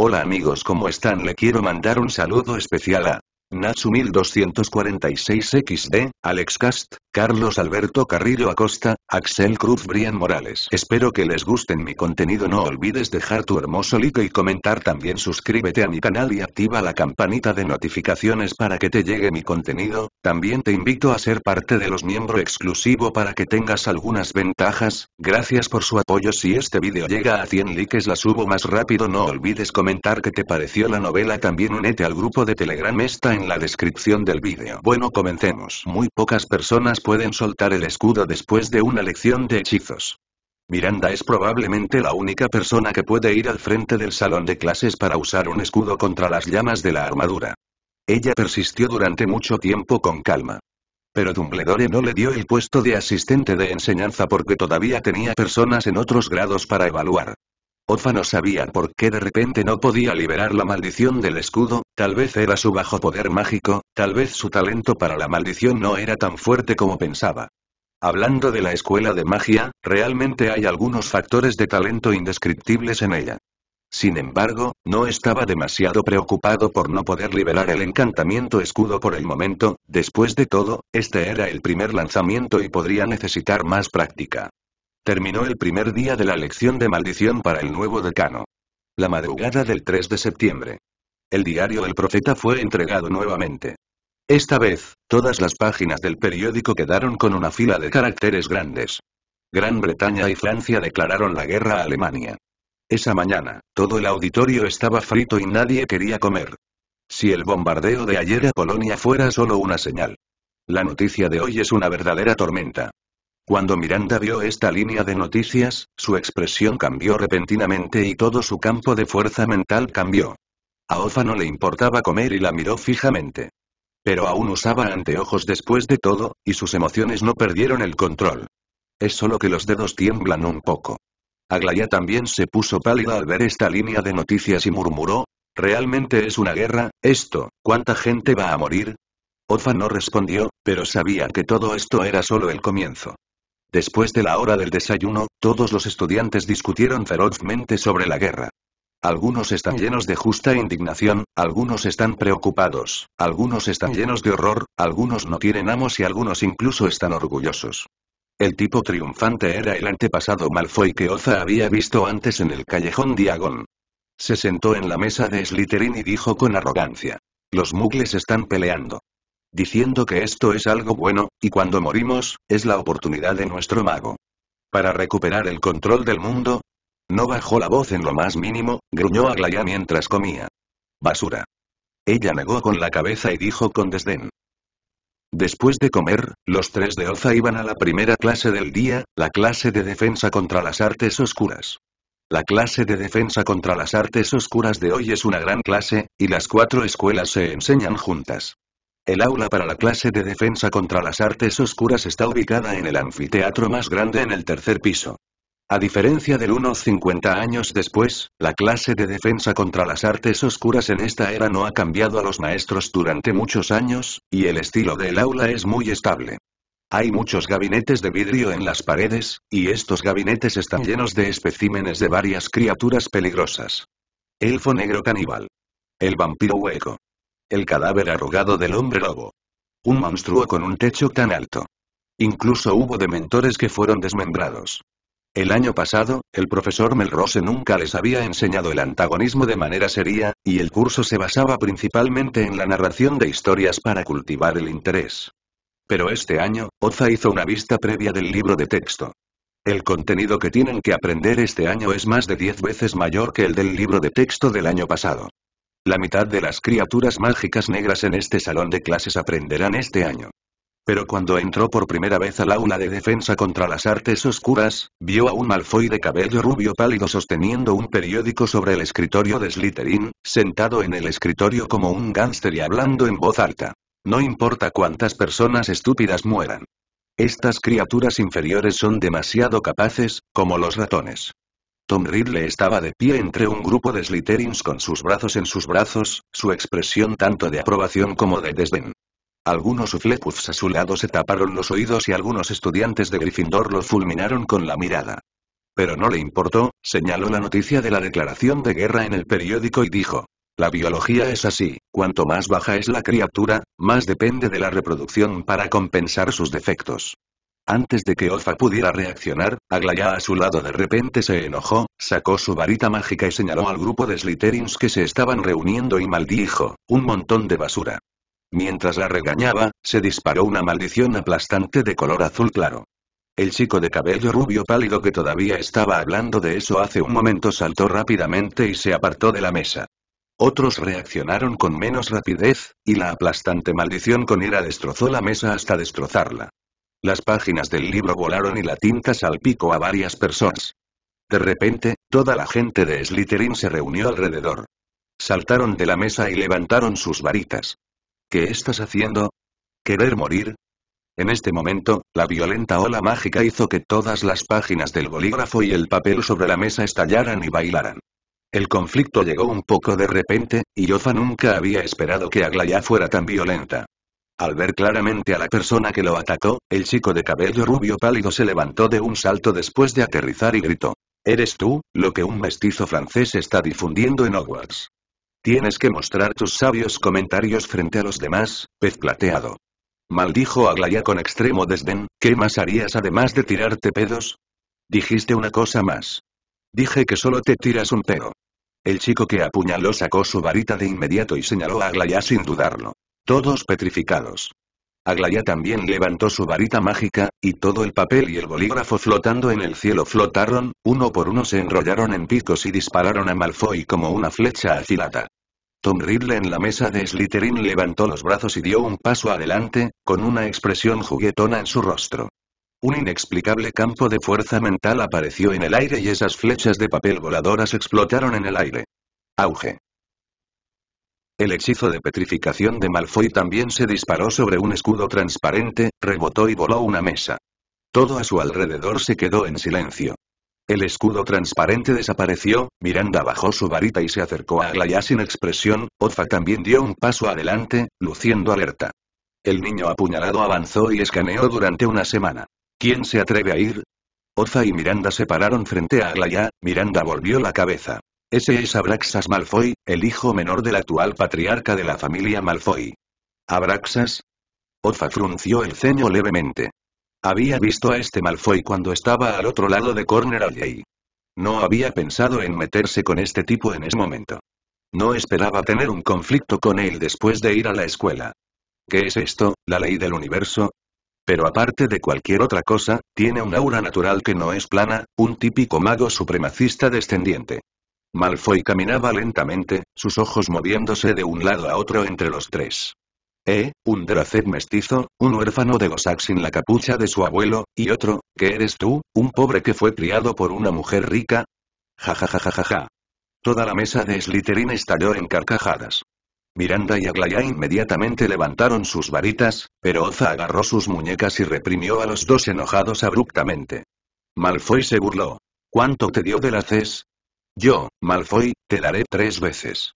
Hola amigos ¿cómo están? Le quiero mandar un saludo especial a Natsu 1246XD, AlexCast, Carlos Alberto Carrillo Acosta, Axel Cruz Brian Morales. Espero que les gusten mi contenido no olvides dejar tu hermoso like y comentar también suscríbete a mi canal y activa la campanita de notificaciones para que te llegue mi contenido, también te invito a ser parte de los miembros exclusivo para que tengas algunas ventajas, gracias por su apoyo si este vídeo llega a 100 likes la subo más rápido no olvides comentar que te pareció la novela también únete al grupo de telegram está en la descripción del vídeo. Bueno comencemos. Muy pocas personas pueden soltar el escudo después de una lección de hechizos. Miranda es probablemente la única persona que puede ir al frente del salón de clases para usar un escudo contra las llamas de la armadura. Ella persistió durante mucho tiempo con calma. Pero Dumbledore no le dio el puesto de asistente de enseñanza porque todavía tenía personas en otros grados para evaluar. Otfa no sabía por qué de repente no podía liberar la maldición del escudo, tal vez era su bajo poder mágico, tal vez su talento para la maldición no era tan fuerte como pensaba. Hablando de la escuela de magia, realmente hay algunos factores de talento indescriptibles en ella. Sin embargo, no estaba demasiado preocupado por no poder liberar el encantamiento escudo por el momento, después de todo, este era el primer lanzamiento y podría necesitar más práctica. Terminó el primer día de la lección de maldición para el nuevo decano. La madrugada del 3 de septiembre. El diario del profeta fue entregado nuevamente. Esta vez, todas las páginas del periódico quedaron con una fila de caracteres grandes. Gran Bretaña y Francia declararon la guerra a Alemania. Esa mañana, todo el auditorio estaba frito y nadie quería comer. Si el bombardeo de ayer a Polonia fuera solo una señal. La noticia de hoy es una verdadera tormenta. Cuando Miranda vio esta línea de noticias, su expresión cambió repentinamente y todo su campo de fuerza mental cambió. A Ofa no le importaba comer y la miró fijamente. Pero aún usaba anteojos después de todo, y sus emociones no perdieron el control. Es solo que los dedos tiemblan un poco. Aglaya también se puso pálida al ver esta línea de noticias y murmuró, ¿realmente es una guerra, esto, cuánta gente va a morir? Ofa no respondió, pero sabía que todo esto era solo el comienzo. Después de la hora del desayuno, todos los estudiantes discutieron ferozmente sobre la guerra. Algunos están llenos de justa indignación, algunos están preocupados, algunos están llenos de horror, algunos no tienen amos y algunos incluso están orgullosos. El tipo triunfante era el antepasado Malfoy que Oza había visto antes en el callejón Diagon. Se sentó en la mesa de Slytherin y dijo con arrogancia. Los mugles están peleando. Diciendo que esto es algo bueno, y cuando morimos, es la oportunidad de nuestro mago. Para recuperar el control del mundo. No bajó la voz en lo más mínimo, gruñó Aglaya mientras comía. Basura. Ella negó con la cabeza y dijo con desdén. Después de comer, los tres de Oza iban a la primera clase del día, la clase de defensa contra las artes oscuras. La clase de defensa contra las artes oscuras de hoy es una gran clase, y las cuatro escuelas se enseñan juntas. El aula para la clase de defensa contra las artes oscuras está ubicada en el anfiteatro más grande en el tercer piso. A diferencia del 1.50 años después, la clase de defensa contra las artes oscuras en esta era no ha cambiado a los maestros durante muchos años, y el estilo del aula es muy estable. Hay muchos gabinetes de vidrio en las paredes, y estos gabinetes están llenos de especímenes de varias criaturas peligrosas. Elfo negro caníbal. El vampiro hueco. El cadáver arrugado del hombre lobo. Un monstruo con un techo tan alto. Incluso hubo dementores que fueron desmembrados. El año pasado, el profesor Melrose nunca les había enseñado el antagonismo de manera seria, y el curso se basaba principalmente en la narración de historias para cultivar el interés. Pero este año, Oza hizo una vista previa del libro de texto. El contenido que tienen que aprender este año es más de 10 veces mayor que el del libro de texto del año pasado. La mitad de las criaturas mágicas negras en este salón de clases aprenderán este año. Pero cuando entró por primera vez al aula de defensa contra las artes oscuras, vio a un Malfoy de cabello rubio pálido sosteniendo un periódico sobre el escritorio de Slytherin, sentado en el escritorio como un gángster y hablando en voz alta. No importa cuántas personas estúpidas mueran. Estas criaturas inferiores son demasiado capaces, como los ratones. Tom Ridley estaba de pie entre un grupo de Slytherins con sus brazos en sus brazos, su expresión tanto de aprobación como de desdén. Algunos Uflepuffs a su lado se taparon los oídos y algunos estudiantes de Gryffindor lo fulminaron con la mirada. Pero no le importó, señaló la noticia de la declaración de guerra en el periódico y dijo, la biología es así, cuanto más baja es la criatura, más depende de la reproducción para compensar sus defectos. Antes de que Ofa pudiera reaccionar, Aglaya a su lado de repente se enojó, sacó su varita mágica y señaló al grupo de Slytherins que se estaban reuniendo y maldijo, un montón de basura. Mientras la regañaba, se disparó una maldición aplastante de color azul claro. El chico de cabello rubio pálido que todavía estaba hablando de eso hace un momento saltó rápidamente y se apartó de la mesa. Otros reaccionaron con menos rapidez, y la aplastante maldición con ira destrozó la mesa hasta destrozarla. Las páginas del libro volaron y la tinta salpicó a varias personas. De repente, toda la gente de Slytherin se reunió alrededor. Saltaron de la mesa y levantaron sus varitas. ¿Qué estás haciendo? ¿Querer morir? En este momento, la violenta ola mágica hizo que todas las páginas del bolígrafo y el papel sobre la mesa estallaran y bailaran. El conflicto llegó un poco de repente, y yofa nunca había esperado que Aglaya fuera tan violenta. Al ver claramente a la persona que lo atacó, el chico de cabello rubio pálido se levantó de un salto después de aterrizar y gritó. Eres tú, lo que un mestizo francés está difundiendo en Hogwarts. Tienes que mostrar tus sabios comentarios frente a los demás, pez plateado. Maldijo a Glaya con extremo desdén, ¿qué más harías además de tirarte pedos? Dijiste una cosa más. Dije que solo te tiras un pedo. El chico que apuñaló sacó su varita de inmediato y señaló a Glaya sin dudarlo. Todos petrificados. Aglaya también levantó su varita mágica, y todo el papel y el bolígrafo flotando en el cielo flotaron, uno por uno se enrollaron en picos y dispararon a Malfoy como una flecha afilada. Tom Riddle en la mesa de Slytherin levantó los brazos y dio un paso adelante, con una expresión juguetona en su rostro. Un inexplicable campo de fuerza mental apareció en el aire y esas flechas de papel voladoras explotaron en el aire. Auge. El hechizo de petrificación de Malfoy también se disparó sobre un escudo transparente, rebotó y voló una mesa. Todo a su alrededor se quedó en silencio. El escudo transparente desapareció, Miranda bajó su varita y se acercó a Aglaya sin expresión, Otfa también dio un paso adelante, luciendo alerta. El niño apuñalado avanzó y escaneó durante una semana. ¿Quién se atreve a ir? Oza y Miranda se pararon frente a Aglaya, Miranda volvió la cabeza. Ese es Abraxas Malfoy, el hijo menor del actual patriarca de la familia Malfoy. ¿Abraxas? Otfa frunció el ceño levemente. Había visto a este Malfoy cuando estaba al otro lado de Corner Alley. No había pensado en meterse con este tipo en ese momento. No esperaba tener un conflicto con él después de ir a la escuela. ¿Qué es esto, la ley del universo? Pero aparte de cualquier otra cosa, tiene un aura natural que no es plana, un típico mago supremacista descendiente. Malfoy caminaba lentamente, sus ojos moviéndose de un lado a otro entre los tres. Eh, un dracet mestizo, un huérfano de Gosak sin la capucha de su abuelo, y otro, ¿qué eres tú, un pobre que fue criado por una mujer rica? Ja ja ja ja ja ja. Toda la mesa de Slytherin estalló en carcajadas. Miranda y Aglaya inmediatamente levantaron sus varitas, pero Oza agarró sus muñecas y reprimió a los dos enojados abruptamente. Malfoy se burló. ¿Cuánto te dio de la CES? Yo, Malfoy, te daré tres veces.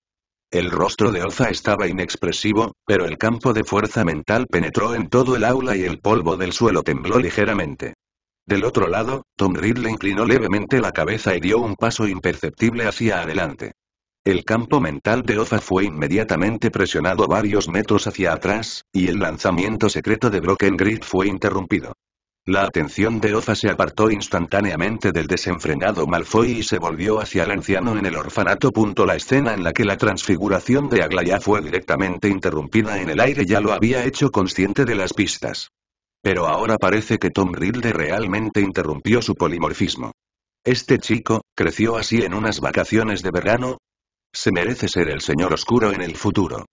El rostro de Oza estaba inexpresivo, pero el campo de fuerza mental penetró en todo el aula y el polvo del suelo tembló ligeramente. Del otro lado, Tom Riddle inclinó levemente la cabeza y dio un paso imperceptible hacia adelante. El campo mental de Oza fue inmediatamente presionado varios metros hacia atrás, y el lanzamiento secreto de Broken Grid fue interrumpido. La atención de Oza se apartó instantáneamente del desenfrenado Malfoy y se volvió hacia el anciano en el orfanato. La escena en la que la transfiguración de Aglaya fue directamente interrumpida en el aire ya lo había hecho consciente de las pistas. Pero ahora parece que Tom Riddle realmente interrumpió su polimorfismo. Este chico, creció así en unas vacaciones de verano. Se merece ser el señor oscuro en el futuro.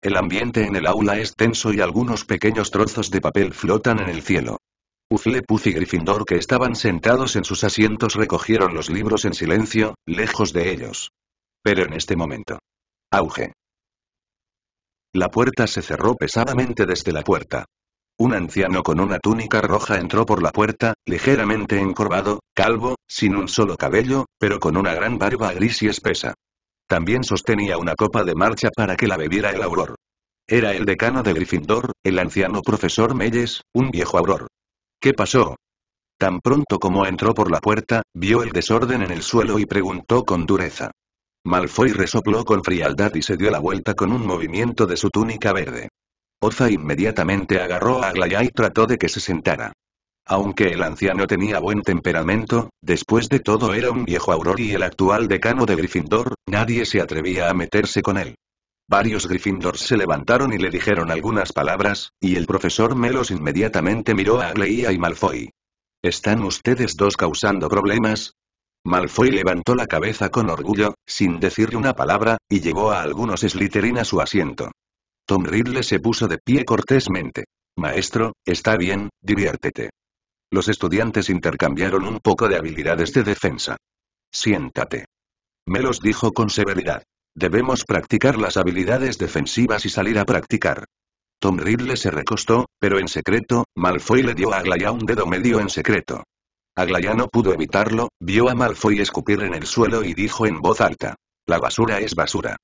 El ambiente en el aula es tenso y algunos pequeños trozos de papel flotan en el cielo. Uzlepuz y Gryffindor que estaban sentados en sus asientos recogieron los libros en silencio, lejos de ellos. Pero en este momento. Auge. La puerta se cerró pesadamente desde la puerta. Un anciano con una túnica roja entró por la puerta, ligeramente encorvado, calvo, sin un solo cabello, pero con una gran barba gris y espesa. También sostenía una copa de marcha para que la bebiera el auror. Era el decano de Gryffindor, el anciano profesor Melles, un viejo auror. ¿Qué pasó? Tan pronto como entró por la puerta, vio el desorden en el suelo y preguntó con dureza. Malfoy resopló con frialdad y se dio la vuelta con un movimiento de su túnica verde. Oza inmediatamente agarró a Aglaya y trató de que se sentara. Aunque el anciano tenía buen temperamento, después de todo era un viejo auror y el actual decano de Gryffindor, nadie se atrevía a meterse con él. Varios Gryffindors se levantaron y le dijeron algunas palabras, y el profesor Melos inmediatamente miró a leia y Malfoy. ¿Están ustedes dos causando problemas? Malfoy levantó la cabeza con orgullo, sin decirle una palabra, y llevó a algunos Slytherin a su asiento. Tom Riddle se puso de pie cortésmente. Maestro, está bien, diviértete. Los estudiantes intercambiaron un poco de habilidades de defensa. Siéntate. Melos dijo con severidad. Debemos practicar las habilidades defensivas y salir a practicar. Tom Riddle se recostó, pero en secreto, Malfoy le dio a Aglaya un dedo medio en secreto. Aglaya no pudo evitarlo, vio a Malfoy escupir en el suelo y dijo en voz alta. La basura es basura.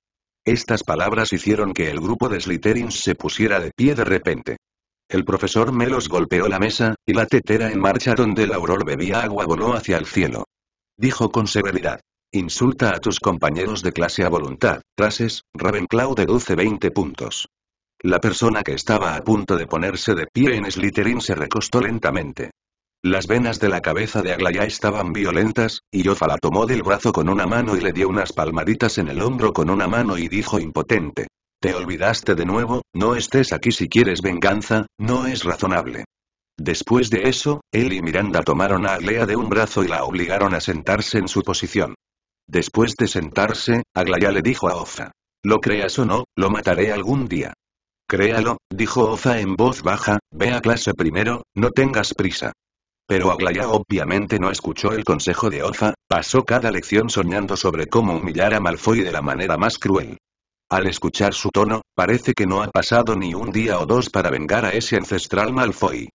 Estas palabras hicieron que el grupo de Slytherins se pusiera de pie de repente. El profesor Melos golpeó la mesa, y la tetera en marcha donde el auror bebía agua voló hacia el cielo. Dijo con severidad. Insulta a tus compañeros de clase a voluntad. trases Ravenclaw deduce 20 puntos. La persona que estaba a punto de ponerse de pie en Slytherin se recostó lentamente. Las venas de la cabeza de Aglaya estaban violentas, y Yofa la tomó del brazo con una mano y le dio unas palmaditas en el hombro con una mano y dijo impotente. Te olvidaste de nuevo, no estés aquí si quieres venganza, no es razonable. Después de eso, él y Miranda tomaron a Alea de un brazo y la obligaron a sentarse en su posición. Después de sentarse, Aglaya le dijo a Oza. Lo creas o no, lo mataré algún día. Créalo, dijo Oza en voz baja, ve a clase primero, no tengas prisa. Pero Aglaya obviamente no escuchó el consejo de Oza, pasó cada lección soñando sobre cómo humillar a Malfoy de la manera más cruel. Al escuchar su tono, parece que no ha pasado ni un día o dos para vengar a ese ancestral Malfoy.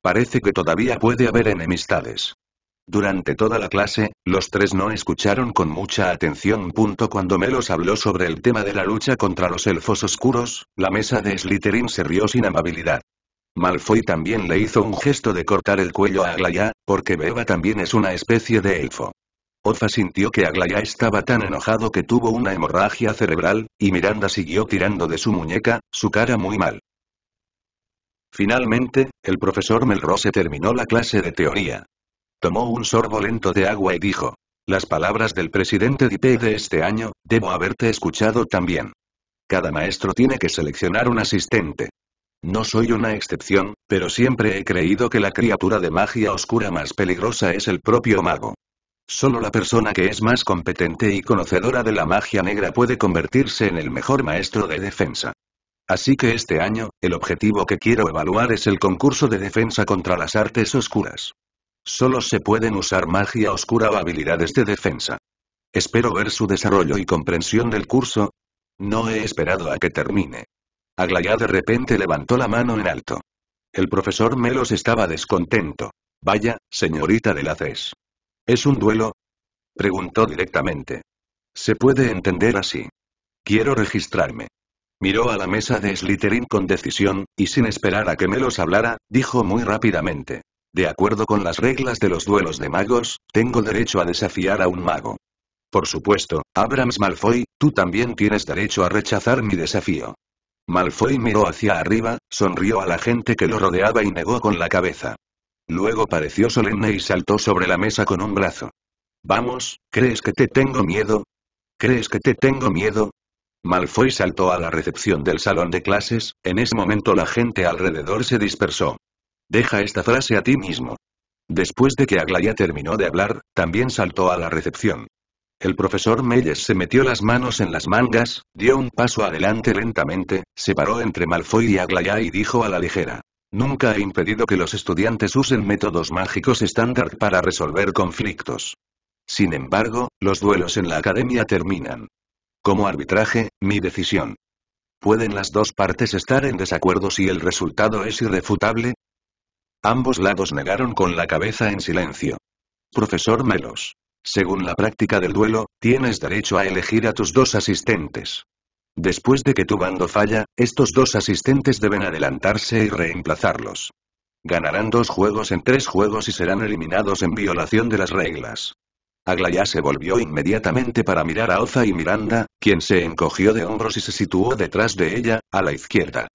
Parece que todavía puede haber enemistades. Durante toda la clase, los tres no escucharon con mucha atención. Punto cuando Melos habló sobre el tema de la lucha contra los elfos oscuros, la mesa de Slytherin se rió sin amabilidad. Malfoy también le hizo un gesto de cortar el cuello a Aglaya, porque Beba también es una especie de elfo. Ofa sintió que Aglaya estaba tan enojado que tuvo una hemorragia cerebral, y Miranda siguió tirando de su muñeca, su cara muy mal. Finalmente, el profesor Melrose terminó la clase de teoría. Tomó un sorbo lento de agua y dijo. Las palabras del presidente Dipe de este año, debo haberte escuchado también. Cada maestro tiene que seleccionar un asistente. No soy una excepción, pero siempre he creído que la criatura de magia oscura más peligrosa es el propio mago. Solo la persona que es más competente y conocedora de la magia negra puede convertirse en el mejor maestro de defensa. Así que este año, el objetivo que quiero evaluar es el concurso de defensa contra las artes oscuras. Solo se pueden usar magia oscura o habilidades de defensa. Espero ver su desarrollo y comprensión del curso. No he esperado a que termine. Aglaya de repente levantó la mano en alto. El profesor Melos estaba descontento. Vaya, señorita de la CES. ¿Es un duelo? Preguntó directamente. Se puede entender así. Quiero registrarme. Miró a la mesa de Slytherin con decisión, y sin esperar a que Melos hablara, dijo muy rápidamente. De acuerdo con las reglas de los duelos de magos, tengo derecho a desafiar a un mago. Por supuesto, Abrams Malfoy, tú también tienes derecho a rechazar mi desafío. Malfoy miró hacia arriba, sonrió a la gente que lo rodeaba y negó con la cabeza. Luego pareció solemne y saltó sobre la mesa con un brazo. Vamos, ¿crees que te tengo miedo? ¿Crees que te tengo miedo? Malfoy saltó a la recepción del salón de clases, en ese momento la gente alrededor se dispersó. Deja esta frase a ti mismo. Después de que Aglaya terminó de hablar, también saltó a la recepción. El profesor Melles se metió las manos en las mangas, dio un paso adelante lentamente, se paró entre Malfoy y Aglaya y dijo a la ligera. Nunca he impedido que los estudiantes usen métodos mágicos estándar para resolver conflictos. Sin embargo, los duelos en la academia terminan. Como arbitraje, mi decisión. ¿Pueden las dos partes estar en desacuerdo si el resultado es irrefutable? Ambos lados negaron con la cabeza en silencio. Profesor Melos. Según la práctica del duelo, tienes derecho a elegir a tus dos asistentes. Después de que tu bando falla, estos dos asistentes deben adelantarse y reemplazarlos. Ganarán dos juegos en tres juegos y serán eliminados en violación de las reglas. Aglaya se volvió inmediatamente para mirar a Oza y Miranda, quien se encogió de hombros y se situó detrás de ella, a la izquierda.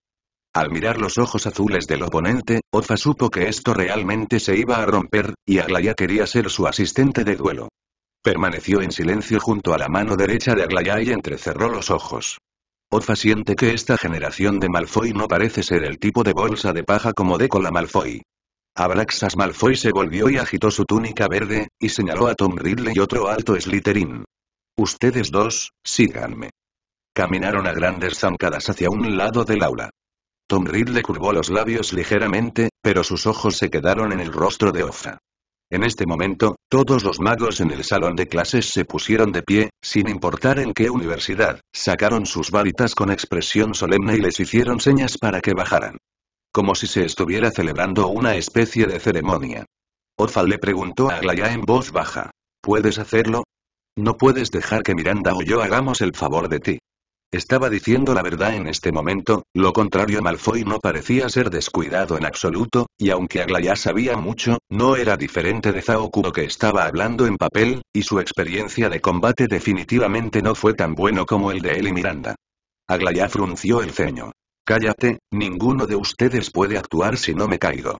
Al mirar los ojos azules del oponente, oza supo que esto realmente se iba a romper, y Aglaya quería ser su asistente de duelo. Permaneció en silencio junto a la mano derecha de Aglaya y entrecerró los ojos. Oza siente que esta generación de Malfoy no parece ser el tipo de bolsa de paja como Decola Malfoy. Abraxas Malfoy se volvió y agitó su túnica verde, y señaló a Tom Ridley y otro alto Slytherin. Ustedes dos, síganme. Caminaron a grandes zancadas hacia un lado del aula. Tom le curvó los labios ligeramente, pero sus ojos se quedaron en el rostro de Oza. En este momento, todos los magos en el salón de clases se pusieron de pie, sin importar en qué universidad, sacaron sus varitas con expresión solemne y les hicieron señas para que bajaran. Como si se estuviera celebrando una especie de ceremonia. Oza le preguntó a Glaya en voz baja. ¿Puedes hacerlo? No puedes dejar que Miranda o yo hagamos el favor de ti. Estaba diciendo la verdad en este momento, lo contrario Malfoy no parecía ser descuidado en absoluto, y aunque Aglaya sabía mucho, no era diferente de Zaokuro que estaba hablando en papel, y su experiencia de combate definitivamente no fue tan bueno como el de él y Miranda. Aglaya frunció el ceño. Cállate, ninguno de ustedes puede actuar si no me caigo.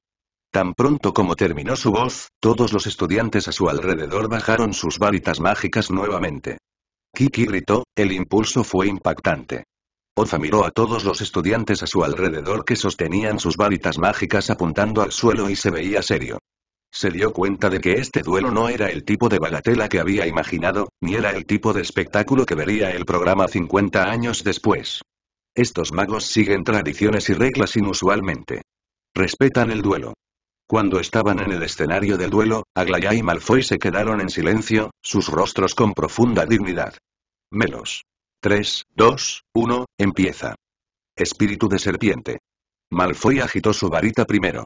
Tan pronto como terminó su voz, todos los estudiantes a su alrededor bajaron sus varitas mágicas nuevamente. Kiki gritó, el impulso fue impactante. Oza miró a todos los estudiantes a su alrededor que sostenían sus varitas mágicas apuntando al suelo y se veía serio. Se dio cuenta de que este duelo no era el tipo de bagatela que había imaginado, ni era el tipo de espectáculo que vería el programa 50 años después. Estos magos siguen tradiciones y reglas inusualmente. Respetan el duelo. Cuando estaban en el escenario del duelo, Aglaya y Malfoy se quedaron en silencio, sus rostros con profunda dignidad. Melos. 3, 2, 1, empieza. Espíritu de serpiente. Malfoy agitó su varita primero.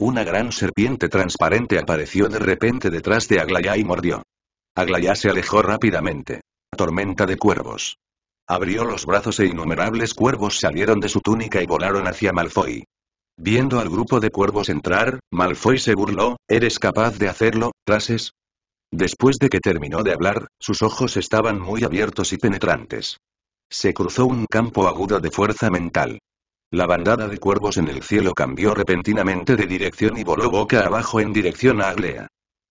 Una gran serpiente transparente apareció de repente detrás de Aglaya y mordió. Aglaya se alejó rápidamente. Tormenta de cuervos. Abrió los brazos e innumerables cuervos salieron de su túnica y volaron hacia Malfoy. Viendo al grupo de cuervos entrar, Malfoy se burló, ¿eres capaz de hacerlo, Trases? Después de que terminó de hablar, sus ojos estaban muy abiertos y penetrantes. Se cruzó un campo agudo de fuerza mental. La bandada de cuervos en el cielo cambió repentinamente de dirección y voló boca abajo en dirección a Aglea.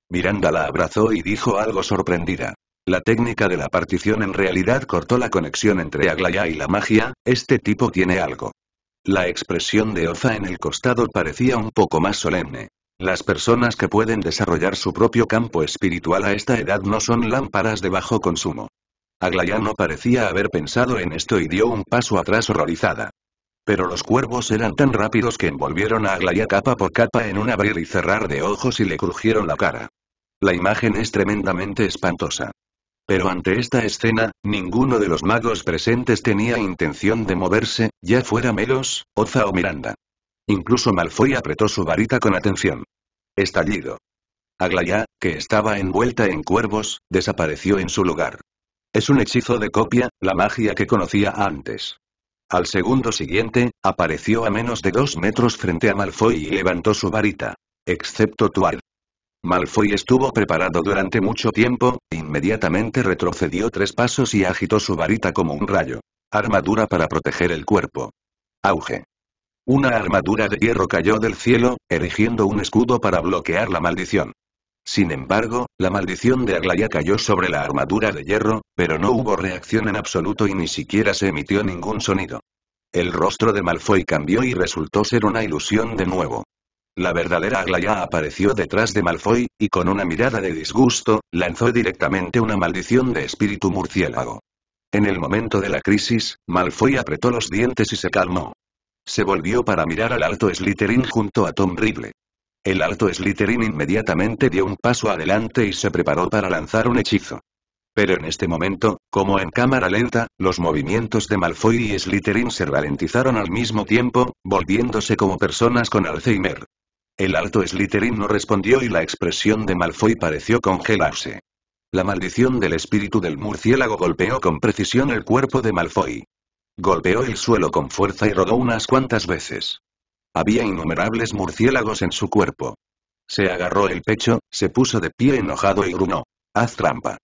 Miranda la abrazó y dijo algo sorprendida. La técnica de la partición en realidad cortó la conexión entre Aglaya y la magia, este tipo tiene algo. La expresión de Oza en el costado parecía un poco más solemne. Las personas que pueden desarrollar su propio campo espiritual a esta edad no son lámparas de bajo consumo. Aglaya no parecía haber pensado en esto y dio un paso atrás horrorizada. Pero los cuervos eran tan rápidos que envolvieron a Aglaya capa por capa en un abrir y cerrar de ojos y le crujieron la cara. La imagen es tremendamente espantosa. Pero ante esta escena, ninguno de los magos presentes tenía intención de moverse, ya fuera Melos, Oza o Miranda. Incluso Malfoy apretó su varita con atención. Estallido. Aglaya, que estaba envuelta en cuervos, desapareció en su lugar. Es un hechizo de copia, la magia que conocía antes. Al segundo siguiente, apareció a menos de dos metros frente a Malfoy y levantó su varita. Excepto Tuar, Malfoy estuvo preparado durante mucho tiempo, inmediatamente retrocedió tres pasos y agitó su varita como un rayo. Armadura para proteger el cuerpo. Auge. Una armadura de hierro cayó del cielo, erigiendo un escudo para bloquear la maldición. Sin embargo, la maldición de Aglaya cayó sobre la armadura de hierro, pero no hubo reacción en absoluto y ni siquiera se emitió ningún sonido. El rostro de Malfoy cambió y resultó ser una ilusión de nuevo. La verdadera Aglaya apareció detrás de Malfoy, y con una mirada de disgusto, lanzó directamente una maldición de espíritu murciélago. En el momento de la crisis, Malfoy apretó los dientes y se calmó. Se volvió para mirar al alto Slytherin junto a Tom Riddle. El alto Slytherin inmediatamente dio un paso adelante y se preparó para lanzar un hechizo. Pero en este momento, como en cámara lenta, los movimientos de Malfoy y Slytherin se ralentizaron al mismo tiempo, volviéndose como personas con Alzheimer. El alto Slytherin no respondió y la expresión de Malfoy pareció congelarse. La maldición del espíritu del murciélago golpeó con precisión el cuerpo de Malfoy. Golpeó el suelo con fuerza y rodó unas cuantas veces. Había innumerables murciélagos en su cuerpo. Se agarró el pecho, se puso de pie enojado y grunó. Haz trampa.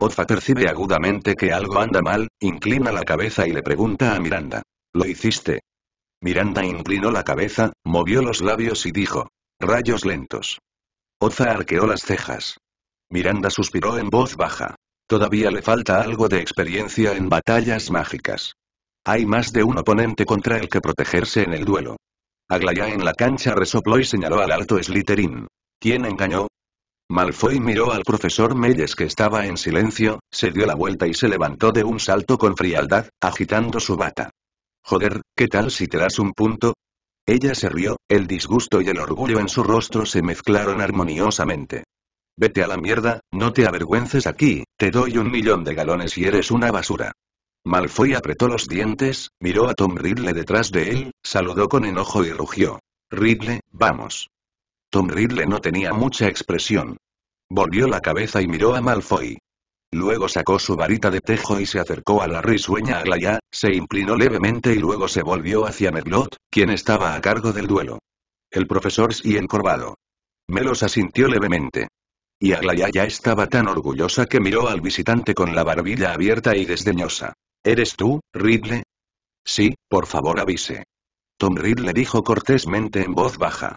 Oza percibe agudamente que algo anda mal, inclina la cabeza y le pregunta a Miranda. ¿Lo hiciste? Miranda inclinó la cabeza, movió los labios y dijo. Rayos lentos. Oza arqueó las cejas. Miranda suspiró en voz baja. Todavía le falta algo de experiencia en batallas mágicas. Hay más de un oponente contra el que protegerse en el duelo. Aglaya en la cancha resopló y señaló al alto Slytherin. ¿Quién engañó? Malfoy miró al profesor Melles que estaba en silencio, se dio la vuelta y se levantó de un salto con frialdad, agitando su bata. Joder, ¿qué tal si te das un punto? Ella se rió, el disgusto y el orgullo en su rostro se mezclaron armoniosamente. Vete a la mierda, no te avergüences aquí, te doy un millón de galones y eres una basura. Malfoy apretó los dientes, miró a Tom Ridley detrás de él, saludó con enojo y rugió. Ridley, vamos. Tom Ridley no tenía mucha expresión. Volvió la cabeza y miró a Malfoy. Luego sacó su varita de tejo y se acercó a la risueña Aglaya, se inclinó levemente y luego se volvió hacia Merlot, quien estaba a cargo del duelo. El profesor sí encorvado. Melos asintió levemente. Y Aglaya ya estaba tan orgullosa que miró al visitante con la barbilla abierta y desdeñosa. ¿Eres tú, Ridley? Sí, por favor avise. Tom Ridley dijo cortésmente en voz baja.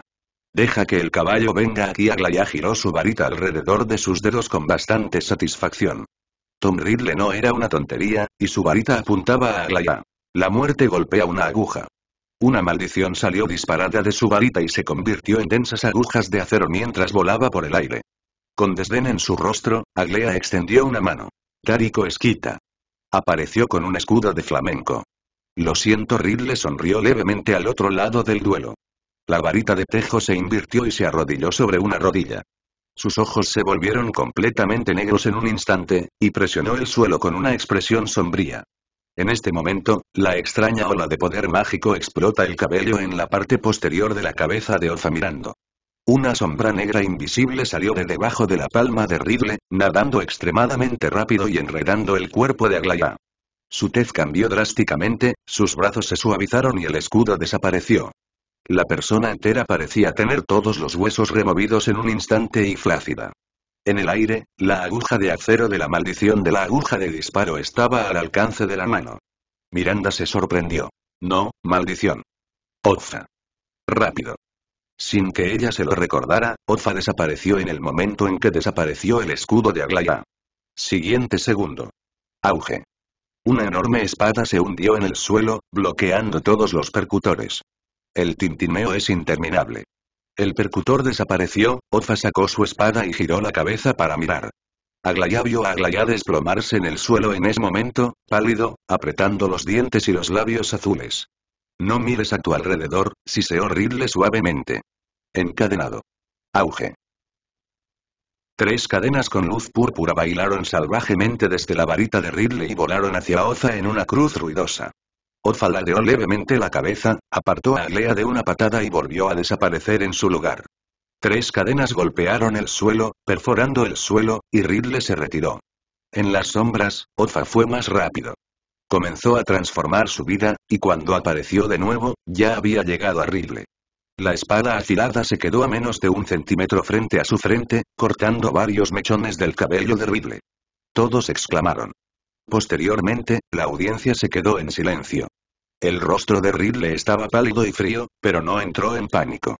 Deja que el caballo venga aquí. Aglaya giró su varita alrededor de sus dedos con bastante satisfacción. Tom Ridley no era una tontería, y su varita apuntaba a Aglaya. La muerte golpea una aguja. Una maldición salió disparada de su varita y se convirtió en densas agujas de acero mientras volaba por el aire. Con desdén en su rostro, Aglea extendió una mano. Tárico Esquita. Apareció con un escudo de flamenco. Lo siento, Ridley sonrió levemente al otro lado del duelo. La varita de tejo se invirtió y se arrodilló sobre una rodilla. Sus ojos se volvieron completamente negros en un instante, y presionó el suelo con una expresión sombría. En este momento, la extraña ola de poder mágico explota el cabello en la parte posterior de la cabeza de Oza mirando. Una sombra negra invisible salió de debajo de la palma de Ridley, nadando extremadamente rápido y enredando el cuerpo de Aglaya. Su tez cambió drásticamente, sus brazos se suavizaron y el escudo desapareció. La persona entera parecía tener todos los huesos removidos en un instante y flácida. En el aire, la aguja de acero de la maldición de la aguja de disparo estaba al alcance de la mano. Miranda se sorprendió. No, maldición. Oza. Rápido. Sin que ella se lo recordara, Oza desapareció en el momento en que desapareció el escudo de Aglaya. Siguiente segundo. Auge. Una enorme espada se hundió en el suelo, bloqueando todos los percutores. El tintineo es interminable. El percutor desapareció, Oza sacó su espada y giró la cabeza para mirar. Aglaya vio a Aglaya desplomarse en el suelo en ese momento, pálido, apretando los dientes y los labios azules. No mires a tu alrededor, si se horrible suavemente. Encadenado. Auge. Tres cadenas con luz púrpura bailaron salvajemente desde la varita de Ridley y volaron hacia Oza en una cruz ruidosa. Otha ladeó levemente la cabeza, apartó a Alea de una patada y volvió a desaparecer en su lugar. Tres cadenas golpearon el suelo, perforando el suelo, y Ridley se retiró. En las sombras, Otha fue más rápido. Comenzó a transformar su vida, y cuando apareció de nuevo, ya había llegado a Ridley. La espada afilada se quedó a menos de un centímetro frente a su frente, cortando varios mechones del cabello de Ridley. Todos exclamaron. Posteriormente, la audiencia se quedó en silencio. El rostro de Ridley estaba pálido y frío, pero no entró en pánico.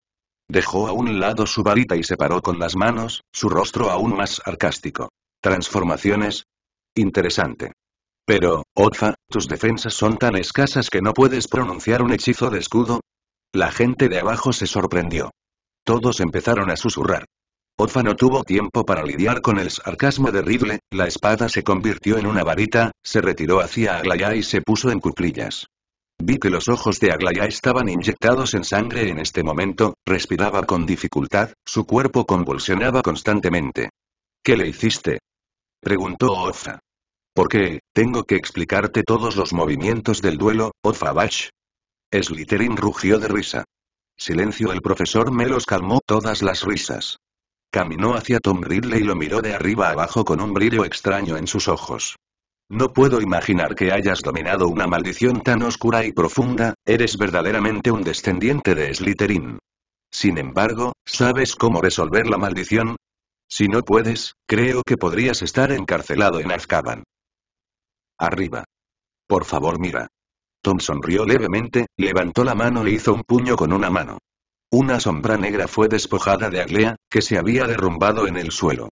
Dejó a un lado su varita y se paró con las manos, su rostro aún más sarcástico. Transformaciones. Interesante. Pero, Otfa, tus defensas son tan escasas que no puedes pronunciar un hechizo de escudo. La gente de abajo se sorprendió. Todos empezaron a susurrar. Otfa no tuvo tiempo para lidiar con el sarcasmo terrible. la espada se convirtió en una varita, se retiró hacia Aglaya y se puso en cuclillas. Vi que los ojos de Aglaya estaban inyectados en sangre en este momento, respiraba con dificultad, su cuerpo convulsionaba constantemente. ¿Qué le hiciste? Preguntó Otfa. ¿Por qué? Tengo que explicarte todos los movimientos del duelo, Otfa Bash. Slytherin rugió de risa. Silencio el profesor Melos calmó todas las risas. Caminó hacia Tom Ridley y lo miró de arriba abajo con un brillo extraño en sus ojos. No puedo imaginar que hayas dominado una maldición tan oscura y profunda, eres verdaderamente un descendiente de Slytherin. Sin embargo, ¿sabes cómo resolver la maldición? Si no puedes, creo que podrías estar encarcelado en Azkaban. Arriba. Por favor mira. Tom sonrió levemente, levantó la mano e hizo un puño con una mano. Una sombra negra fue despojada de Aglea, que se había derrumbado en el suelo.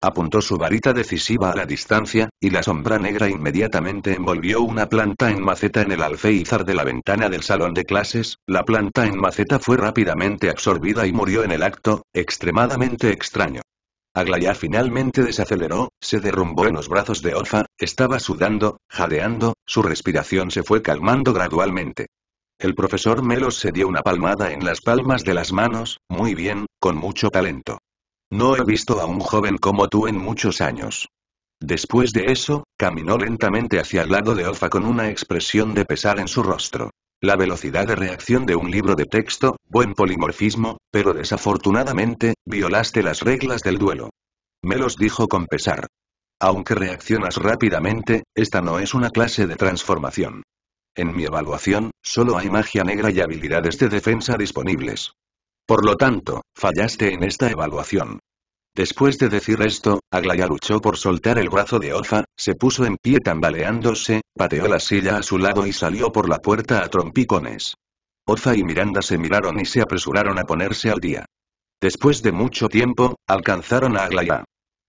Apuntó su varita decisiva a la distancia, y la sombra negra inmediatamente envolvió una planta en maceta en el alféizar de la ventana del salón de clases, la planta en maceta fue rápidamente absorbida y murió en el acto, extremadamente extraño. Aglaya finalmente desaceleró, se derrumbó en los brazos de Orfa, estaba sudando, jadeando, su respiración se fue calmando gradualmente. El profesor Melos se dio una palmada en las palmas de las manos, muy bien, con mucho talento. No he visto a un joven como tú en muchos años. Después de eso, caminó lentamente hacia el lado de Ofa con una expresión de pesar en su rostro. La velocidad de reacción de un libro de texto, buen polimorfismo, pero desafortunadamente, violaste las reglas del duelo. Melos dijo con pesar. Aunque reaccionas rápidamente, esta no es una clase de transformación. En mi evaluación, Solo hay magia negra y habilidades de defensa disponibles. Por lo tanto, fallaste en esta evaluación. Después de decir esto, Aglaya luchó por soltar el brazo de Oza, se puso en pie tambaleándose, pateó la silla a su lado y salió por la puerta a trompicones. Oza y Miranda se miraron y se apresuraron a ponerse al día. Después de mucho tiempo, alcanzaron a Aglaya.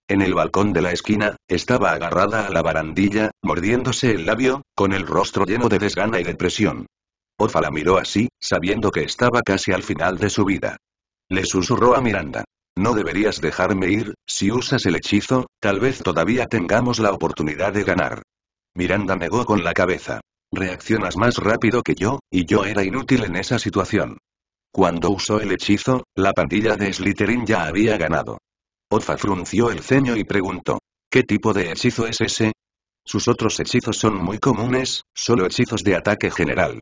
En el balcón de la esquina, estaba agarrada a la barandilla, mordiéndose el labio, con el rostro lleno de desgana y depresión. Orfa la miró así, sabiendo que estaba casi al final de su vida. Le susurró a Miranda. No deberías dejarme ir, si usas el hechizo, tal vez todavía tengamos la oportunidad de ganar. Miranda negó con la cabeza. Reaccionas más rápido que yo, y yo era inútil en esa situación. Cuando usó el hechizo, la pandilla de Slytherin ya había ganado. Otfa frunció el ceño y preguntó. ¿Qué tipo de hechizo es ese? Sus otros hechizos son muy comunes, solo hechizos de ataque general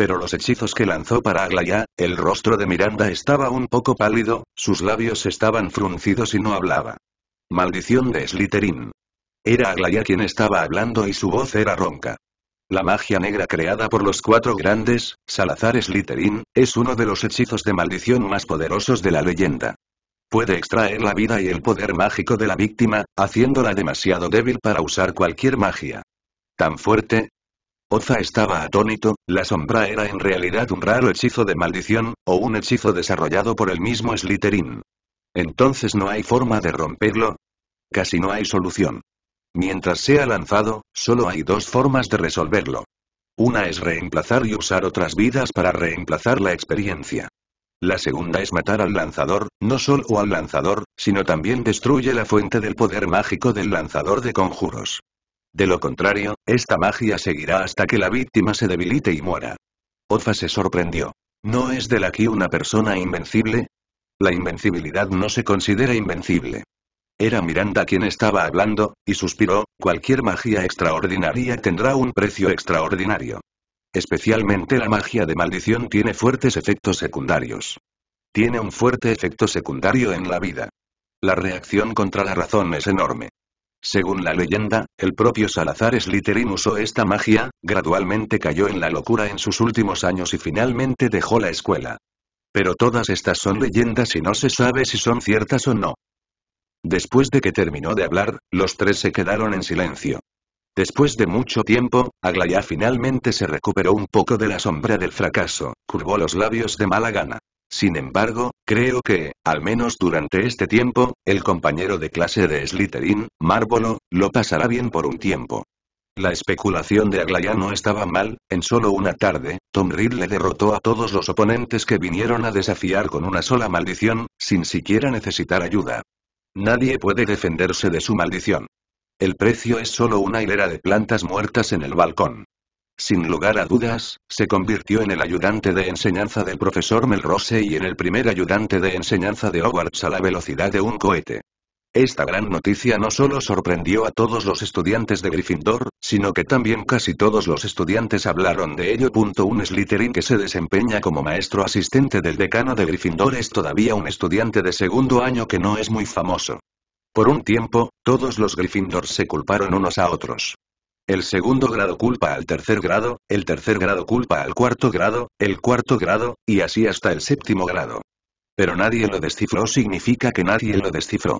pero los hechizos que lanzó para Aglaya, el rostro de Miranda estaba un poco pálido, sus labios estaban fruncidos y no hablaba. Maldición de Slytherin. Era Aglaya quien estaba hablando y su voz era ronca. La magia negra creada por los cuatro grandes, Salazar Slytherin, es uno de los hechizos de maldición más poderosos de la leyenda. Puede extraer la vida y el poder mágico de la víctima, haciéndola demasiado débil para usar cualquier magia. Tan fuerte, Oza estaba atónito, la sombra era en realidad un raro hechizo de maldición, o un hechizo desarrollado por el mismo Slytherin. Entonces no hay forma de romperlo. Casi no hay solución. Mientras sea lanzado, solo hay dos formas de resolverlo. Una es reemplazar y usar otras vidas para reemplazar la experiencia. La segunda es matar al lanzador, no solo al lanzador, sino también destruye la fuente del poder mágico del lanzador de conjuros. De lo contrario, esta magia seguirá hasta que la víctima se debilite y muera. Otha se sorprendió. ¿No es de aquí una persona invencible? La invencibilidad no se considera invencible. Era Miranda quien estaba hablando, y suspiró, cualquier magia extraordinaria tendrá un precio extraordinario. Especialmente la magia de maldición tiene fuertes efectos secundarios. Tiene un fuerte efecto secundario en la vida. La reacción contra la razón es enorme. Según la leyenda, el propio Salazar Slytherin usó esta magia, gradualmente cayó en la locura en sus últimos años y finalmente dejó la escuela. Pero todas estas son leyendas y no se sabe si son ciertas o no. Después de que terminó de hablar, los tres se quedaron en silencio. Después de mucho tiempo, Aglaya finalmente se recuperó un poco de la sombra del fracaso, curvó los labios de mala gana. Sin embargo, creo que, al menos durante este tiempo, el compañero de clase de Slytherin, Márbolo, lo pasará bien por un tiempo. La especulación de Aglaya no estaba mal, en solo una tarde, Tom le derrotó a todos los oponentes que vinieron a desafiar con una sola maldición, sin siquiera necesitar ayuda. Nadie puede defenderse de su maldición. El precio es solo una hilera de plantas muertas en el balcón. Sin lugar a dudas, se convirtió en el ayudante de enseñanza del profesor Melrose y en el primer ayudante de enseñanza de Hogwarts a la velocidad de un cohete. Esta gran noticia no solo sorprendió a todos los estudiantes de Gryffindor, sino que también casi todos los estudiantes hablaron de ello. Un Slytherin que se desempeña como maestro asistente del decano de Gryffindor es todavía un estudiante de segundo año que no es muy famoso. Por un tiempo, todos los Gryffindors se culparon unos a otros. El segundo grado culpa al tercer grado, el tercer grado culpa al cuarto grado, el cuarto grado, y así hasta el séptimo grado. Pero nadie lo descifró significa que nadie lo descifró.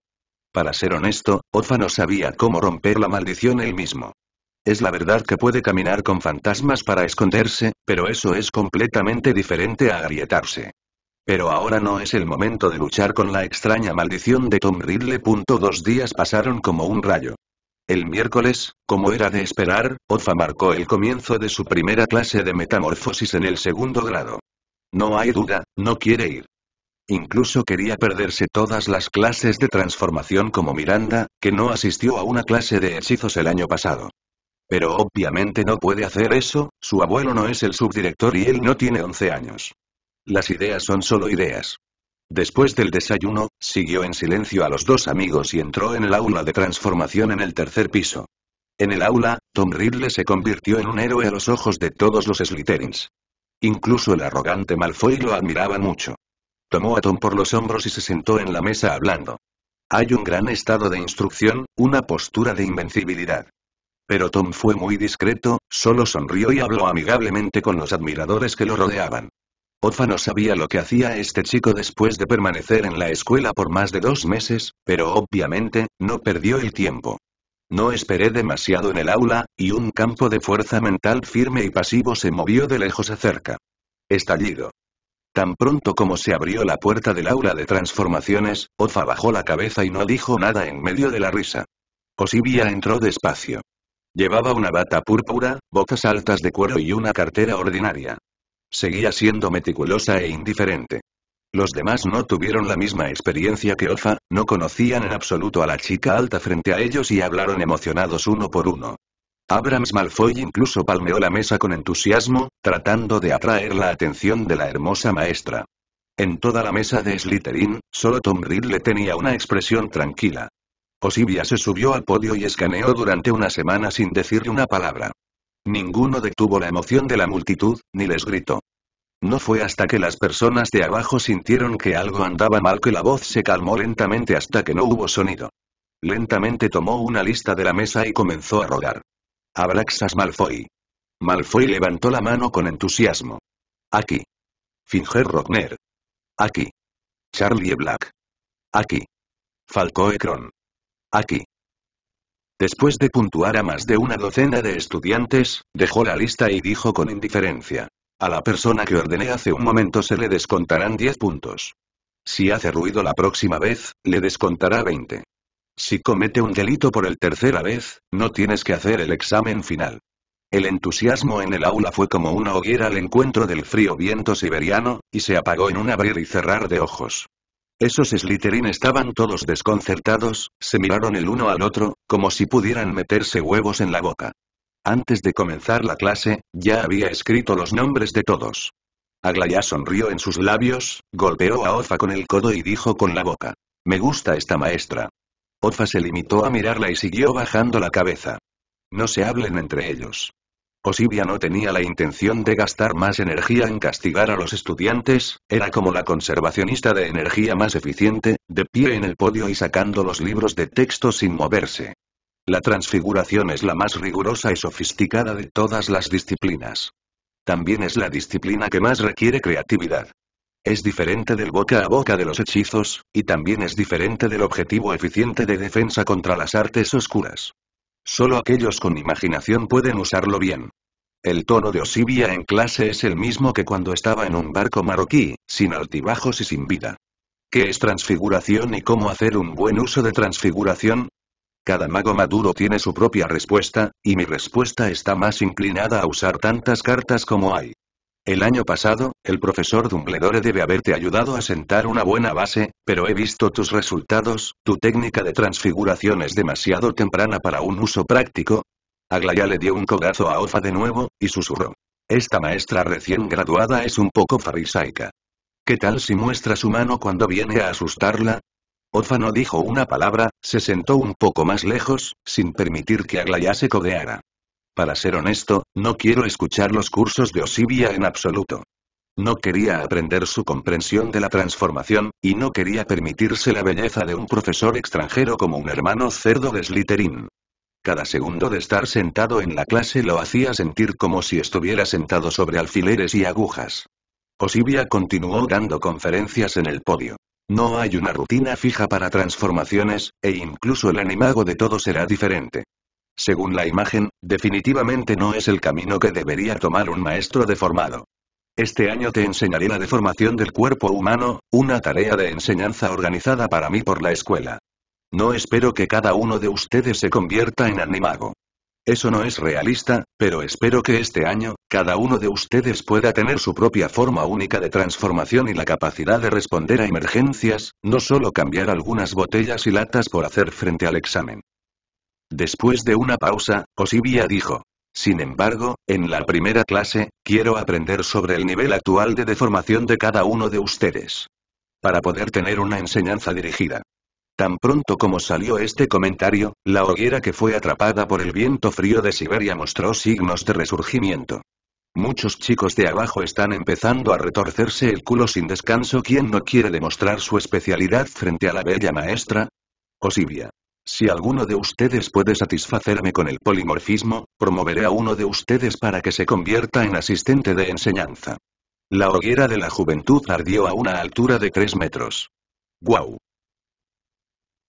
Para ser honesto, Ofa no sabía cómo romper la maldición él mismo. Es la verdad que puede caminar con fantasmas para esconderse, pero eso es completamente diferente a agrietarse. Pero ahora no es el momento de luchar con la extraña maldición de Tom Ridley. Dos días pasaron como un rayo. El miércoles, como era de esperar, Ofa marcó el comienzo de su primera clase de metamorfosis en el segundo grado. No hay duda, no quiere ir. Incluso quería perderse todas las clases de transformación como Miranda, que no asistió a una clase de hechizos el año pasado. Pero obviamente no puede hacer eso, su abuelo no es el subdirector y él no tiene 11 años. Las ideas son solo ideas. Después del desayuno, siguió en silencio a los dos amigos y entró en el aula de transformación en el tercer piso. En el aula, Tom Riddle se convirtió en un héroe a los ojos de todos los Slytherins. Incluso el arrogante Malfoy lo admiraba mucho. Tomó a Tom por los hombros y se sentó en la mesa hablando. Hay un gran estado de instrucción, una postura de invencibilidad. Pero Tom fue muy discreto, solo sonrió y habló amigablemente con los admiradores que lo rodeaban. Ofa no sabía lo que hacía este chico después de permanecer en la escuela por más de dos meses, pero obviamente, no perdió el tiempo. No esperé demasiado en el aula, y un campo de fuerza mental firme y pasivo se movió de lejos a cerca. Estallido. Tan pronto como se abrió la puerta del aula de transformaciones, Ofa bajó la cabeza y no dijo nada en medio de la risa. Osibia entró despacio. Llevaba una bata púrpura, botas altas de cuero y una cartera ordinaria. Seguía siendo meticulosa e indiferente. Los demás no tuvieron la misma experiencia que Ofa, no conocían en absoluto a la chica alta frente a ellos y hablaron emocionados uno por uno. Abrams Malfoy incluso palmeó la mesa con entusiasmo, tratando de atraer la atención de la hermosa maestra. En toda la mesa de Slytherin, solo Tom Riddle tenía una expresión tranquila. Osibia se subió al podio y escaneó durante una semana sin decirle una palabra. Ninguno detuvo la emoción de la multitud, ni les gritó. No fue hasta que las personas de abajo sintieron que algo andaba mal que la voz se calmó lentamente hasta que no hubo sonido. Lentamente tomó una lista de la mesa y comenzó a rogar. Abraxas Malfoy. Malfoy levantó la mano con entusiasmo. Aquí. Finger Rockner. Aquí. Charlie Black. Aquí. Falco Cron. Aquí. Después de puntuar a más de una docena de estudiantes, dejó la lista y dijo con indiferencia. A la persona que ordené hace un momento se le descontarán 10 puntos. Si hace ruido la próxima vez, le descontará 20. Si comete un delito por el tercera vez, no tienes que hacer el examen final. El entusiasmo en el aula fue como una hoguera al encuentro del frío viento siberiano, y se apagó en un abrir y cerrar de ojos. Esos Slytherin estaban todos desconcertados, se miraron el uno al otro, como si pudieran meterse huevos en la boca. Antes de comenzar la clase, ya había escrito los nombres de todos. Aglaya sonrió en sus labios, golpeó a Ofa con el codo y dijo con la boca. Me gusta esta maestra. Ofa se limitó a mirarla y siguió bajando la cabeza. No se hablen entre ellos. Osibia no tenía la intención de gastar más energía en castigar a los estudiantes, era como la conservacionista de energía más eficiente, de pie en el podio y sacando los libros de texto sin moverse. La transfiguración es la más rigurosa y sofisticada de todas las disciplinas. También es la disciplina que más requiere creatividad. Es diferente del boca a boca de los hechizos, y también es diferente del objetivo eficiente de defensa contra las artes oscuras. Solo aquellos con imaginación pueden usarlo bien. El tono de Osibia en clase es el mismo que cuando estaba en un barco marroquí, sin altibajos y sin vida. ¿Qué es transfiguración y cómo hacer un buen uso de transfiguración? Cada mago maduro tiene su propia respuesta, y mi respuesta está más inclinada a usar tantas cartas como hay. El año pasado, el profesor Dumbledore debe haberte ayudado a sentar una buena base, pero he visto tus resultados, tu técnica de transfiguración es demasiado temprana para un uso práctico. Aglaya le dio un codazo a Ofa de nuevo, y susurró. Esta maestra recién graduada es un poco farisaica. ¿Qué tal si muestra su mano cuando viene a asustarla? Ofa no dijo una palabra, se sentó un poco más lejos, sin permitir que Aglaya se codeara. Para ser honesto, no quiero escuchar los cursos de Osivia en absoluto. No quería aprender su comprensión de la transformación, y no quería permitirse la belleza de un profesor extranjero como un hermano cerdo de Slytherin. Cada segundo de estar sentado en la clase lo hacía sentir como si estuviera sentado sobre alfileres y agujas. Osivia continuó dando conferencias en el podio. No hay una rutina fija para transformaciones, e incluso el animago de todo será diferente según la imagen, definitivamente no es el camino que debería tomar un maestro deformado. Este año te enseñaré la deformación del cuerpo humano, una tarea de enseñanza organizada para mí por la escuela. No espero que cada uno de ustedes se convierta en animago. Eso no es realista, pero espero que este año, cada uno de ustedes pueda tener su propia forma única de transformación y la capacidad de responder a emergencias, no solo cambiar algunas botellas y latas por hacer frente al examen. Después de una pausa, Osibia dijo. Sin embargo, en la primera clase, quiero aprender sobre el nivel actual de deformación de cada uno de ustedes. Para poder tener una enseñanza dirigida. Tan pronto como salió este comentario, la hoguera que fue atrapada por el viento frío de Siberia mostró signos de resurgimiento. Muchos chicos de abajo están empezando a retorcerse el culo sin descanso. ¿Quién no quiere demostrar su especialidad frente a la bella maestra? Osibia. Si alguno de ustedes puede satisfacerme con el polimorfismo, promoveré a uno de ustedes para que se convierta en asistente de enseñanza. La hoguera de la juventud ardió a una altura de 3 metros. ¡Guau!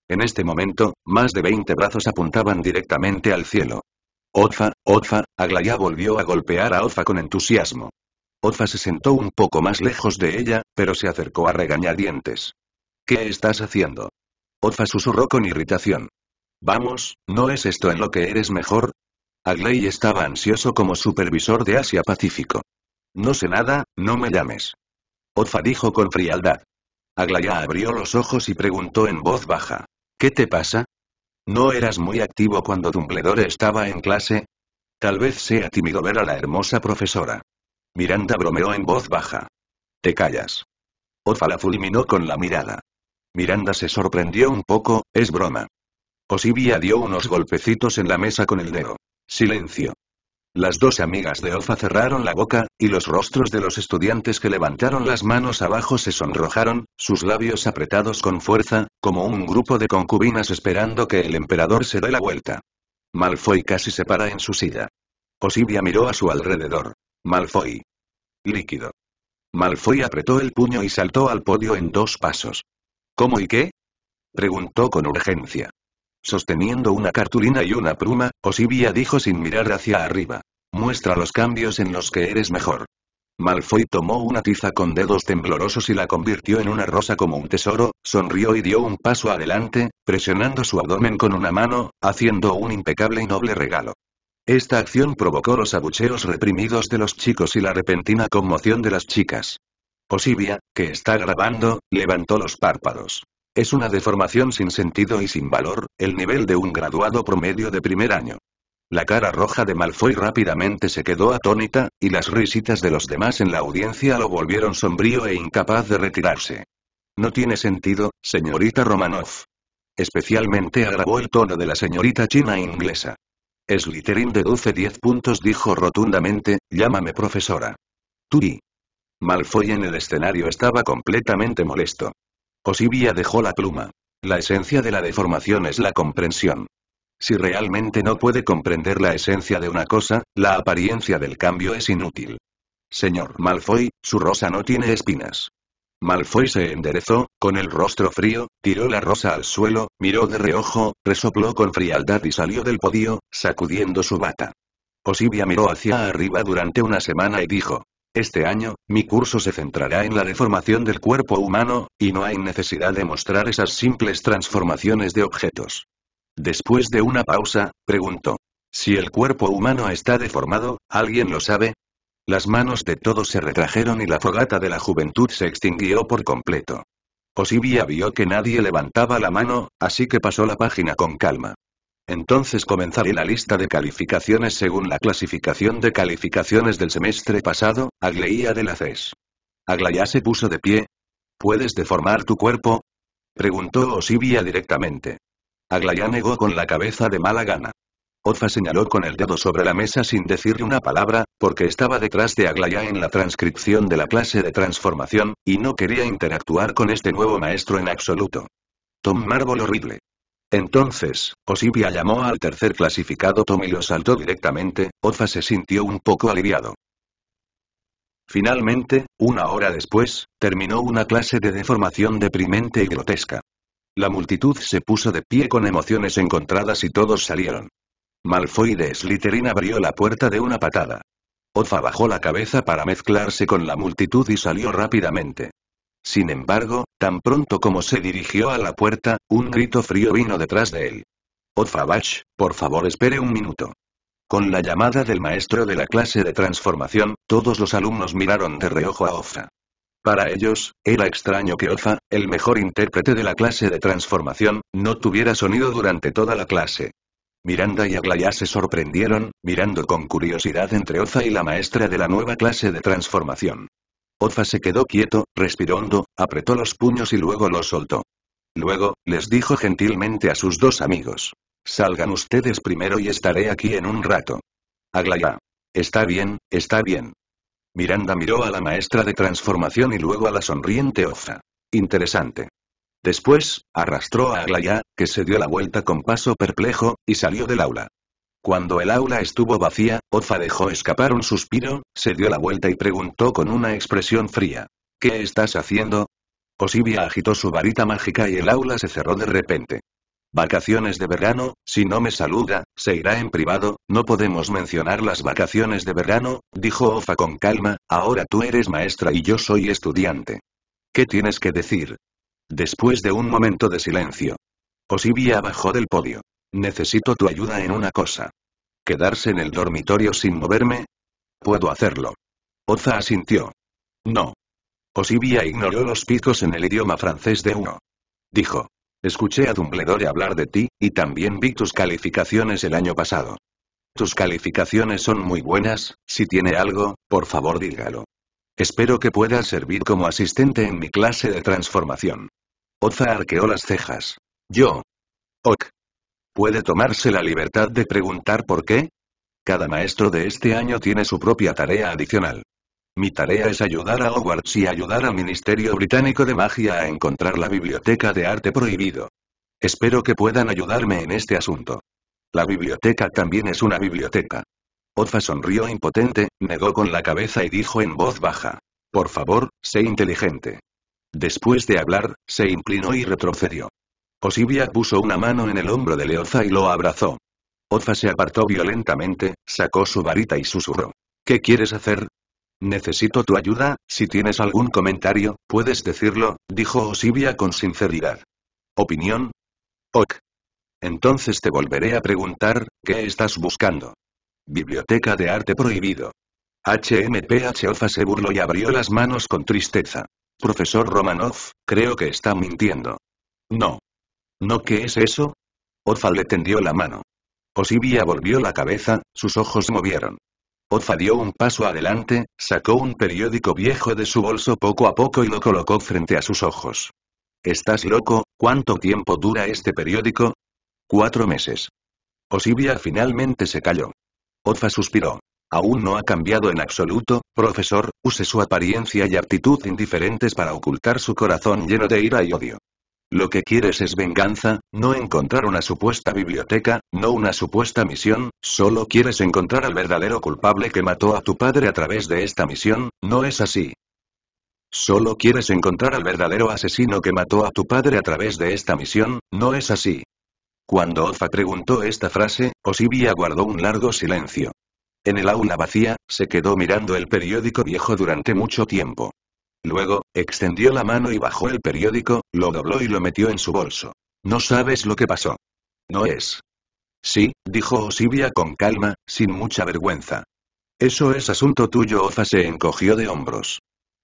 En este momento, más de 20 brazos apuntaban directamente al cielo. Otfa, Otfa, Aglaya volvió a golpear a Otfa con entusiasmo. Otfa se sentó un poco más lejos de ella, pero se acercó a regañadientes. ¿Qué estás haciendo? Otfa susurró con irritación. Vamos, ¿no es esto en lo que eres mejor? Agley estaba ansioso como supervisor de Asia-Pacífico. No sé nada, no me llames. Otfa dijo con frialdad. Aglaya abrió los ojos y preguntó en voz baja. ¿Qué te pasa? ¿No eras muy activo cuando Dumbledore estaba en clase? Tal vez sea tímido ver a la hermosa profesora. Miranda bromeó en voz baja. Te callas. Otha la fulminó con la mirada. Miranda se sorprendió un poco, es broma. Osibia dio unos golpecitos en la mesa con el dedo. Silencio. Las dos amigas de Ofa cerraron la boca, y los rostros de los estudiantes que levantaron las manos abajo se sonrojaron, sus labios apretados con fuerza, como un grupo de concubinas esperando que el emperador se dé la vuelta. Malfoy casi se para en su silla. Osibia miró a su alrededor. Malfoy. Líquido. Malfoy apretó el puño y saltó al podio en dos pasos. ¿Cómo y qué? Preguntó con urgencia. Sosteniendo una cartulina y una pluma, Osibia dijo sin mirar hacia arriba. Muestra los cambios en los que eres mejor. Malfoy tomó una tiza con dedos temblorosos y la convirtió en una rosa como un tesoro, sonrió y dio un paso adelante, presionando su abdomen con una mano, haciendo un impecable y noble regalo. Esta acción provocó los abucheos reprimidos de los chicos y la repentina conmoción de las chicas. Posibia, que está grabando, levantó los párpados. Es una deformación sin sentido y sin valor, el nivel de un graduado promedio de primer año. La cara roja de Malfoy rápidamente se quedó atónita, y las risitas de los demás en la audiencia lo volvieron sombrío e incapaz de retirarse. No tiene sentido, señorita Romanov. Especialmente agravó el tono de la señorita china inglesa. de deduce 10 puntos dijo rotundamente, llámame profesora. Turi, Malfoy en el escenario estaba completamente molesto. Osivia dejó la pluma. La esencia de la deformación es la comprensión. Si realmente no puede comprender la esencia de una cosa, la apariencia del cambio es inútil. Señor Malfoy, su rosa no tiene espinas. Malfoy se enderezó, con el rostro frío, tiró la rosa al suelo, miró de reojo, resopló con frialdad y salió del podio, sacudiendo su bata. Osivia miró hacia arriba durante una semana y dijo, este año, mi curso se centrará en la deformación del cuerpo humano, y no hay necesidad de mostrar esas simples transformaciones de objetos. Después de una pausa, preguntó. Si el cuerpo humano está deformado, ¿alguien lo sabe? Las manos de todos se retrajeron y la fogata de la juventud se extinguió por completo. Osibia vio que nadie levantaba la mano, así que pasó la página con calma. Entonces comenzaré la lista de calificaciones según la clasificación de calificaciones del semestre pasado, Agleía de la CES. Aglaya se puso de pie. ¿Puedes deformar tu cuerpo? Preguntó Osibia directamente. Aglaya negó con la cabeza de mala gana. Ofa señaló con el dedo sobre la mesa sin decir una palabra, porque estaba detrás de Aglaya en la transcripción de la clase de transformación, y no quería interactuar con este nuevo maestro en absoluto. Tom Marvel horrible. Entonces, Osipia llamó al tercer clasificado Tom y lo saltó directamente, Ofa se sintió un poco aliviado. Finalmente, una hora después, terminó una clase de deformación deprimente y grotesca. La multitud se puso de pie con emociones encontradas y todos salieron. Malfoy de Slytherin abrió la puerta de una patada. Ofa bajó la cabeza para mezclarse con la multitud y salió rápidamente. Sin embargo, tan pronto como se dirigió a la puerta, un grito frío vino detrás de él. Otfabach, por favor espere un minuto. Con la llamada del maestro de la clase de transformación, todos los alumnos miraron de reojo a Oza. Para ellos, era extraño que Oza, el mejor intérprete de la clase de transformación, no tuviera sonido durante toda la clase. Miranda y Aglaya se sorprendieron, mirando con curiosidad entre Oza y la maestra de la nueva clase de transformación. Ofa se quedó quieto, respiró hondo, apretó los puños y luego los soltó. Luego, les dijo gentilmente a sus dos amigos. Salgan ustedes primero y estaré aquí en un rato. Aglaya. Está bien, está bien. Miranda miró a la maestra de transformación y luego a la sonriente Ofa. Interesante. Después, arrastró a Aglaya, que se dio la vuelta con paso perplejo, y salió del aula. Cuando el aula estuvo vacía, Ofa dejó escapar un suspiro, se dio la vuelta y preguntó con una expresión fría. ¿Qué estás haciendo? Osibia agitó su varita mágica y el aula se cerró de repente. Vacaciones de verano, si no me saluda, se irá en privado, no podemos mencionar las vacaciones de verano, dijo Ofa con calma, ahora tú eres maestra y yo soy estudiante. ¿Qué tienes que decir? Después de un momento de silencio. Osibia bajó del podio. Necesito tu ayuda en una cosa. ¿Quedarse en el dormitorio sin moverme? Puedo hacerlo. Oza asintió. No. Osibia ignoró los picos en el idioma francés de uno. Dijo. Escuché a Dumbledore hablar de ti, y también vi tus calificaciones el año pasado. Tus calificaciones son muy buenas, si tiene algo, por favor dígalo. Espero que puedas servir como asistente en mi clase de transformación. Oza arqueó las cejas. Yo. Ok. ¿Puede tomarse la libertad de preguntar por qué? Cada maestro de este año tiene su propia tarea adicional. Mi tarea es ayudar a Hogwarts y ayudar al Ministerio Británico de Magia a encontrar la Biblioteca de Arte Prohibido. Espero que puedan ayudarme en este asunto. La biblioteca también es una biblioteca. Otfa sonrió impotente, negó con la cabeza y dijo en voz baja. Por favor, sé inteligente. Después de hablar, se inclinó y retrocedió. Osibia puso una mano en el hombro de Leoza y lo abrazó. Oza se apartó violentamente, sacó su varita y susurró. ¿Qué quieres hacer? Necesito tu ayuda, si tienes algún comentario, puedes decirlo, dijo Osibia con sinceridad. ¿Opinión? Ok. Entonces te volveré a preguntar, ¿qué estás buscando? Biblioteca de arte prohibido. HMPH Oza se burló y abrió las manos con tristeza. Profesor Romanov, creo que está mintiendo. No. ¿No qué es eso? Ofa le tendió la mano. Osibia volvió la cabeza, sus ojos movieron. Ofa dio un paso adelante, sacó un periódico viejo de su bolso poco a poco y lo colocó frente a sus ojos. ¿Estás loco? ¿Cuánto tiempo dura este periódico? Cuatro meses. Osibia finalmente se calló. Ofa suspiró. Aún no ha cambiado en absoluto, profesor, use su apariencia y actitud indiferentes para ocultar su corazón lleno de ira y odio. Lo que quieres es venganza, no encontrar una supuesta biblioteca, no una supuesta misión, solo quieres encontrar al verdadero culpable que mató a tu padre a través de esta misión, ¿no es así? Solo quieres encontrar al verdadero asesino que mató a tu padre a través de esta misión, ¿no es así? Cuando Ofa preguntó esta frase, Osibia guardó un largo silencio. En el aula vacía, se quedó mirando el periódico viejo durante mucho tiempo. Luego, extendió la mano y bajó el periódico, lo dobló y lo metió en su bolso. No sabes lo que pasó. No es. Sí, dijo Osibia con calma, sin mucha vergüenza. Eso es asunto tuyo. Oza se encogió de hombros.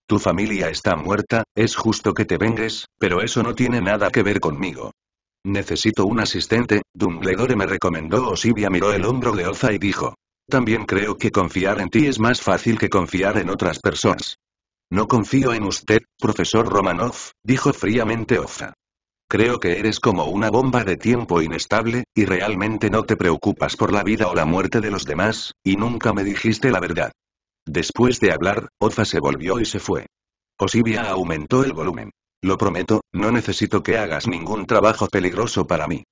Tu familia está muerta, es justo que te vengues, pero eso no tiene nada que ver conmigo. Necesito un asistente, Dumbledore me recomendó. Osibia miró el hombro de Oza y dijo. También creo que confiar en ti es más fácil que confiar en otras personas. No confío en usted, profesor Romanov, dijo fríamente Oza. Creo que eres como una bomba de tiempo inestable, y realmente no te preocupas por la vida o la muerte de los demás, y nunca me dijiste la verdad. Después de hablar, Oza se volvió y se fue. Osibia aumentó el volumen. Lo prometo, no necesito que hagas ningún trabajo peligroso para mí.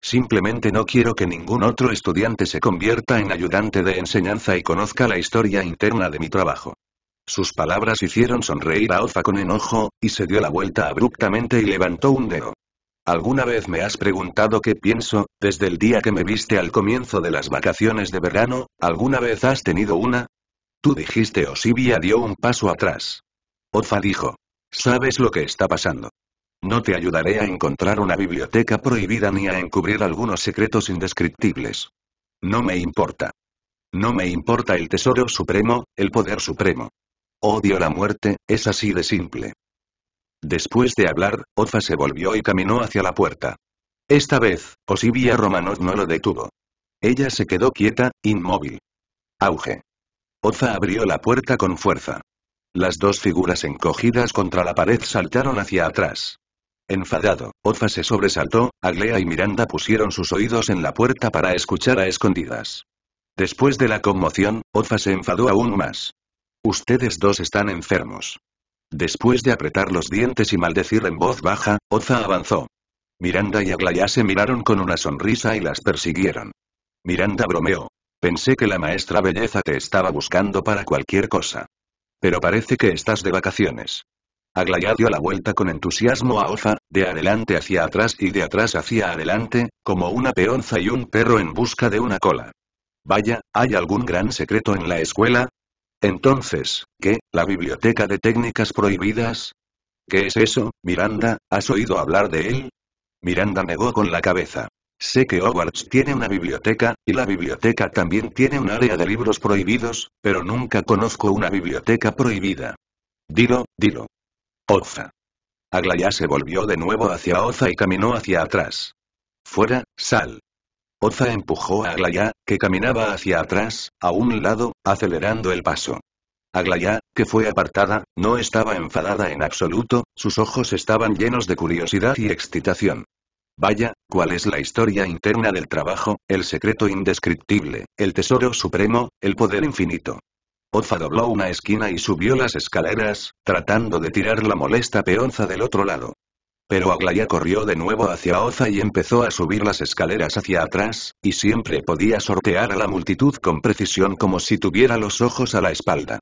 Simplemente no quiero que ningún otro estudiante se convierta en ayudante de enseñanza y conozca la historia interna de mi trabajo. Sus palabras hicieron sonreír a Ofa con enojo, y se dio la vuelta abruptamente y levantó un dedo. ¿Alguna vez me has preguntado qué pienso, desde el día que me viste al comienzo de las vacaciones de verano, alguna vez has tenido una? Tú dijiste Osibia dio un paso atrás. Ofa dijo. Sabes lo que está pasando. No te ayudaré a encontrar una biblioteca prohibida ni a encubrir algunos secretos indescriptibles. No me importa. No me importa el tesoro supremo, el poder supremo. Odio la muerte, es así de simple. Después de hablar, Ofa se volvió y caminó hacia la puerta. Esta vez, Osibia Romanov no lo detuvo. Ella se quedó quieta, inmóvil. Auge. Oza abrió la puerta con fuerza. Las dos figuras encogidas contra la pared saltaron hacia atrás. Enfadado, ofa se sobresaltó, Aglea y Miranda pusieron sus oídos en la puerta para escuchar a escondidas. Después de la conmoción, ofa se enfadó aún más. Ustedes dos están enfermos. Después de apretar los dientes y maldecir en voz baja, Oza avanzó. Miranda y Aglaya se miraron con una sonrisa y las persiguieron. Miranda bromeó. Pensé que la maestra belleza te estaba buscando para cualquier cosa. Pero parece que estás de vacaciones. Aglaya dio la vuelta con entusiasmo a Oza, de adelante hacia atrás y de atrás hacia adelante, como una peonza y un perro en busca de una cola. Vaya, ¿hay algún gran secreto en la escuela? Entonces, ¿qué, la biblioteca de técnicas prohibidas? ¿Qué es eso, Miranda, has oído hablar de él? Miranda negó con la cabeza. Sé que Hogwarts tiene una biblioteca, y la biblioteca también tiene un área de libros prohibidos, pero nunca conozco una biblioteca prohibida. Dilo, dilo. Oza. Aglaya se volvió de nuevo hacia Oza y caminó hacia atrás. Fuera, sal. Oza empujó a Aglaya, que caminaba hacia atrás, a un lado, acelerando el paso. Aglaya, que fue apartada, no estaba enfadada en absoluto, sus ojos estaban llenos de curiosidad y excitación. Vaya, ¿cuál es la historia interna del trabajo, el secreto indescriptible, el tesoro supremo, el poder infinito? Oza dobló una esquina y subió las escaleras, tratando de tirar la molesta peonza del otro lado. Pero Aglaya corrió de nuevo hacia Oza y empezó a subir las escaleras hacia atrás, y siempre podía sortear a la multitud con precisión como si tuviera los ojos a la espalda.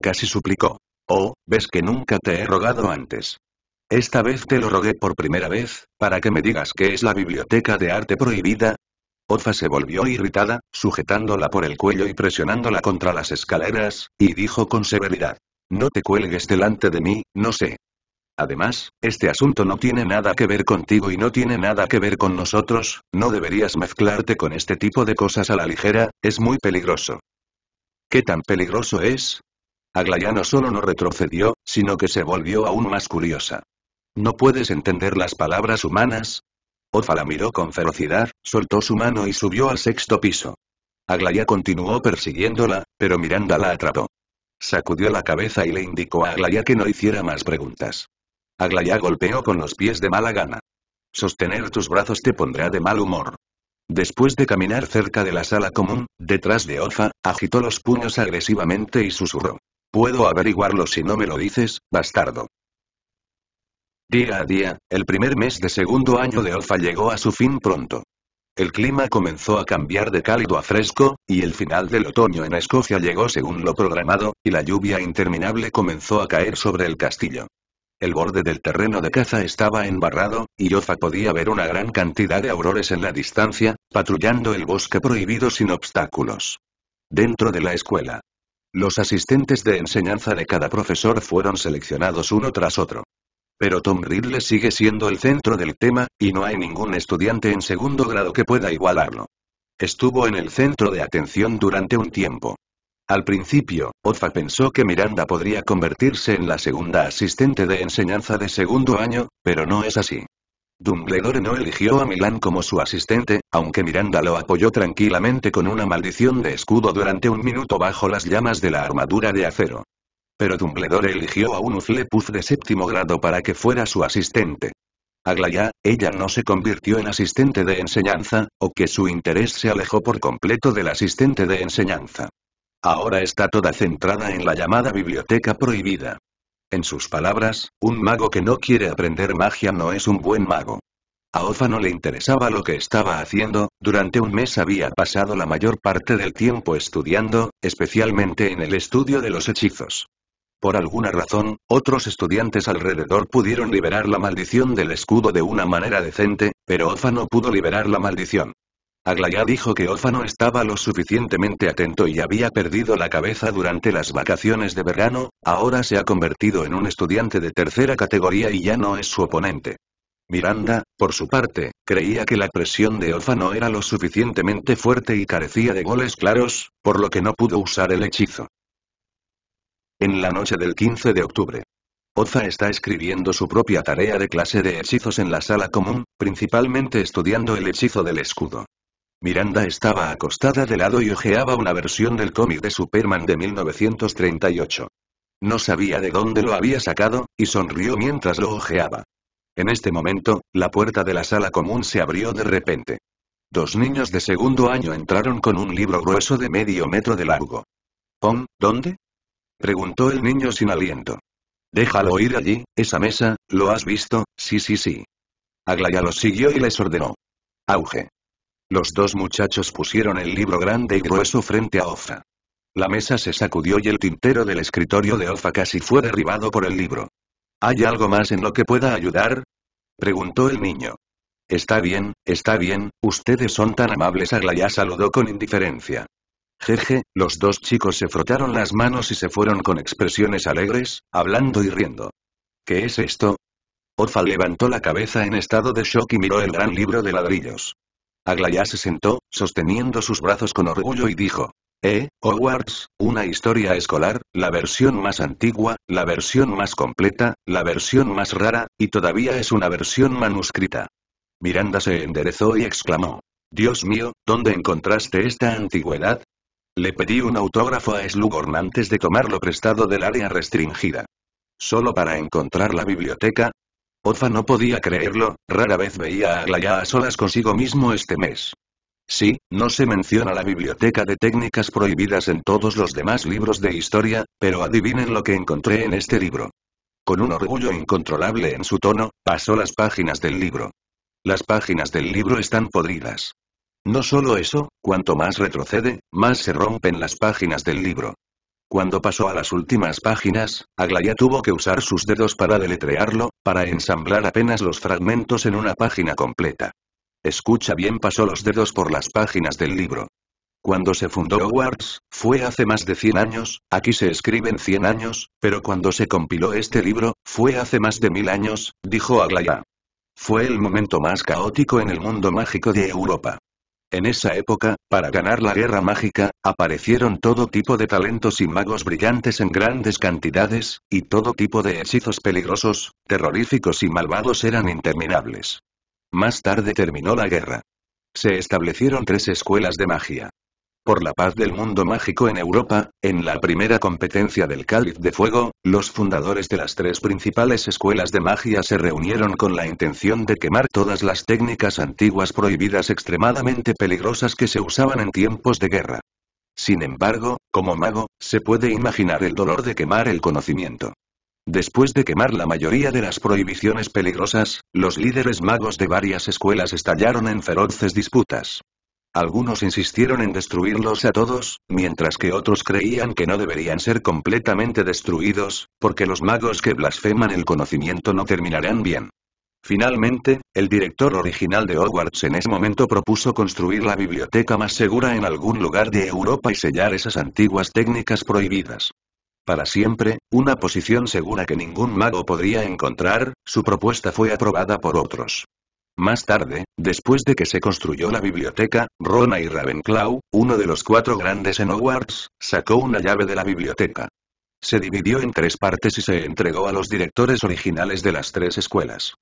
Casi suplicó. Oh, ves que nunca te he rogado antes. Esta vez te lo rogué por primera vez, para que me digas que es la biblioteca de arte prohibida. Oza se volvió irritada, sujetándola por el cuello y presionándola contra las escaleras, y dijo con severidad. No te cuelgues delante de mí, no sé, Además, este asunto no tiene nada que ver contigo y no tiene nada que ver con nosotros, no deberías mezclarte con este tipo de cosas a la ligera, es muy peligroso. ¿Qué tan peligroso es? Aglaya no solo no retrocedió, sino que se volvió aún más curiosa. ¿No puedes entender las palabras humanas? Ofa la miró con ferocidad, soltó su mano y subió al sexto piso. Aglaya continuó persiguiéndola, pero Miranda la atrapó. Sacudió la cabeza y le indicó a Aglaya que no hiciera más preguntas. Aglaya golpeó con los pies de mala gana. Sostener tus brazos te pondrá de mal humor. Después de caminar cerca de la sala común, detrás de Olfa, agitó los puños agresivamente y susurró. Puedo averiguarlo si no me lo dices, bastardo. Día a día, el primer mes de segundo año de Ofa llegó a su fin pronto. El clima comenzó a cambiar de cálido a fresco, y el final del otoño en Escocia llegó según lo programado, y la lluvia interminable comenzó a caer sobre el castillo. El borde del terreno de caza estaba embarrado, y Yoza podía ver una gran cantidad de aurores en la distancia, patrullando el bosque prohibido sin obstáculos. Dentro de la escuela. Los asistentes de enseñanza de cada profesor fueron seleccionados uno tras otro. Pero Tom Ridley sigue siendo el centro del tema, y no hay ningún estudiante en segundo grado que pueda igualarlo. Estuvo en el centro de atención durante un tiempo. Al principio, Otfa pensó que Miranda podría convertirse en la segunda asistente de enseñanza de segundo año, pero no es así. Dumbledore no eligió a Milan como su asistente, aunque Miranda lo apoyó tranquilamente con una maldición de escudo durante un minuto bajo las llamas de la armadura de acero. Pero Dumbledore eligió a un Uflepuz de séptimo grado para que fuera su asistente. Aglaya, ella no se convirtió en asistente de enseñanza, o que su interés se alejó por completo del asistente de enseñanza. Ahora está toda centrada en la llamada biblioteca prohibida. En sus palabras, un mago que no quiere aprender magia no es un buen mago. A Ofa no le interesaba lo que estaba haciendo, durante un mes había pasado la mayor parte del tiempo estudiando, especialmente en el estudio de los hechizos. Por alguna razón, otros estudiantes alrededor pudieron liberar la maldición del escudo de una manera decente, pero Ofa no pudo liberar la maldición. Aglaya dijo que no estaba lo suficientemente atento y había perdido la cabeza durante las vacaciones de verano, ahora se ha convertido en un estudiante de tercera categoría y ya no es su oponente. Miranda, por su parte, creía que la presión de Ófano no era lo suficientemente fuerte y carecía de goles claros, por lo que no pudo usar el hechizo. En la noche del 15 de octubre. Oza está escribiendo su propia tarea de clase de hechizos en la sala común, principalmente estudiando el hechizo del escudo. Miranda estaba acostada de lado y hojeaba una versión del cómic de Superman de 1938. No sabía de dónde lo había sacado, y sonrió mientras lo hojeaba. En este momento, la puerta de la sala común se abrió de repente. Dos niños de segundo año entraron con un libro grueso de medio metro de largo. ¿Pom, dónde? preguntó el niño sin aliento. Déjalo ir allí, esa mesa, ¿lo has visto? Sí, sí, sí. Aglaya lo siguió y les ordenó. Auge. Los dos muchachos pusieron el libro grande y grueso frente a Ofa. La mesa se sacudió y el tintero del escritorio de Ofa casi fue derribado por el libro. ¿Hay algo más en lo que pueda ayudar? preguntó el niño. Está bien, está bien, ustedes son tan amables. Aglaya saludó con indiferencia. Jeje, los dos chicos se frotaron las manos y se fueron con expresiones alegres, hablando y riendo. ¿Qué es esto? Ofa levantó la cabeza en estado de shock y miró el gran libro de ladrillos. Aglaya se sentó, sosteniendo sus brazos con orgullo y dijo. «Eh, Hogwarts, una historia escolar, la versión más antigua, la versión más completa, la versión más rara, y todavía es una versión manuscrita. Miranda se enderezó y exclamó. Dios mío, ¿dónde encontraste esta antigüedad? Le pedí un autógrafo a Slughorn antes de tomarlo prestado del área restringida. ¿Solo para encontrar la biblioteca? Ofa no podía creerlo, rara vez veía a Glaya a solas consigo mismo este mes. Sí, no se menciona la biblioteca de técnicas prohibidas en todos los demás libros de historia, pero adivinen lo que encontré en este libro. Con un orgullo incontrolable en su tono, pasó las páginas del libro. Las páginas del libro están podridas. No solo eso, cuanto más retrocede, más se rompen las páginas del libro. Cuando pasó a las últimas páginas, Aglaya tuvo que usar sus dedos para deletrearlo, para ensamblar apenas los fragmentos en una página completa. Escucha bien pasó los dedos por las páginas del libro. Cuando se fundó Hogwarts, fue hace más de 100 años, aquí se escriben 100 años, pero cuando se compiló este libro, fue hace más de mil años, dijo Aglaya. Fue el momento más caótico en el mundo mágico de Europa. En esa época, para ganar la guerra mágica, aparecieron todo tipo de talentos y magos brillantes en grandes cantidades, y todo tipo de hechizos peligrosos, terroríficos y malvados eran interminables. Más tarde terminó la guerra. Se establecieron tres escuelas de magia por la paz del mundo mágico en Europa, en la primera competencia del Cáliz de Fuego, los fundadores de las tres principales escuelas de magia se reunieron con la intención de quemar todas las técnicas antiguas prohibidas extremadamente peligrosas que se usaban en tiempos de guerra. Sin embargo, como mago, se puede imaginar el dolor de quemar el conocimiento. Después de quemar la mayoría de las prohibiciones peligrosas, los líderes magos de varias escuelas estallaron en feroces disputas. Algunos insistieron en destruirlos a todos, mientras que otros creían que no deberían ser completamente destruidos, porque los magos que blasfeman el conocimiento no terminarán bien. Finalmente, el director original de Hogwarts en ese momento propuso construir la biblioteca más segura en algún lugar de Europa y sellar esas antiguas técnicas prohibidas. Para siempre, una posición segura que ningún mago podría encontrar, su propuesta fue aprobada por otros. Más tarde, después de que se construyó la biblioteca, Rona y Ravenclaw, uno de los cuatro grandes en Hogwarts, sacó una llave de la biblioteca. Se dividió en tres partes y se entregó a los directores originales de las tres escuelas.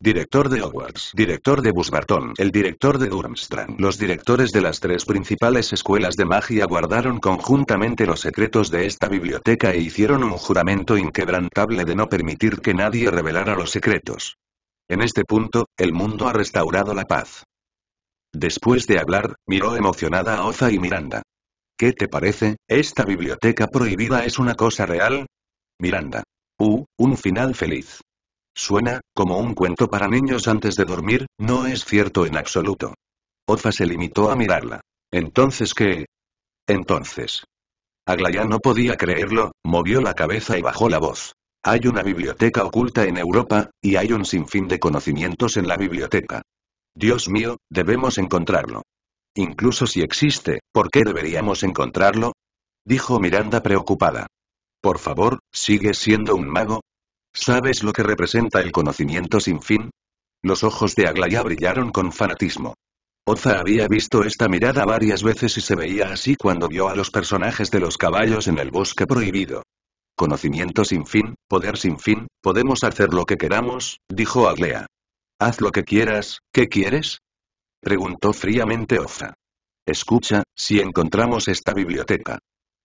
Director de Hogwarts, director de Busbarton, el director de Durmstrang. Los directores de las tres principales escuelas de magia guardaron conjuntamente los secretos de esta biblioteca e hicieron un juramento inquebrantable de no permitir que nadie revelara los secretos. En este punto, el mundo ha restaurado la paz. Después de hablar, miró emocionada a Oza y Miranda. ¿Qué te parece? ¿Esta biblioteca prohibida es una cosa real? Miranda. Uh, un final feliz. Suena, como un cuento para niños antes de dormir, no es cierto en absoluto. Oza se limitó a mirarla. ¿Entonces qué? Entonces. Aglaya no podía creerlo, movió la cabeza y bajó la voz. Hay una biblioteca oculta en Europa, y hay un sinfín de conocimientos en la biblioteca. Dios mío, debemos encontrarlo. Incluso si existe, ¿por qué deberíamos encontrarlo? Dijo Miranda preocupada. Por favor, ¿sigues siendo un mago? ¿Sabes lo que representa el conocimiento sin fin? Los ojos de Aglaya brillaron con fanatismo. Oza había visto esta mirada varias veces y se veía así cuando vio a los personajes de los caballos en el bosque prohibido. Conocimiento sin fin, poder sin fin, podemos hacer lo que queramos, dijo Aglea. Haz lo que quieras, ¿qué quieres? Preguntó fríamente Oza. Escucha, si encontramos esta biblioteca.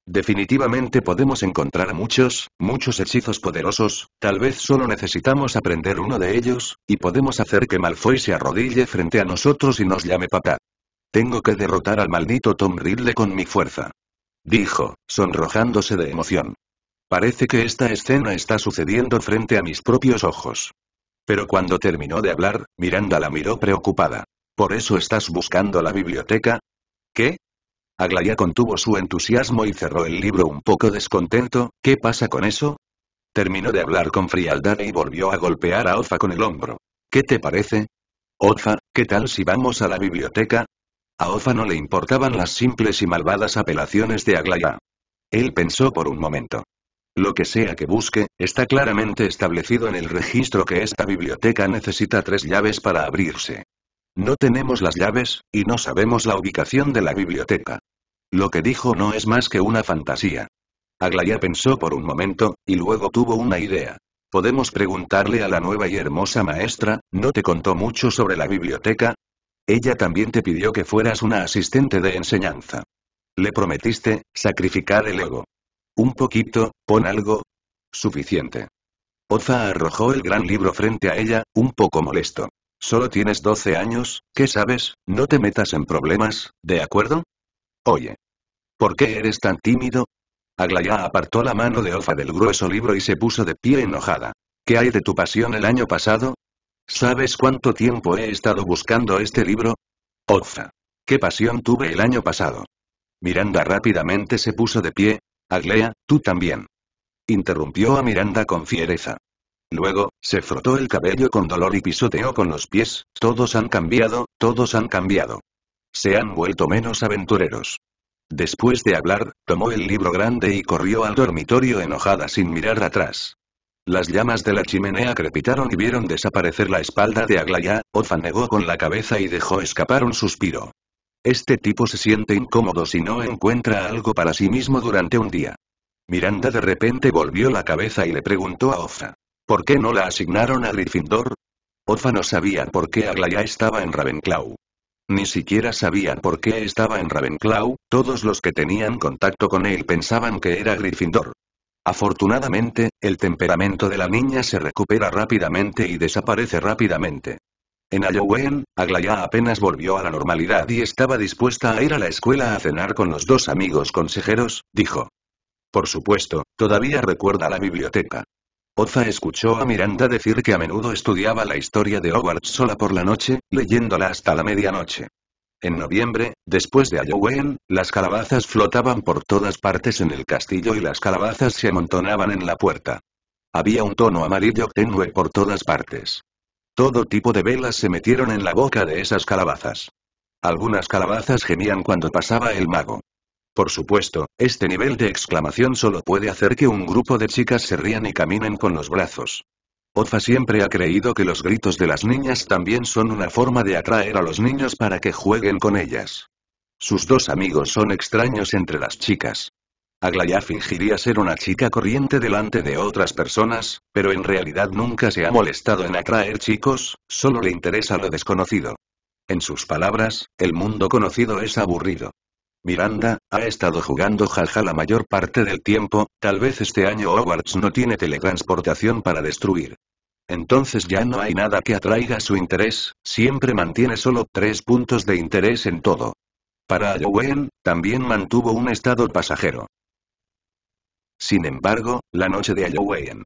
Definitivamente podemos encontrar muchos, muchos hechizos poderosos, tal vez solo necesitamos aprender uno de ellos, y podemos hacer que Malfoy se arrodille frente a nosotros y nos llame papá. Tengo que derrotar al maldito Tom Riddle con mi fuerza. Dijo, sonrojándose de emoción. Parece que esta escena está sucediendo frente a mis propios ojos. Pero cuando terminó de hablar, Miranda la miró preocupada. ¿Por eso estás buscando la biblioteca? ¿Qué? Aglaya contuvo su entusiasmo y cerró el libro un poco descontento, ¿qué pasa con eso? Terminó de hablar con frialdad y volvió a golpear a Ofa con el hombro. ¿Qué te parece? Ofa, ¿qué tal si vamos a la biblioteca? A Ofa no le importaban las simples y malvadas apelaciones de Aglaya. Él pensó por un momento. Lo que sea que busque, está claramente establecido en el registro que esta biblioteca necesita tres llaves para abrirse. No tenemos las llaves, y no sabemos la ubicación de la biblioteca. Lo que dijo no es más que una fantasía. Aglaya pensó por un momento, y luego tuvo una idea. Podemos preguntarle a la nueva y hermosa maestra, ¿no te contó mucho sobre la biblioteca? Ella también te pidió que fueras una asistente de enseñanza. Le prometiste, sacrificar el ego. Un poquito, pon algo. Suficiente. Oza arrojó el gran libro frente a ella, un poco molesto. Solo tienes 12 años, ¿qué sabes? No te metas en problemas, ¿de acuerdo? Oye. ¿Por qué eres tan tímido? Aglaya apartó la mano de Oza del grueso libro y se puso de pie enojada. ¿Qué hay de tu pasión el año pasado? ¿Sabes cuánto tiempo he estado buscando este libro? Oza. ¿Qué pasión tuve el año pasado? Miranda rápidamente se puso de pie, Aglea, tú también. Interrumpió a Miranda con fiereza. Luego, se frotó el cabello con dolor y pisoteó con los pies, todos han cambiado, todos han cambiado. Se han vuelto menos aventureros. Después de hablar, tomó el libro grande y corrió al dormitorio enojada sin mirar atrás. Las llamas de la chimenea crepitaron y vieron desaparecer la espalda de Aglaya, Oza negó con la cabeza y dejó escapar un suspiro. Este tipo se siente incómodo si no encuentra algo para sí mismo durante un día. Miranda de repente volvió la cabeza y le preguntó a Ofa. ¿Por qué no la asignaron a Gryffindor? Ofa no sabía por qué Aglaya estaba en Ravenclaw. Ni siquiera sabía por qué estaba en Ravenclaw, todos los que tenían contacto con él pensaban que era Gryffindor. Afortunadamente, el temperamento de la niña se recupera rápidamente y desaparece rápidamente. En Halloween, Aglaya apenas volvió a la normalidad y estaba dispuesta a ir a la escuela a cenar con los dos amigos consejeros, dijo. Por supuesto, todavía recuerda la biblioteca. Oza escuchó a Miranda decir que a menudo estudiaba la historia de Hogwarts sola por la noche, leyéndola hasta la medianoche. En noviembre, después de Halloween, las calabazas flotaban por todas partes en el castillo y las calabazas se amontonaban en la puerta. Había un tono amarillo tenue por todas partes. Todo tipo de velas se metieron en la boca de esas calabazas. Algunas calabazas gemían cuando pasaba el mago. Por supuesto, este nivel de exclamación solo puede hacer que un grupo de chicas se rían y caminen con los brazos. Ofa siempre ha creído que los gritos de las niñas también son una forma de atraer a los niños para que jueguen con ellas. Sus dos amigos son extraños entre las chicas. Aglaya fingiría ser una chica corriente delante de otras personas, pero en realidad nunca se ha molestado en atraer chicos, solo le interesa lo desconocido. En sus palabras, el mundo conocido es aburrido. Miranda, ha estado jugando jaja la mayor parte del tiempo, tal vez este año Hogwarts no tiene teletransportación para destruir. Entonces ya no hay nada que atraiga su interés, siempre mantiene solo tres puntos de interés en todo. Para Owen, también mantuvo un estado pasajero. Sin embargo, la noche de Halloween.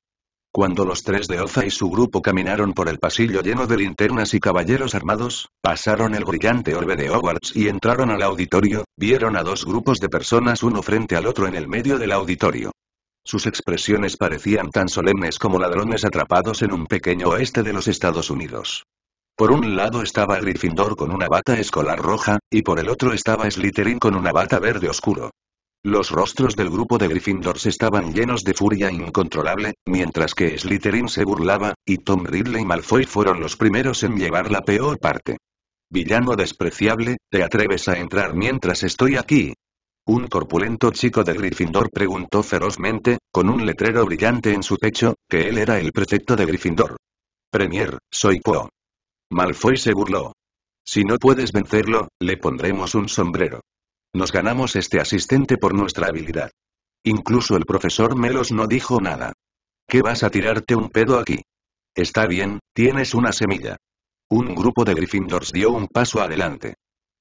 Cuando los tres de Oza y su grupo caminaron por el pasillo lleno de linternas y caballeros armados, pasaron el brillante orbe de Hogwarts y entraron al auditorio, vieron a dos grupos de personas uno frente al otro en el medio del auditorio. Sus expresiones parecían tan solemnes como ladrones atrapados en un pequeño oeste de los Estados Unidos. Por un lado estaba Gryffindor con una bata escolar roja, y por el otro estaba Slytherin con una bata verde oscuro. Los rostros del grupo de Gryffindor estaban llenos de furia incontrolable, mientras que Slytherin se burlaba, y Tom Ridley y Malfoy fueron los primeros en llevar la peor parte. Villano despreciable, ¿te atreves a entrar mientras estoy aquí? Un corpulento chico de Gryffindor preguntó ferozmente, con un letrero brillante en su pecho, que él era el prefecto de Gryffindor. Premier, soy Quo. Malfoy se burló. Si no puedes vencerlo, le pondremos un sombrero. Nos ganamos este asistente por nuestra habilidad. Incluso el profesor Melos no dijo nada. ¿Qué vas a tirarte un pedo aquí? Está bien, tienes una semilla. Un grupo de Gryffindors dio un paso adelante.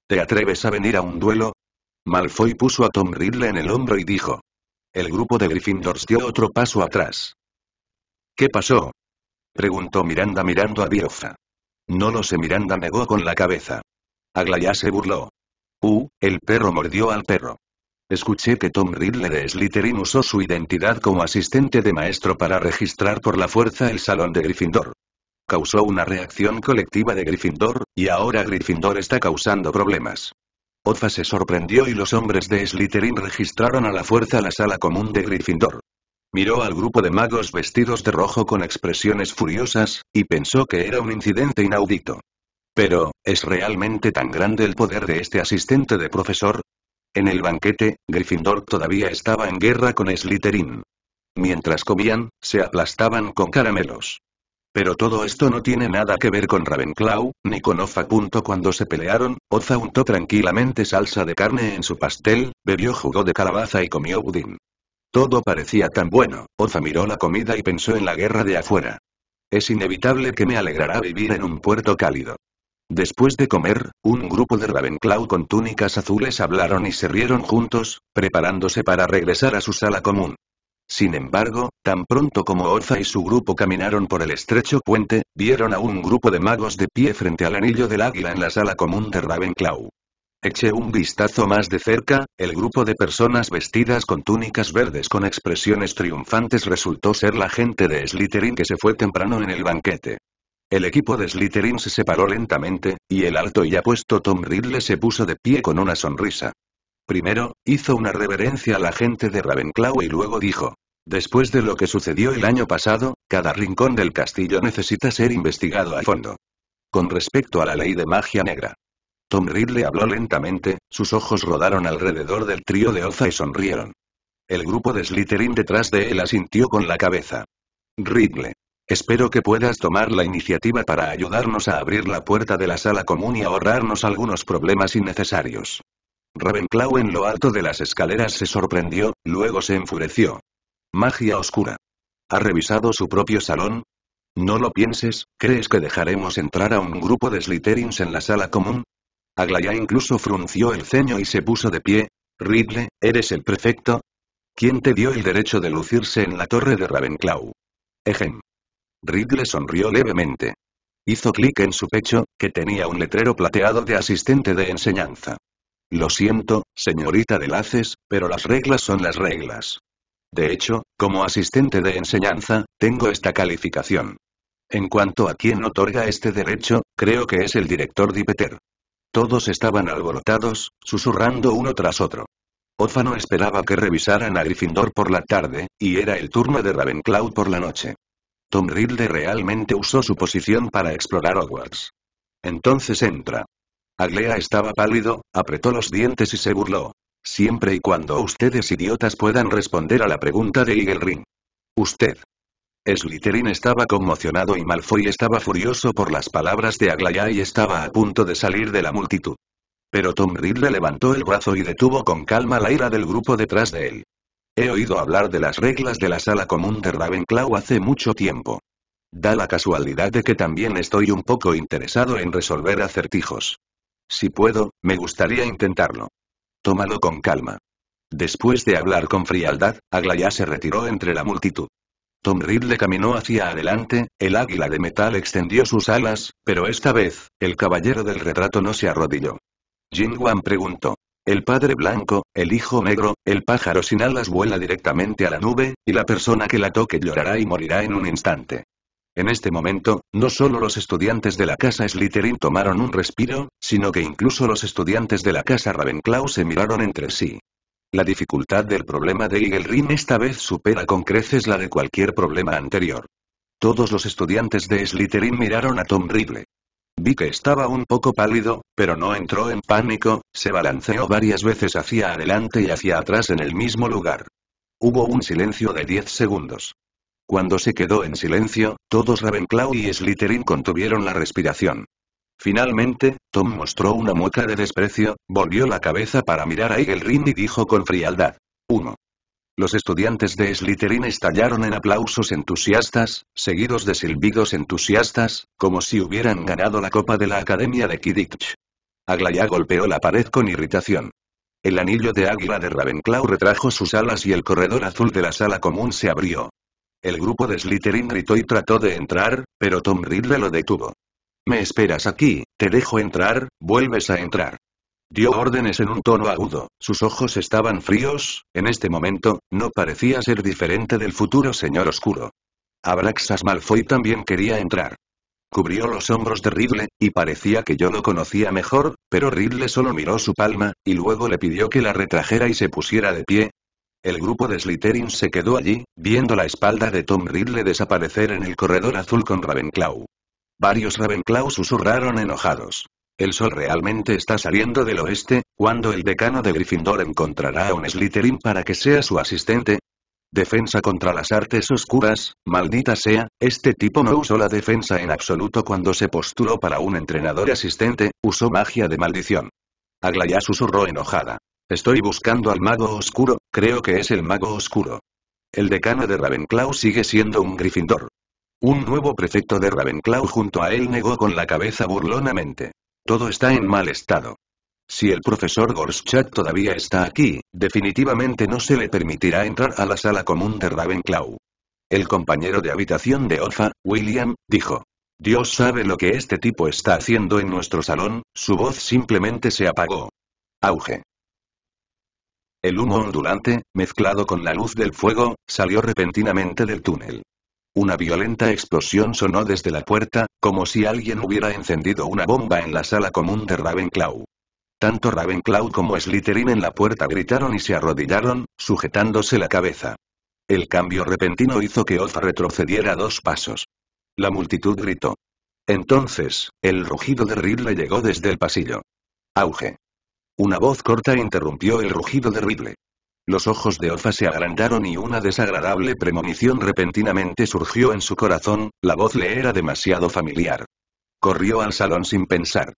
¿Te atreves a venir a un duelo? Malfoy puso a Tom Riddle en el hombro y dijo. El grupo de Gryffindors dio otro paso atrás. ¿Qué pasó? Preguntó Miranda mirando a Biofa. No lo sé Miranda negó con la cabeza. Aglaya se burló. Uh, el perro mordió al perro. Escuché que Tom Ridley de Slytherin usó su identidad como asistente de maestro para registrar por la fuerza el salón de Gryffindor. Causó una reacción colectiva de Gryffindor, y ahora Gryffindor está causando problemas. Otfa se sorprendió y los hombres de Slytherin registraron a la fuerza la sala común de Gryffindor. Miró al grupo de magos vestidos de rojo con expresiones furiosas, y pensó que era un incidente inaudito. Pero, ¿es realmente tan grande el poder de este asistente de profesor? En el banquete, Gryffindor todavía estaba en guerra con Slytherin. Mientras comían, se aplastaban con caramelos. Pero todo esto no tiene nada que ver con Ravenclaw, ni con Oza. Cuando se pelearon, Oza untó tranquilamente salsa de carne en su pastel, bebió jugo de calabaza y comió budín. Todo parecía tan bueno, Oza miró la comida y pensó en la guerra de afuera. Es inevitable que me alegrará vivir en un puerto cálido. Después de comer, un grupo de Ravenclaw con túnicas azules hablaron y se rieron juntos, preparándose para regresar a su sala común. Sin embargo, tan pronto como Orza y su grupo caminaron por el estrecho puente, vieron a un grupo de magos de pie frente al anillo del águila en la sala común de Ravenclaw. Eché un vistazo más de cerca, el grupo de personas vestidas con túnicas verdes con expresiones triunfantes resultó ser la gente de Slytherin que se fue temprano en el banquete. El equipo de Slytherin se separó lentamente, y el alto y apuesto Tom Riddle se puso de pie con una sonrisa. Primero, hizo una reverencia a la gente de Ravenclaw y luego dijo. Después de lo que sucedió el año pasado, cada rincón del castillo necesita ser investigado a fondo. Con respecto a la ley de magia negra. Tom Riddle habló lentamente, sus ojos rodaron alrededor del trío de Oza y sonrieron. El grupo de Slytherin detrás de él asintió con la cabeza. Riddle. Espero que puedas tomar la iniciativa para ayudarnos a abrir la puerta de la sala común y ahorrarnos algunos problemas innecesarios. Ravenclaw en lo alto de las escaleras se sorprendió, luego se enfureció. Magia oscura. ¿Ha revisado su propio salón? No lo pienses, ¿crees que dejaremos entrar a un grupo de Slytherins en la sala común? Aglaya incluso frunció el ceño y se puso de pie. Ridley, ¿eres el prefecto? ¿Quién te dio el derecho de lucirse en la torre de Ravenclaw? Ejem. Ridley sonrió levemente. Hizo clic en su pecho, que tenía un letrero plateado de asistente de enseñanza. Lo siento, señorita de laces, pero las reglas son las reglas. De hecho, como asistente de enseñanza, tengo esta calificación. En cuanto a quien otorga este derecho, creo que es el director Dipeter. Todos estaban alborotados, susurrando uno tras otro. Ófano esperaba que revisaran a Gryffindor por la tarde, y era el turno de Ravenclaw por la noche. Tom Riddle realmente usó su posición para explorar Hogwarts. Entonces entra. Aglea estaba pálido, apretó los dientes y se burló. Siempre y cuando ustedes idiotas puedan responder a la pregunta de Eagle Ring. Usted. Slytherin estaba conmocionado y Malfoy estaba furioso por las palabras de Aglaya y estaba a punto de salir de la multitud. Pero Tom Riddle levantó el brazo y detuvo con calma la ira del grupo detrás de él. He oído hablar de las reglas de la sala común de Ravenclaw hace mucho tiempo. Da la casualidad de que también estoy un poco interesado en resolver acertijos. Si puedo, me gustaría intentarlo. Tómalo con calma. Después de hablar con frialdad, Aglaya se retiró entre la multitud. Tom Riddle caminó hacia adelante, el águila de metal extendió sus alas, pero esta vez, el caballero del retrato no se arrodilló. Jingwan preguntó. El padre blanco, el hijo negro, el pájaro sin alas vuela directamente a la nube, y la persona que la toque llorará y morirá en un instante. En este momento, no solo los estudiantes de la casa Slytherin tomaron un respiro, sino que incluso los estudiantes de la casa Ravenclaw se miraron entre sí. La dificultad del problema de Eagle esta vez supera con creces la de cualquier problema anterior. Todos los estudiantes de Slytherin miraron a Tom Riddle. Vi que estaba un poco pálido, pero no entró en pánico, se balanceó varias veces hacia adelante y hacia atrás en el mismo lugar. Hubo un silencio de 10 segundos. Cuando se quedó en silencio, todos Ravenclaw y Slytherin contuvieron la respiración. Finalmente, Tom mostró una mueca de desprecio, volvió la cabeza para mirar a Egelrin y dijo con frialdad. «Uno. Los estudiantes de Slytherin estallaron en aplausos entusiastas, seguidos de silbidos entusiastas, como si hubieran ganado la copa de la Academia de Kidditch. Aglaya golpeó la pared con irritación. El anillo de águila de Ravenclaw retrajo sus alas y el corredor azul de la sala común se abrió. El grupo de Slytherin gritó y trató de entrar, pero Tom Riddle lo detuvo. Me esperas aquí, te dejo entrar, vuelves a entrar. Dio órdenes en un tono agudo, sus ojos estaban fríos, en este momento, no parecía ser diferente del futuro señor oscuro. Abraxas Malfoy también quería entrar. Cubrió los hombros de Ridley, y parecía que yo lo conocía mejor, pero Ridley solo miró su palma, y luego le pidió que la retrajera y se pusiera de pie. El grupo de Slytherin se quedó allí, viendo la espalda de Tom Ridley desaparecer en el corredor azul con Ravenclaw. Varios Ravenclaw susurraron enojados. El sol realmente está saliendo del oeste, cuando el decano de Gryffindor encontrará a un Slytherin para que sea su asistente. Defensa contra las artes oscuras, maldita sea, este tipo no usó la defensa en absoluto cuando se postuló para un entrenador asistente, usó magia de maldición. Aglaya susurró enojada. Estoy buscando al mago oscuro, creo que es el mago oscuro. El decano de Ravenclaw sigue siendo un Gryffindor. Un nuevo prefecto de Ravenclaw junto a él negó con la cabeza burlonamente. Todo está en mal estado. Si el profesor Gorschak todavía está aquí, definitivamente no se le permitirá entrar a la sala común de Ravenclaw. El compañero de habitación de Ofa, William, dijo. Dios sabe lo que este tipo está haciendo en nuestro salón, su voz simplemente se apagó. Auge. El humo ondulante, mezclado con la luz del fuego, salió repentinamente del túnel. Una violenta explosión sonó desde la puerta, como si alguien hubiera encendido una bomba en la sala común de Ravenclaw. Tanto Ravenclaw como Slytherin en la puerta gritaron y se arrodillaron, sujetándose la cabeza. El cambio repentino hizo que Oz retrocediera dos pasos. La multitud gritó. Entonces, el rugido de Ridley llegó desde el pasillo. Auge. Una voz corta interrumpió el rugido de Ridley. Los ojos de Ofa se agrandaron y una desagradable premonición repentinamente surgió en su corazón, la voz le era demasiado familiar. Corrió al salón sin pensar.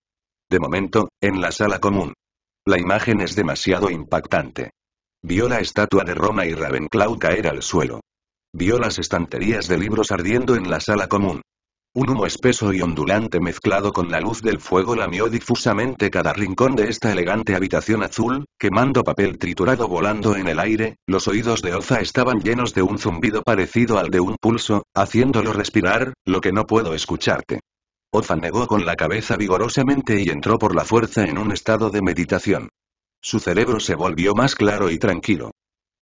De momento, en la sala común. La imagen es demasiado impactante. Vio la estatua de Roma y Ravenclaw caer al suelo. Vio las estanterías de libros ardiendo en la sala común. Un humo espeso y ondulante mezclado con la luz del fuego lamió difusamente cada rincón de esta elegante habitación azul, quemando papel triturado volando en el aire, los oídos de Oza estaban llenos de un zumbido parecido al de un pulso, haciéndolo respirar, lo que no puedo escucharte. Oza negó con la cabeza vigorosamente y entró por la fuerza en un estado de meditación. Su cerebro se volvió más claro y tranquilo.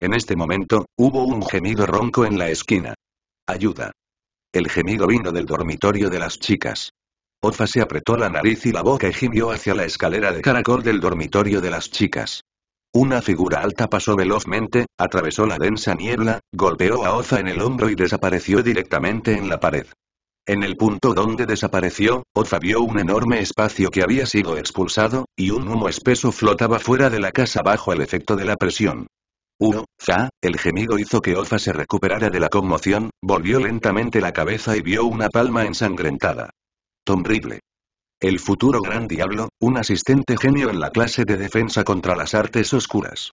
En este momento, hubo un gemido ronco en la esquina. Ayuda. El gemido vino del dormitorio de las chicas. Oza se apretó la nariz y la boca y gimió hacia la escalera de caracol del dormitorio de las chicas. Una figura alta pasó velozmente, atravesó la densa niebla, golpeó a Oza en el hombro y desapareció directamente en la pared. En el punto donde desapareció, Oza vio un enorme espacio que había sido expulsado, y un humo espeso flotaba fuera de la casa bajo el efecto de la presión. Uno. Fa, el gemido hizo que Oza se recuperara de la conmoción, volvió lentamente la cabeza y vio una palma ensangrentada. Tom El futuro gran diablo, un asistente genio en la clase de defensa contra las artes oscuras.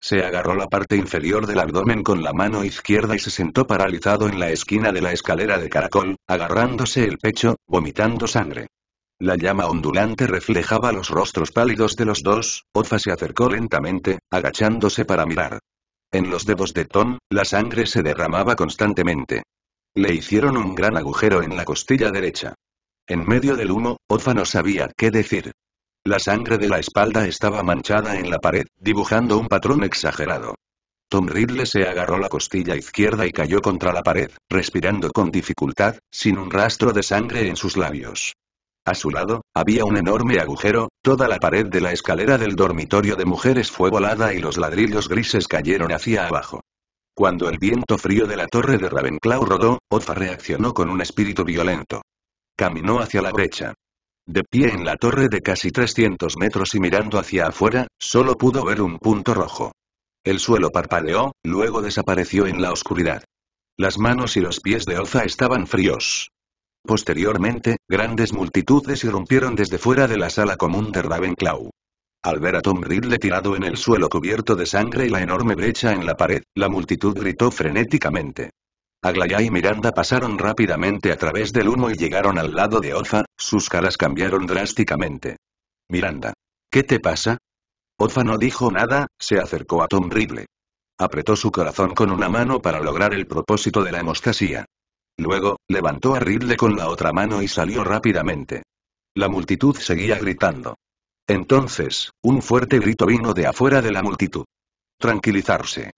Se agarró la parte inferior del abdomen con la mano izquierda y se sentó paralizado en la esquina de la escalera de caracol, agarrándose el pecho, vomitando sangre. La llama ondulante reflejaba los rostros pálidos de los dos, Ofa se acercó lentamente, agachándose para mirar. En los dedos de Tom, la sangre se derramaba constantemente. Le hicieron un gran agujero en la costilla derecha. En medio del humo, Ofa no sabía qué decir. La sangre de la espalda estaba manchada en la pared, dibujando un patrón exagerado. Tom Riddle se agarró la costilla izquierda y cayó contra la pared, respirando con dificultad, sin un rastro de sangre en sus labios. A su lado, había un enorme agujero, toda la pared de la escalera del dormitorio de mujeres fue volada y los ladrillos grises cayeron hacia abajo. Cuando el viento frío de la torre de Ravenclaw rodó, Oza reaccionó con un espíritu violento. Caminó hacia la brecha. De pie en la torre de casi 300 metros y mirando hacia afuera, solo pudo ver un punto rojo. El suelo parpadeó, luego desapareció en la oscuridad. Las manos y los pies de Oza estaban fríos. Posteriormente, grandes multitudes irrumpieron desde fuera de la sala común de Ravenclaw. Al ver a Tom Riddle tirado en el suelo cubierto de sangre y la enorme brecha en la pared, la multitud gritó frenéticamente. Aglaya y Miranda pasaron rápidamente a través del humo y llegaron al lado de Oza, sus caras cambiaron drásticamente. Miranda. ¿Qué te pasa? Oza no dijo nada, se acercó a Tom Riddle. Apretó su corazón con una mano para lograr el propósito de la hemostasía. Luego, levantó a Ridley con la otra mano y salió rápidamente. La multitud seguía gritando. Entonces, un fuerte grito vino de afuera de la multitud. Tranquilizarse.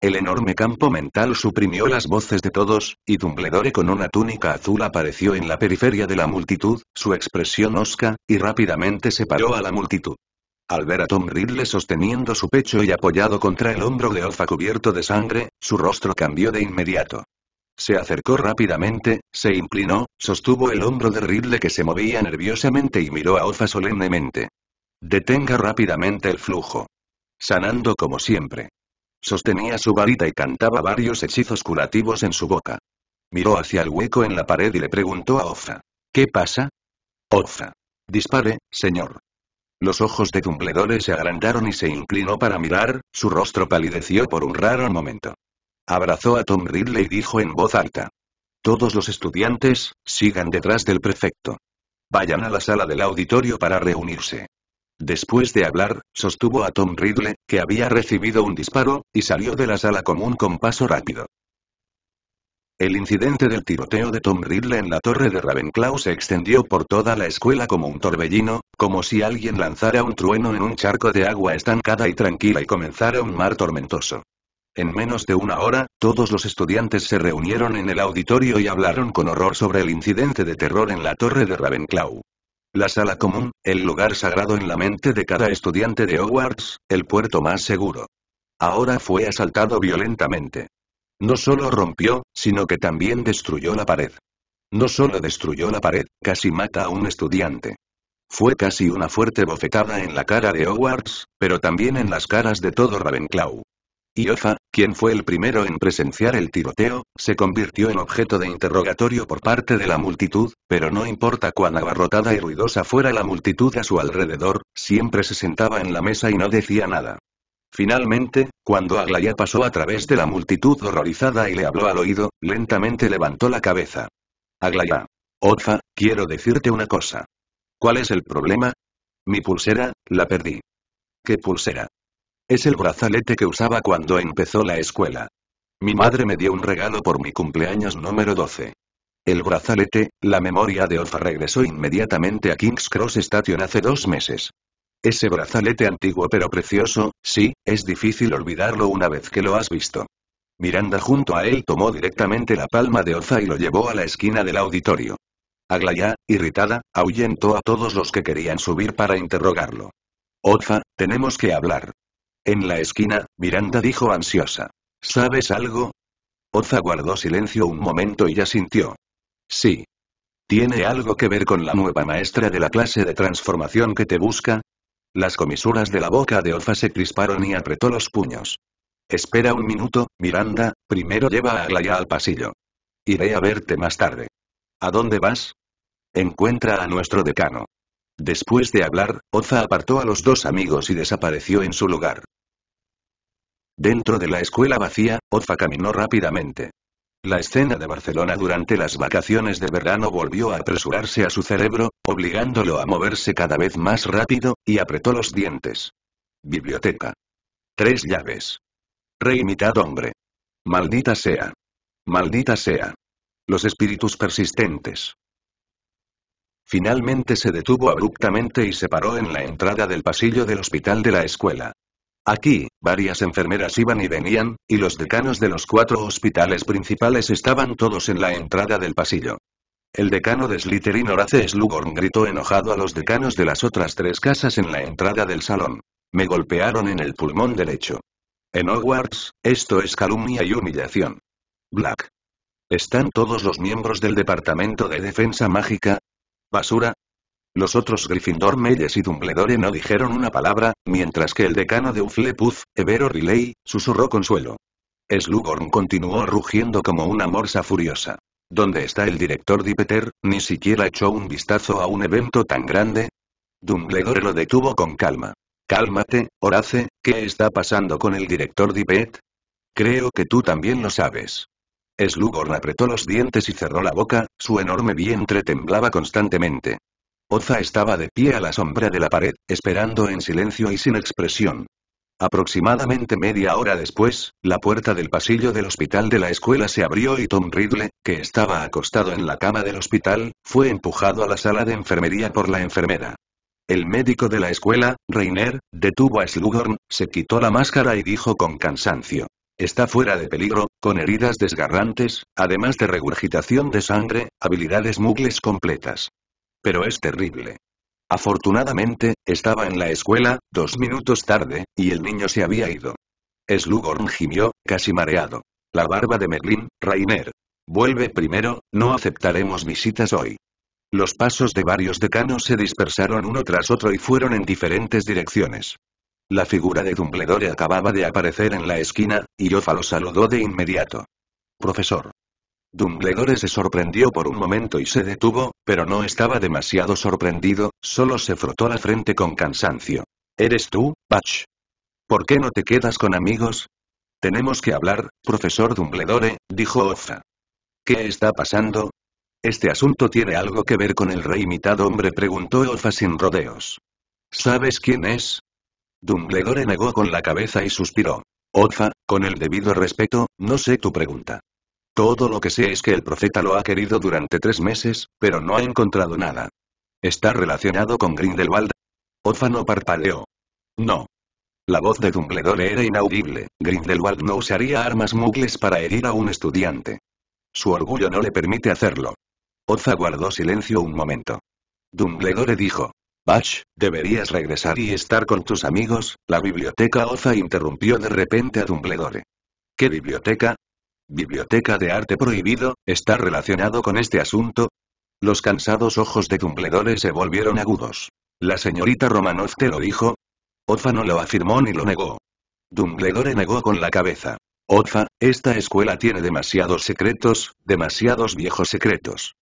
El enorme campo mental suprimió las voces de todos, y Dumbledore con una túnica azul apareció en la periferia de la multitud, su expresión osca, y rápidamente separó a la multitud. Al ver a Tom Ridley sosteniendo su pecho y apoyado contra el hombro de Alfa cubierto de sangre, su rostro cambió de inmediato. Se acercó rápidamente, se inclinó, sostuvo el hombro de Ridley que se movía nerviosamente y miró a Oza solemnemente. Detenga rápidamente el flujo. Sanando como siempre. Sostenía su varita y cantaba varios hechizos curativos en su boca. Miró hacia el hueco en la pared y le preguntó a Oza: ¿Qué pasa? Oza. Dispare, señor. Los ojos de Dumbledore se agrandaron y se inclinó para mirar, su rostro palideció por un raro momento. Abrazó a Tom Ridley y dijo en voz alta. Todos los estudiantes, sigan detrás del prefecto. Vayan a la sala del auditorio para reunirse. Después de hablar, sostuvo a Tom Ridley, que había recibido un disparo, y salió de la sala común con paso rápido. El incidente del tiroteo de Tom Ridley en la torre de Ravenclaw se extendió por toda la escuela como un torbellino, como si alguien lanzara un trueno en un charco de agua estancada y tranquila y comenzara un mar tormentoso. En menos de una hora, todos los estudiantes se reunieron en el auditorio y hablaron con horror sobre el incidente de terror en la torre de Ravenclaw. La sala común, el lugar sagrado en la mente de cada estudiante de Hogwarts, el puerto más seguro. Ahora fue asaltado violentamente. No solo rompió, sino que también destruyó la pared. No solo destruyó la pared, casi mata a un estudiante. Fue casi una fuerte bofetada en la cara de Hogwarts, pero también en las caras de todo Ravenclaw. Iofa, quien fue el primero en presenciar el tiroteo, se convirtió en objeto de interrogatorio por parte de la multitud, pero no importa cuán abarrotada y ruidosa fuera la multitud a su alrededor, siempre se sentaba en la mesa y no decía nada. Finalmente, cuando Aglaya pasó a través de la multitud horrorizada y le habló al oído, lentamente levantó la cabeza. Aglaya. Otfa, quiero decirte una cosa. ¿Cuál es el problema? Mi pulsera, la perdí. ¿Qué pulsera? Es el brazalete que usaba cuando empezó la escuela. Mi madre me dio un regalo por mi cumpleaños número 12. El brazalete, la memoria de Oza, regresó inmediatamente a King's Cross Station hace dos meses. Ese brazalete antiguo pero precioso, sí, es difícil olvidarlo una vez que lo has visto. Miranda junto a él tomó directamente la palma de Oza y lo llevó a la esquina del auditorio. Aglaya, irritada, ahuyentó a todos los que querían subir para interrogarlo. Oza, tenemos que hablar. En la esquina, Miranda dijo ansiosa. ¿Sabes algo? Oza guardó silencio un momento y asintió. Sí. ¿Tiene algo que ver con la nueva maestra de la clase de transformación que te busca? Las comisuras de la boca de Oza se crisparon y apretó los puños. Espera un minuto, Miranda, primero lleva a Glaya al pasillo. Iré a verte más tarde. ¿A dónde vas? Encuentra a nuestro decano. Después de hablar, Oza apartó a los dos amigos y desapareció en su lugar. Dentro de la escuela vacía, Otfa caminó rápidamente. La escena de Barcelona durante las vacaciones de verano volvió a apresurarse a su cerebro, obligándolo a moverse cada vez más rápido, y apretó los dientes. Biblioteca. Tres llaves. Rey hombre. Maldita sea. Maldita sea. Los espíritus persistentes. Finalmente se detuvo abruptamente y se paró en la entrada del pasillo del hospital de la escuela. Aquí, varias enfermeras iban y venían, y los decanos de los cuatro hospitales principales estaban todos en la entrada del pasillo. El decano de Slytherin Horace Slughorn gritó enojado a los decanos de las otras tres casas en la entrada del salón. Me golpearon en el pulmón derecho. En Hogwarts, esto es calumnia y humillación. Black. ¿Están todos los miembros del Departamento de Defensa Mágica? Basura, los otros Gryffindor meyes y Dumbledore no dijeron una palabra, mientras que el decano de Uflepuff, Evero Riley, susurró consuelo. Slughorn continuó rugiendo como una morsa furiosa. ¿Dónde está el director Dippeter? ¿Ni siquiera echó un vistazo a un evento tan grande? Dumbledore lo detuvo con calma. Cálmate, Horace, ¿qué está pasando con el director Dippet? Creo que tú también lo sabes. Slughorn apretó los dientes y cerró la boca, su enorme vientre temblaba constantemente. Oza estaba de pie a la sombra de la pared, esperando en silencio y sin expresión. Aproximadamente media hora después, la puerta del pasillo del hospital de la escuela se abrió y Tom Ridley, que estaba acostado en la cama del hospital, fue empujado a la sala de enfermería por la enfermera. El médico de la escuela, Reiner, detuvo a Slughorn, se quitó la máscara y dijo con cansancio. Está fuera de peligro, con heridas desgarrantes, además de regurgitación de sangre, habilidades mugles completas pero es terrible. Afortunadamente, estaba en la escuela, dos minutos tarde, y el niño se había ido. Slughorn gimió, casi mareado. La barba de Merlin, Rainer. Vuelve primero, no aceptaremos visitas hoy. Los pasos de varios decanos se dispersaron uno tras otro y fueron en diferentes direcciones. La figura de Dumbledore acababa de aparecer en la esquina, y Jofa lo saludó de inmediato. Profesor. Dumbledore se sorprendió por un momento y se detuvo, pero no estaba demasiado sorprendido, solo se frotó la frente con cansancio. ¿Eres tú, Bach? ¿Por qué no te quedas con amigos? Tenemos que hablar, profesor Dumbledore, dijo Oza. ¿Qué está pasando? ¿Este asunto tiene algo que ver con el rey mitad hombre? preguntó Ofa sin rodeos. ¿Sabes quién es? Dumbledore negó con la cabeza y suspiró. Oza, con el debido respeto, no sé tu pregunta. Todo lo que sé es que el profeta lo ha querido durante tres meses, pero no ha encontrado nada. ¿Está relacionado con Grindelwald? no parpadeó. No. La voz de Dumbledore era inaudible, Grindelwald no usaría armas mugles para herir a un estudiante. Su orgullo no le permite hacerlo. Oza guardó silencio un momento. Dumbledore dijo. «Bach, deberías regresar y estar con tus amigos, la biblioteca Oza interrumpió de repente a Dumbledore. ¿Qué biblioteca? Biblioteca de Arte Prohibido, está relacionado con este asunto? Los cansados ojos de Dumbledore se volvieron agudos. ¿La señorita Romanov te lo dijo? Otfa no lo afirmó ni lo negó. Dumbledore negó con la cabeza. Otfa, esta escuela tiene demasiados secretos, demasiados viejos secretos.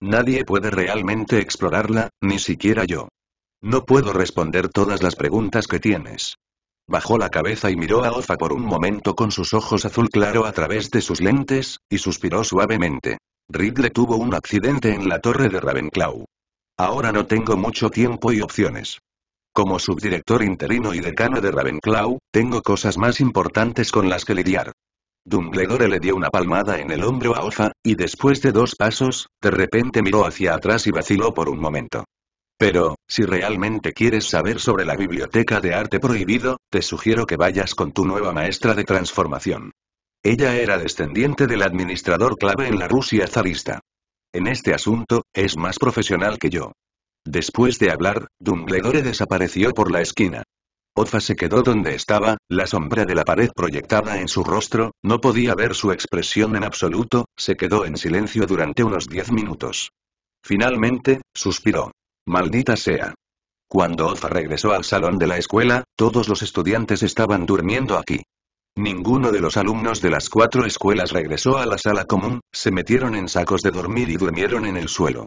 Nadie puede realmente explorarla, ni siquiera yo. No puedo responder todas las preguntas que tienes. Bajó la cabeza y miró a Ofa por un momento con sus ojos azul claro a través de sus lentes, y suspiró suavemente. Ridley tuvo un accidente en la torre de Ravenclaw. Ahora no tengo mucho tiempo y opciones. Como subdirector interino y decano de Ravenclaw, tengo cosas más importantes con las que lidiar. Dumbledore le dio una palmada en el hombro a Ofa, y después de dos pasos, de repente miró hacia atrás y vaciló por un momento. Pero, si realmente quieres saber sobre la biblioteca de arte prohibido, te sugiero que vayas con tu nueva maestra de transformación. Ella era descendiente del administrador clave en la Rusia zarista. En este asunto, es más profesional que yo. Después de hablar, Dumbledore desapareció por la esquina. Oza se quedó donde estaba, la sombra de la pared proyectada en su rostro, no podía ver su expresión en absoluto, se quedó en silencio durante unos diez minutos. Finalmente, suspiró. Maldita sea. Cuando Oza regresó al salón de la escuela, todos los estudiantes estaban durmiendo aquí. Ninguno de los alumnos de las cuatro escuelas regresó a la sala común, se metieron en sacos de dormir y durmieron en el suelo.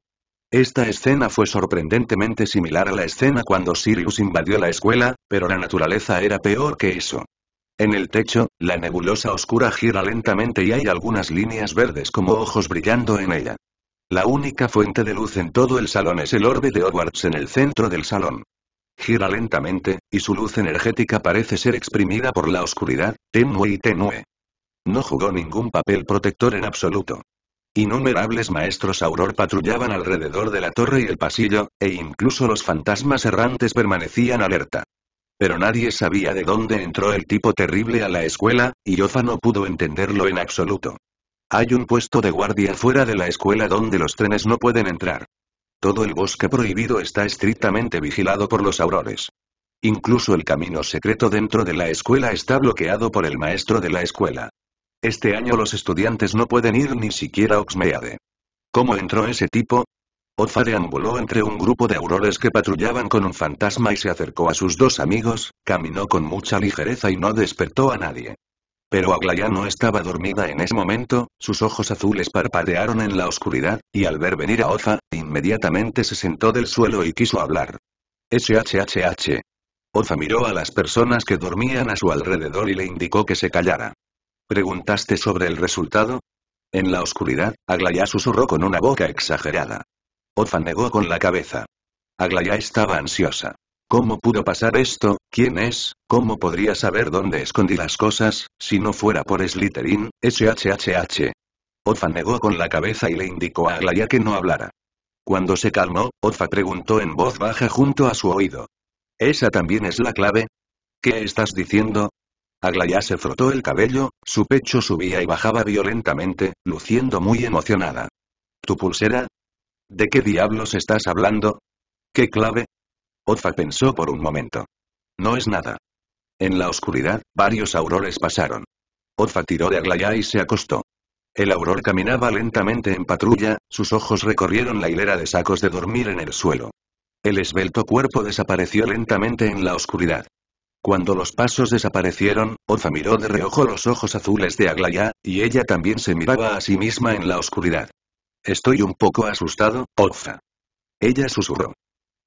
Esta escena fue sorprendentemente similar a la escena cuando Sirius invadió la escuela, pero la naturaleza era peor que eso. En el techo, la nebulosa oscura gira lentamente y hay algunas líneas verdes como ojos brillando en ella. La única fuente de luz en todo el salón es el orbe de Hogwarts en el centro del salón. Gira lentamente, y su luz energética parece ser exprimida por la oscuridad, tenue y tenue. No jugó ningún papel protector en absoluto. Innumerables maestros auror patrullaban alrededor de la torre y el pasillo, e incluso los fantasmas errantes permanecían alerta. Pero nadie sabía de dónde entró el tipo terrible a la escuela, y Yofa no pudo entenderlo en absoluto. Hay un puesto de guardia fuera de la escuela donde los trenes no pueden entrar. Todo el bosque prohibido está estrictamente vigilado por los aurores. Incluso el camino secreto dentro de la escuela está bloqueado por el maestro de la escuela. Este año los estudiantes no pueden ir ni siquiera a Oxmeade. ¿Cómo entró ese tipo? Otfa deambuló entre un grupo de aurores que patrullaban con un fantasma y se acercó a sus dos amigos, caminó con mucha ligereza y no despertó a nadie. Pero Aglaya no estaba dormida en ese momento, sus ojos azules parpadearon en la oscuridad, y al ver venir a Oza, inmediatamente se sentó del suelo y quiso hablar. SHHH. Oza miró a las personas que dormían a su alrededor y le indicó que se callara. ¿Preguntaste sobre el resultado? En la oscuridad, Aglaya susurró con una boca exagerada. Oza negó con la cabeza. Aglaya estaba ansiosa. ¿Cómo pudo pasar esto? ¿Quién es? ¿Cómo podría saber dónde escondí las cosas, si no fuera por Slytherin? SHHH. Ofa negó con la cabeza y le indicó a Aglaya que no hablara. Cuando se calmó, Ofa preguntó en voz baja junto a su oído. ¿Esa también es la clave? ¿Qué estás diciendo? Aglaya se frotó el cabello, su pecho subía y bajaba violentamente, luciendo muy emocionada. ¿Tu pulsera? ¿De qué diablos estás hablando? ¿Qué clave? Otfa pensó por un momento. No es nada. En la oscuridad, varios aurores pasaron. Ozfa tiró de Aglaya y se acostó. El auror caminaba lentamente en patrulla, sus ojos recorrieron la hilera de sacos de dormir en el suelo. El esbelto cuerpo desapareció lentamente en la oscuridad. Cuando los pasos desaparecieron, Oza miró de reojo los ojos azules de Aglaya, y ella también se miraba a sí misma en la oscuridad. Estoy un poco asustado, Ozfa, Ella susurró.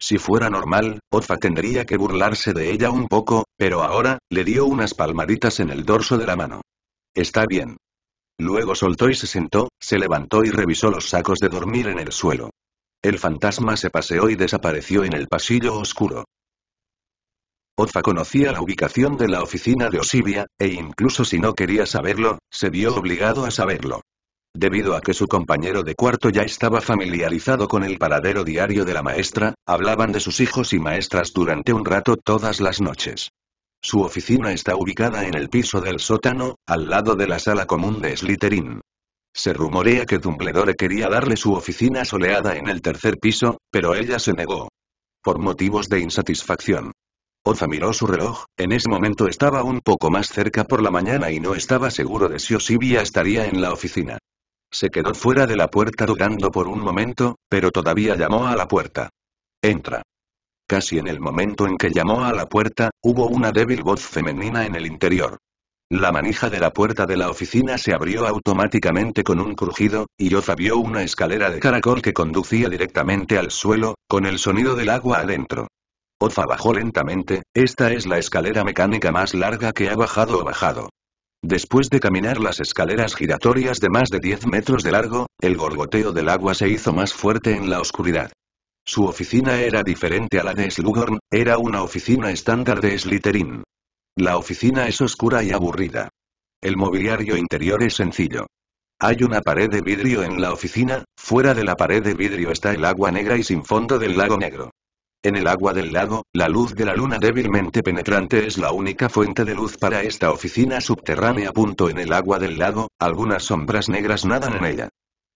Si fuera normal, Otfa tendría que burlarse de ella un poco, pero ahora, le dio unas palmaditas en el dorso de la mano. Está bien. Luego soltó y se sentó, se levantó y revisó los sacos de dormir en el suelo. El fantasma se paseó y desapareció en el pasillo oscuro. Otfa conocía la ubicación de la oficina de Osibia, e incluso si no quería saberlo, se vio obligado a saberlo. Debido a que su compañero de cuarto ya estaba familiarizado con el paradero diario de la maestra, hablaban de sus hijos y maestras durante un rato todas las noches. Su oficina está ubicada en el piso del sótano, al lado de la sala común de Slytherin. Se rumorea que Dumbledore quería darle su oficina soleada en el tercer piso, pero ella se negó. Por motivos de insatisfacción. Oza miró su reloj, en ese momento estaba un poco más cerca por la mañana y no estaba seguro de si Osibia estaría en la oficina. Se quedó fuera de la puerta dudando por un momento, pero todavía llamó a la puerta. Entra. Casi en el momento en que llamó a la puerta, hubo una débil voz femenina en el interior. La manija de la puerta de la oficina se abrió automáticamente con un crujido, y Oza vio una escalera de caracol que conducía directamente al suelo, con el sonido del agua adentro. Oza bajó lentamente, esta es la escalera mecánica más larga que ha bajado o bajado. Después de caminar las escaleras giratorias de más de 10 metros de largo, el gorgoteo del agua se hizo más fuerte en la oscuridad. Su oficina era diferente a la de Slughorn, era una oficina estándar de Slytherin. La oficina es oscura y aburrida. El mobiliario interior es sencillo. Hay una pared de vidrio en la oficina, fuera de la pared de vidrio está el agua negra y sin fondo del lago negro. En el agua del lago, la luz de la luna débilmente penetrante es la única fuente de luz para esta oficina subterránea. Punto En el agua del lago, algunas sombras negras nadan en ella.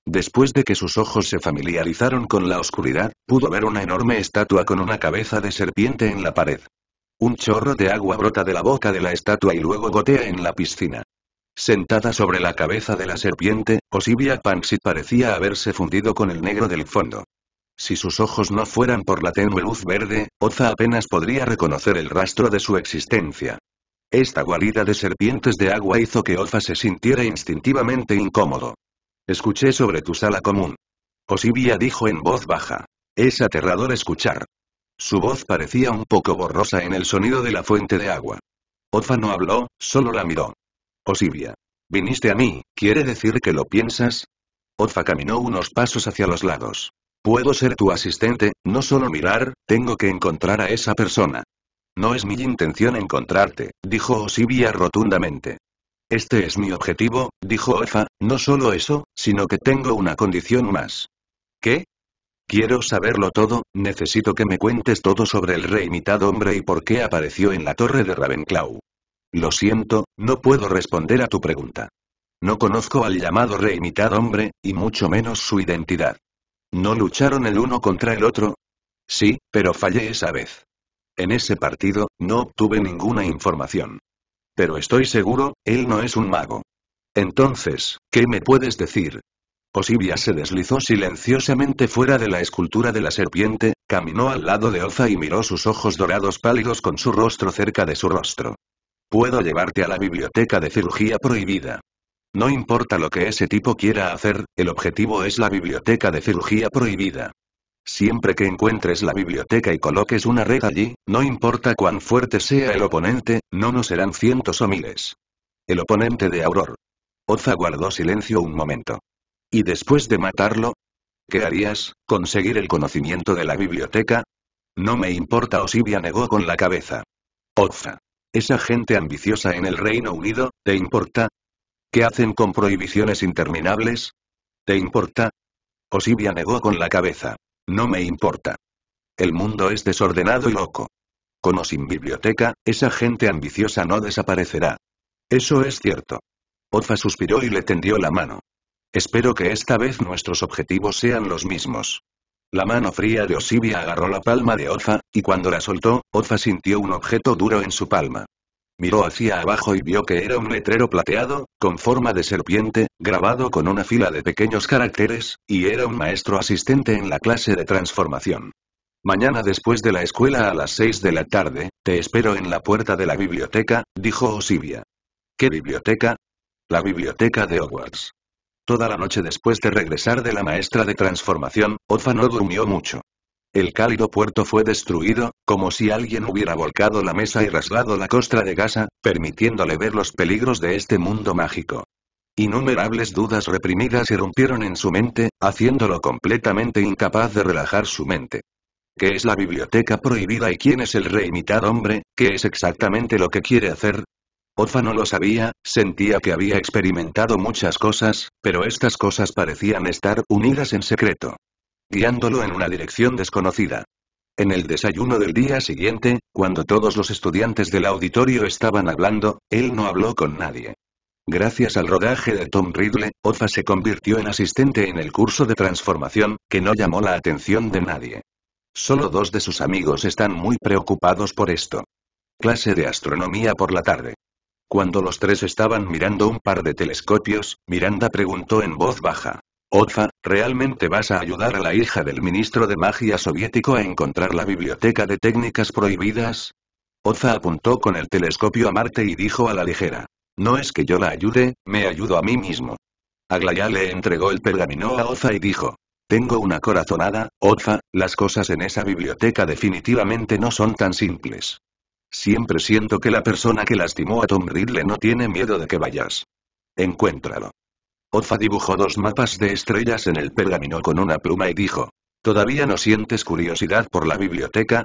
Después de que sus ojos se familiarizaron con la oscuridad, pudo ver una enorme estatua con una cabeza de serpiente en la pared. Un chorro de agua brota de la boca de la estatua y luego gotea en la piscina. Sentada sobre la cabeza de la serpiente, Osibia Pansit parecía haberse fundido con el negro del fondo. Si sus ojos no fueran por la tenue luz verde, Oza apenas podría reconocer el rastro de su existencia. Esta guarida de serpientes de agua hizo que Oza se sintiera instintivamente incómodo. Escuché sobre tu sala común. Osibia dijo en voz baja. Es aterrador escuchar. Su voz parecía un poco borrosa en el sonido de la fuente de agua. Oza no habló, solo la miró. Osibia. Viniste a mí, ¿quiere decir que lo piensas? Oza caminó unos pasos hacia los lados. Puedo ser tu asistente, no solo mirar, tengo que encontrar a esa persona. No es mi intención encontrarte, dijo Osibia rotundamente. Este es mi objetivo, dijo Efa, no solo eso, sino que tengo una condición más. ¿Qué? Quiero saberlo todo, necesito que me cuentes todo sobre el rey mitad hombre y por qué apareció en la torre de Ravenclaw. Lo siento, no puedo responder a tu pregunta. No conozco al llamado rey mitad hombre, y mucho menos su identidad. ¿No lucharon el uno contra el otro? Sí, pero fallé esa vez. En ese partido, no obtuve ninguna información. Pero estoy seguro, él no es un mago. Entonces, ¿qué me puedes decir? Osibia se deslizó silenciosamente fuera de la escultura de la serpiente, caminó al lado de Oza y miró sus ojos dorados pálidos con su rostro cerca de su rostro. Puedo llevarte a la biblioteca de cirugía prohibida. No importa lo que ese tipo quiera hacer, el objetivo es la biblioteca de cirugía prohibida. Siempre que encuentres la biblioteca y coloques una red allí, no importa cuán fuerte sea el oponente, no nos serán cientos o miles. El oponente de Auror. Oza guardó silencio un momento. ¿Y después de matarlo? ¿Qué harías? ¿Conseguir el conocimiento de la biblioteca? No me importa, Osibia negó con la cabeza. Oza. Esa gente ambiciosa en el Reino Unido, ¿te importa? ¿Qué hacen con prohibiciones interminables? ¿Te importa? Osibia negó con la cabeza. No me importa. El mundo es desordenado y loco. Con o sin biblioteca, esa gente ambiciosa no desaparecerá. Eso es cierto. Ofa suspiró y le tendió la mano. Espero que esta vez nuestros objetivos sean los mismos. La mano fría de Osibia agarró la palma de Ofa, y cuando la soltó, Ofa sintió un objeto duro en su palma. Miró hacia abajo y vio que era un letrero plateado, con forma de serpiente, grabado con una fila de pequeños caracteres, y era un maestro asistente en la clase de transformación. Mañana después de la escuela a las seis de la tarde, te espero en la puerta de la biblioteca, dijo Osivia. ¿Qué biblioteca? La biblioteca de Hogwarts. Toda la noche después de regresar de la maestra de transformación, Otfa no durmió mucho. El cálido puerto fue destruido, como si alguien hubiera volcado la mesa y rasgado la costra de gasa, permitiéndole ver los peligros de este mundo mágico. Innumerables dudas reprimidas irrumpieron en su mente, haciéndolo completamente incapaz de relajar su mente. ¿Qué es la biblioteca prohibida y quién es el reimitado hombre, qué es exactamente lo que quiere hacer? Ofa no lo sabía, sentía que había experimentado muchas cosas, pero estas cosas parecían estar unidas en secreto guiándolo en una dirección desconocida. En el desayuno del día siguiente, cuando todos los estudiantes del auditorio estaban hablando, él no habló con nadie. Gracias al rodaje de Tom Ridley, Ofa se convirtió en asistente en el curso de transformación, que no llamó la atención de nadie. Solo dos de sus amigos están muy preocupados por esto. Clase de astronomía por la tarde. Cuando los tres estaban mirando un par de telescopios, Miranda preguntó en voz baja. Otfa, ¿realmente vas a ayudar a la hija del ministro de magia soviético a encontrar la biblioteca de técnicas prohibidas? Oza apuntó con el telescopio a Marte y dijo a la ligera. No es que yo la ayude, me ayudo a mí mismo. Aglaya le entregó el pergamino a Oza y dijo. Tengo una corazonada, Oza, las cosas en esa biblioteca definitivamente no son tan simples. Siempre siento que la persona que lastimó a Tom Riddle no tiene miedo de que vayas. Encuéntralo. Ozfa dibujó dos mapas de estrellas en el pergamino con una pluma y dijo. ¿Todavía no sientes curiosidad por la biblioteca?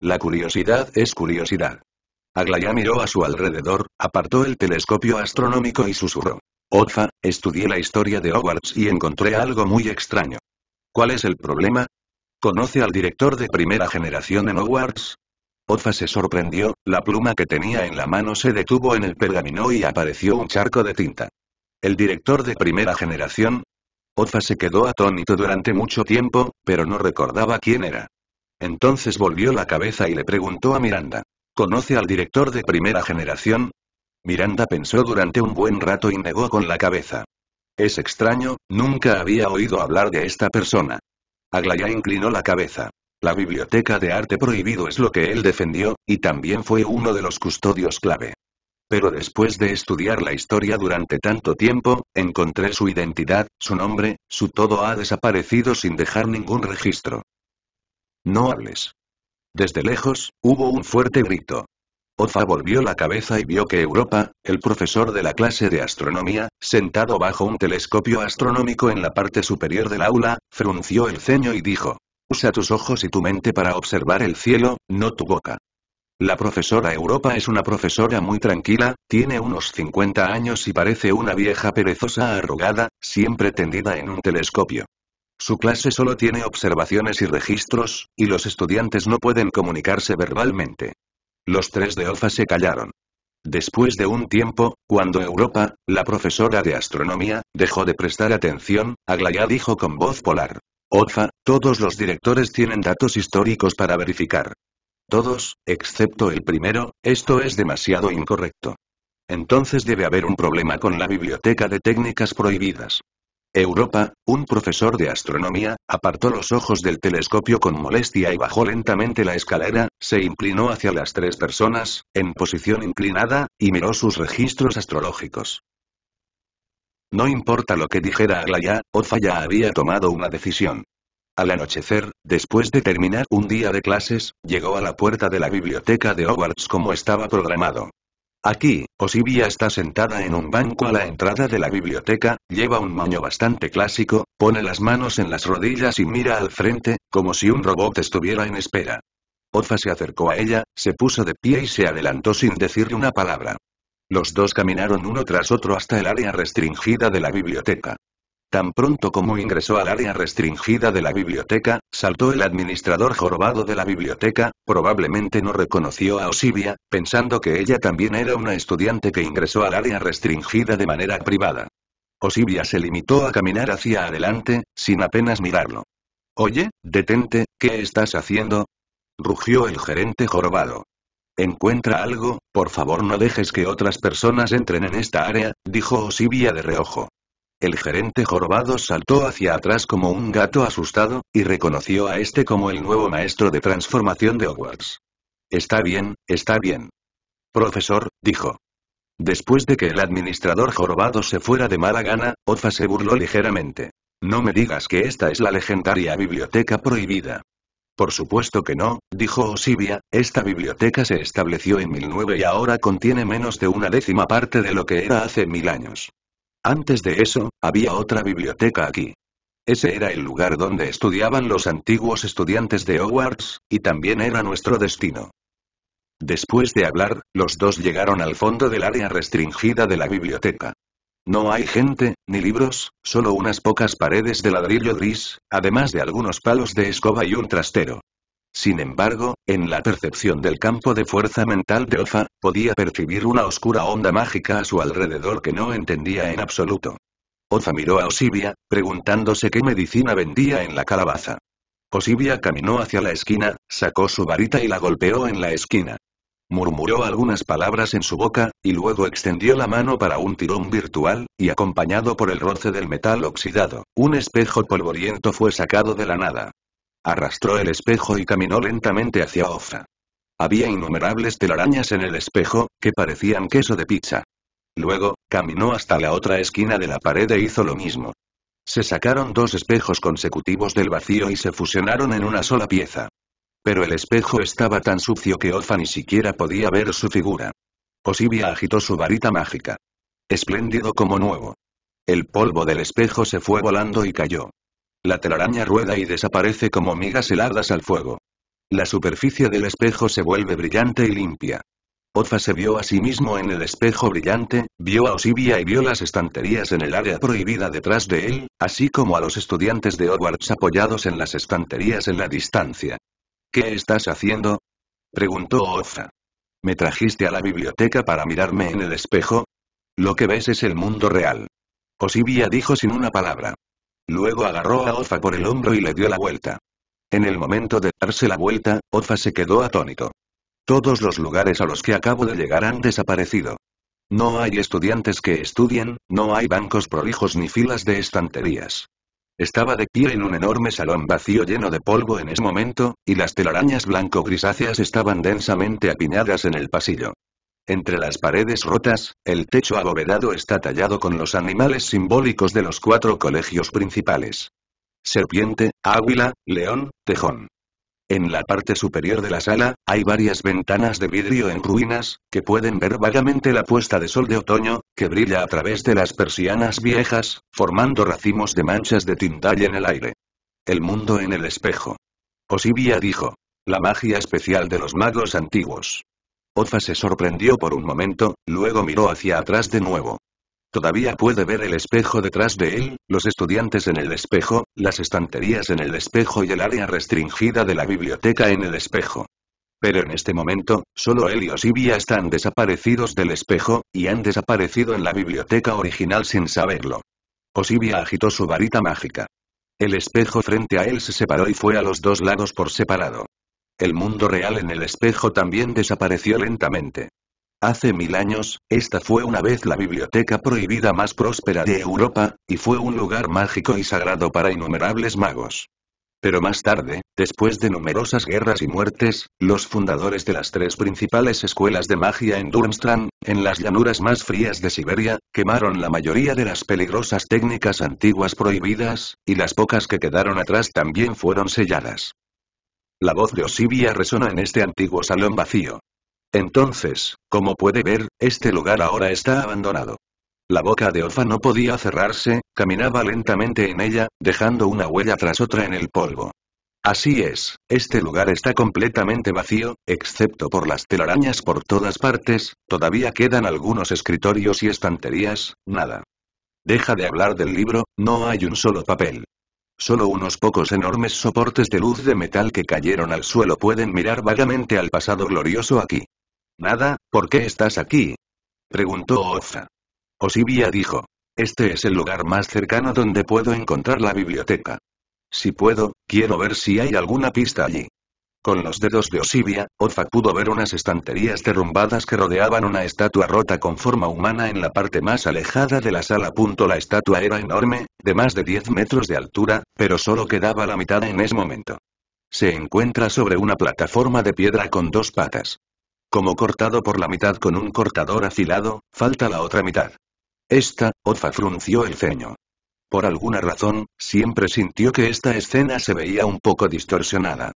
La curiosidad es curiosidad. Aglaya miró a su alrededor, apartó el telescopio astronómico y susurró. Otfa, estudié la historia de Hogwarts y encontré algo muy extraño. ¿Cuál es el problema? ¿Conoce al director de primera generación en Hogwarts? Otfa se sorprendió, la pluma que tenía en la mano se detuvo en el pergamino y apareció un charco de tinta. ¿El director de primera generación? Oza se quedó atónito durante mucho tiempo, pero no recordaba quién era. Entonces volvió la cabeza y le preguntó a Miranda. ¿Conoce al director de primera generación? Miranda pensó durante un buen rato y negó con la cabeza. Es extraño, nunca había oído hablar de esta persona. Aglaya inclinó la cabeza. La biblioteca de arte prohibido es lo que él defendió, y también fue uno de los custodios clave pero después de estudiar la historia durante tanto tiempo, encontré su identidad, su nombre, su todo ha desaparecido sin dejar ningún registro. No hables. Desde lejos, hubo un fuerte grito. Ofa volvió la cabeza y vio que Europa, el profesor de la clase de astronomía, sentado bajo un telescopio astronómico en la parte superior del aula, frunció el ceño y dijo. Usa tus ojos y tu mente para observar el cielo, no tu boca. La profesora Europa es una profesora muy tranquila, tiene unos 50 años y parece una vieja perezosa arrugada, siempre tendida en un telescopio. Su clase solo tiene observaciones y registros, y los estudiantes no pueden comunicarse verbalmente. Los tres de OFA se callaron. Después de un tiempo, cuando Europa, la profesora de astronomía, dejó de prestar atención, Aglaya dijo con voz polar. OFA, todos los directores tienen datos históricos para verificar. Todos, excepto el primero, esto es demasiado incorrecto. Entonces debe haber un problema con la biblioteca de técnicas prohibidas. Europa, un profesor de astronomía, apartó los ojos del telescopio con molestia y bajó lentamente la escalera, se inclinó hacia las tres personas, en posición inclinada, y miró sus registros astrológicos. No importa lo que dijera Aglaya, Ofa ya había tomado una decisión. Al anochecer, después de terminar un día de clases, llegó a la puerta de la biblioteca de Hogwarts como estaba programado. Aquí, Osibia está sentada en un banco a la entrada de la biblioteca, lleva un moño bastante clásico, pone las manos en las rodillas y mira al frente, como si un robot estuviera en espera. Ofa se acercó a ella, se puso de pie y se adelantó sin decirle una palabra. Los dos caminaron uno tras otro hasta el área restringida de la biblioteca. Tan pronto como ingresó al área restringida de la biblioteca, saltó el administrador jorobado de la biblioteca, probablemente no reconoció a Osibia, pensando que ella también era una estudiante que ingresó al área restringida de manera privada. Osibia se limitó a caminar hacia adelante, sin apenas mirarlo. Oye, detente, ¿qué estás haciendo? rugió el gerente jorobado. Encuentra algo, por favor no dejes que otras personas entren en esta área, dijo Osibia de reojo. El gerente jorobado saltó hacia atrás como un gato asustado, y reconoció a este como el nuevo maestro de transformación de Hogwarts. Está bien, está bien. Profesor, dijo. Después de que el administrador jorobado se fuera de mala gana, Ofa se burló ligeramente. No me digas que esta es la legendaria biblioteca prohibida. Por supuesto que no, dijo Osivia, esta biblioteca se estableció en 1009 y ahora contiene menos de una décima parte de lo que era hace mil años. Antes de eso, había otra biblioteca aquí. Ese era el lugar donde estudiaban los antiguos estudiantes de Hogwarts, y también era nuestro destino. Después de hablar, los dos llegaron al fondo del área restringida de la biblioteca. No hay gente, ni libros, solo unas pocas paredes de ladrillo gris, además de algunos palos de escoba y un trastero. Sin embargo, en la percepción del campo de fuerza mental de Ofa, podía percibir una oscura onda mágica a su alrededor que no entendía en absoluto. Ofa miró a Osibia, preguntándose qué medicina vendía en la calabaza. Osibia caminó hacia la esquina, sacó su varita y la golpeó en la esquina. Murmuró algunas palabras en su boca, y luego extendió la mano para un tirón virtual, y acompañado por el roce del metal oxidado, un espejo polvoriento fue sacado de la nada. Arrastró el espejo y caminó lentamente hacia Ofa. Había innumerables telarañas en el espejo, que parecían queso de pizza. Luego, caminó hasta la otra esquina de la pared e hizo lo mismo. Se sacaron dos espejos consecutivos del vacío y se fusionaron en una sola pieza. Pero el espejo estaba tan sucio que Ofa ni siquiera podía ver su figura. Posibia agitó su varita mágica. Espléndido como nuevo. El polvo del espejo se fue volando y cayó. La telaraña rueda y desaparece como migas heladas al fuego. La superficie del espejo se vuelve brillante y limpia. Otfa se vio a sí mismo en el espejo brillante, vio a Osibia y vio las estanterías en el área prohibida detrás de él, así como a los estudiantes de Hogwarts apoyados en las estanterías en la distancia. ¿Qué estás haciendo? preguntó Otfa. ¿Me trajiste a la biblioteca para mirarme en el espejo? Lo que ves es el mundo real. Osibia dijo sin una palabra. Luego agarró a Ofa por el hombro y le dio la vuelta. En el momento de darse la vuelta, Ofa se quedó atónito. Todos los lugares a los que acabo de llegar han desaparecido. No hay estudiantes que estudien, no hay bancos prolijos ni filas de estanterías. Estaba de pie en un enorme salón vacío lleno de polvo en ese momento, y las telarañas blanco-grisáceas estaban densamente apiñadas en el pasillo. Entre las paredes rotas, el techo abovedado está tallado con los animales simbólicos de los cuatro colegios principales. Serpiente, águila, león, tejón. En la parte superior de la sala, hay varias ventanas de vidrio en ruinas, que pueden ver vagamente la puesta de sol de otoño, que brilla a través de las persianas viejas, formando racimos de manchas de tindal en el aire. El mundo en el espejo. Osibia dijo. La magia especial de los magos antiguos. Ofa se sorprendió por un momento, luego miró hacia atrás de nuevo. Todavía puede ver el espejo detrás de él, los estudiantes en el espejo, las estanterías en el espejo y el área restringida de la biblioteca en el espejo. Pero en este momento, solo él y Osibia están desaparecidos del espejo, y han desaparecido en la biblioteca original sin saberlo. Osibia agitó su varita mágica. El espejo frente a él se separó y fue a los dos lados por separado el mundo real en el espejo también desapareció lentamente. Hace mil años, esta fue una vez la biblioteca prohibida más próspera de Europa, y fue un lugar mágico y sagrado para innumerables magos. Pero más tarde, después de numerosas guerras y muertes, los fundadores de las tres principales escuelas de magia en Durmstrang, en las llanuras más frías de Siberia, quemaron la mayoría de las peligrosas técnicas antiguas prohibidas, y las pocas que quedaron atrás también fueron selladas. La voz de Osibia resona en este antiguo salón vacío. Entonces, como puede ver, este lugar ahora está abandonado. La boca de Ofa no podía cerrarse, caminaba lentamente en ella, dejando una huella tras otra en el polvo. Así es, este lugar está completamente vacío, excepto por las telarañas por todas partes, todavía quedan algunos escritorios y estanterías, nada. Deja de hablar del libro, no hay un solo papel. Solo unos pocos enormes soportes de luz de metal que cayeron al suelo pueden mirar vagamente al pasado glorioso aquí. Nada, ¿por qué estás aquí? preguntó Oza. Osibia dijo. Este es el lugar más cercano donde puedo encontrar la biblioteca. Si puedo, quiero ver si hay alguna pista allí. Con los dedos de Osibia, Ofa pudo ver unas estanterías derrumbadas que rodeaban una estatua rota con forma humana en la parte más alejada de la sala. La estatua era enorme, de más de 10 metros de altura, pero solo quedaba la mitad en ese momento. Se encuentra sobre una plataforma de piedra con dos patas. Como cortado por la mitad con un cortador afilado, falta la otra mitad. Esta, Otfa frunció el ceño. Por alguna razón, siempre sintió que esta escena se veía un poco distorsionada.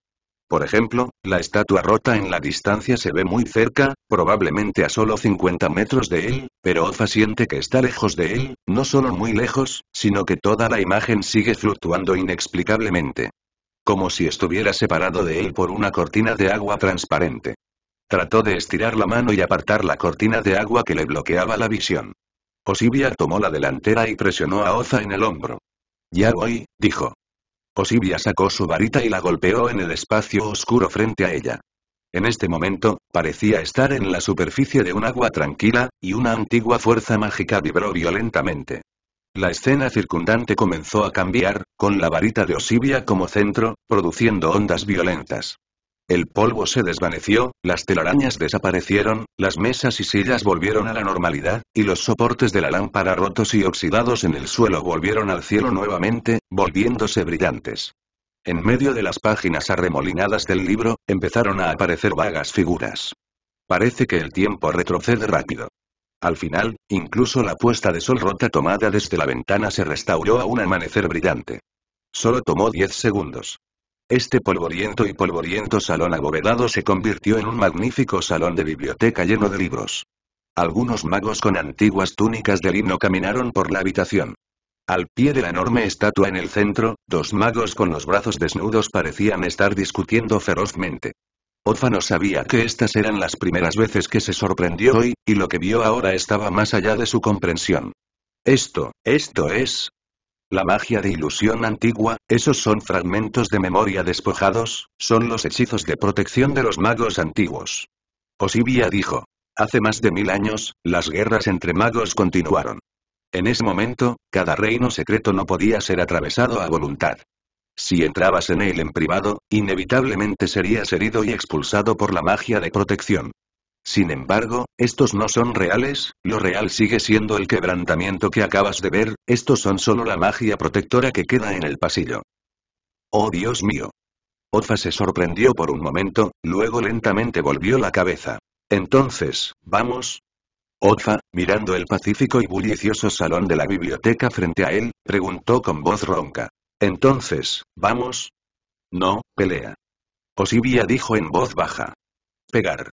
Por ejemplo, la estatua rota en la distancia se ve muy cerca, probablemente a solo 50 metros de él, pero Oza siente que está lejos de él, no solo muy lejos, sino que toda la imagen sigue fluctuando inexplicablemente. Como si estuviera separado de él por una cortina de agua transparente. Trató de estirar la mano y apartar la cortina de agua que le bloqueaba la visión. Osibia tomó la delantera y presionó a Oza en el hombro. Ya voy, dijo. Osibia sacó su varita y la golpeó en el espacio oscuro frente a ella. En este momento, parecía estar en la superficie de un agua tranquila, y una antigua fuerza mágica vibró violentamente. La escena circundante comenzó a cambiar, con la varita de Osibia como centro, produciendo ondas violentas. El polvo se desvaneció, las telarañas desaparecieron, las mesas y sillas volvieron a la normalidad, y los soportes de la lámpara rotos y oxidados en el suelo volvieron al cielo nuevamente, volviéndose brillantes. En medio de las páginas arremolinadas del libro, empezaron a aparecer vagas figuras. Parece que el tiempo retrocede rápido. Al final, incluso la puesta de sol rota tomada desde la ventana se restauró a un amanecer brillante. Solo tomó 10 segundos. Este polvoriento y polvoriento salón abovedado se convirtió en un magnífico salón de biblioteca lleno de libros. Algunos magos con antiguas túnicas de lino caminaron por la habitación. Al pie de la enorme estatua en el centro, dos magos con los brazos desnudos parecían estar discutiendo ferozmente. Ófano sabía que estas eran las primeras veces que se sorprendió hoy, y lo que vio ahora estaba más allá de su comprensión. Esto, esto es, la magia de ilusión antigua, esos son fragmentos de memoria despojados, son los hechizos de protección de los magos antiguos. Osibia dijo. Hace más de mil años, las guerras entre magos continuaron. En ese momento, cada reino secreto no podía ser atravesado a voluntad. Si entrabas en él en privado, inevitablemente serías herido y expulsado por la magia de protección. Sin embargo, estos no son reales, lo real sigue siendo el quebrantamiento que acabas de ver, estos son solo la magia protectora que queda en el pasillo. ¡Oh Dios mío! Otha se sorprendió por un momento, luego lentamente volvió la cabeza. Entonces, ¿vamos? Otha, mirando el pacífico y bullicioso salón de la biblioteca frente a él, preguntó con voz ronca. Entonces, ¿vamos? No, pelea. Osibia dijo en voz baja. Pegar.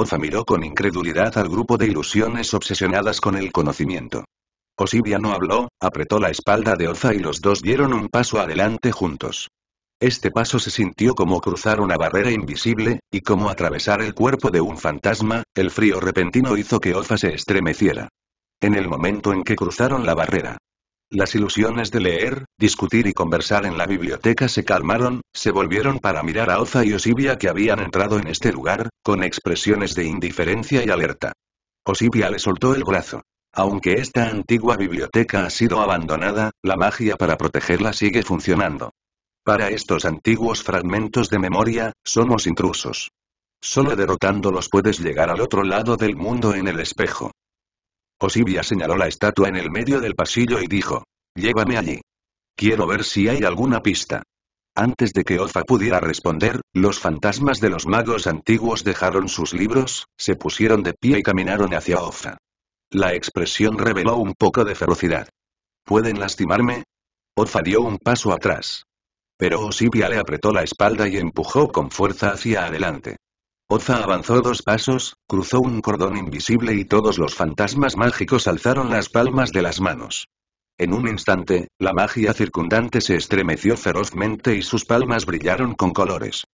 Oza miró con incredulidad al grupo de ilusiones obsesionadas con el conocimiento. Osibia no habló, apretó la espalda de Oza y los dos dieron un paso adelante juntos. Este paso se sintió como cruzar una barrera invisible, y como atravesar el cuerpo de un fantasma, el frío repentino hizo que Oza se estremeciera. En el momento en que cruzaron la barrera, las ilusiones de leer, discutir y conversar en la biblioteca se calmaron, se volvieron para mirar a Oza y Osibia que habían entrado en este lugar, con expresiones de indiferencia y alerta. Osibia le soltó el brazo. Aunque esta antigua biblioteca ha sido abandonada, la magia para protegerla sigue funcionando. Para estos antiguos fragmentos de memoria, somos intrusos. Solo derrotándolos puedes llegar al otro lado del mundo en el espejo. Osibia señaló la estatua en el medio del pasillo y dijo. Llévame allí. Quiero ver si hay alguna pista. Antes de que Ofa pudiera responder, los fantasmas de los magos antiguos dejaron sus libros, se pusieron de pie y caminaron hacia Ofa. La expresión reveló un poco de ferocidad. ¿Pueden lastimarme? Ofa dio un paso atrás. Pero Osibia le apretó la espalda y empujó con fuerza hacia adelante. Oza avanzó dos pasos, cruzó un cordón invisible y todos los fantasmas mágicos alzaron las palmas de las manos. En un instante, la magia circundante se estremeció ferozmente y sus palmas brillaron con colores.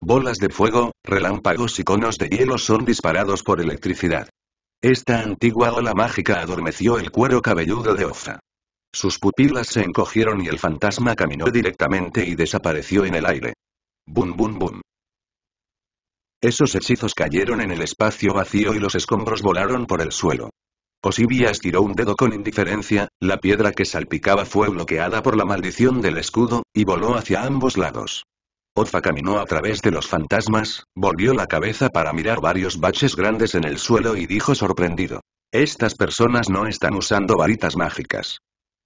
Bolas de fuego, relámpagos y conos de hielo son disparados por electricidad. Esta antigua ola mágica adormeció el cuero cabelludo de Oza. Sus pupilas se encogieron y el fantasma caminó directamente y desapareció en el aire. Bum bum bum. Esos hechizos cayeron en el espacio vacío y los escombros volaron por el suelo. Osibia estiró un dedo con indiferencia, la piedra que salpicaba fue bloqueada por la maldición del escudo, y voló hacia ambos lados. Otfa caminó a través de los fantasmas, volvió la cabeza para mirar varios baches grandes en el suelo y dijo sorprendido. Estas personas no están usando varitas mágicas.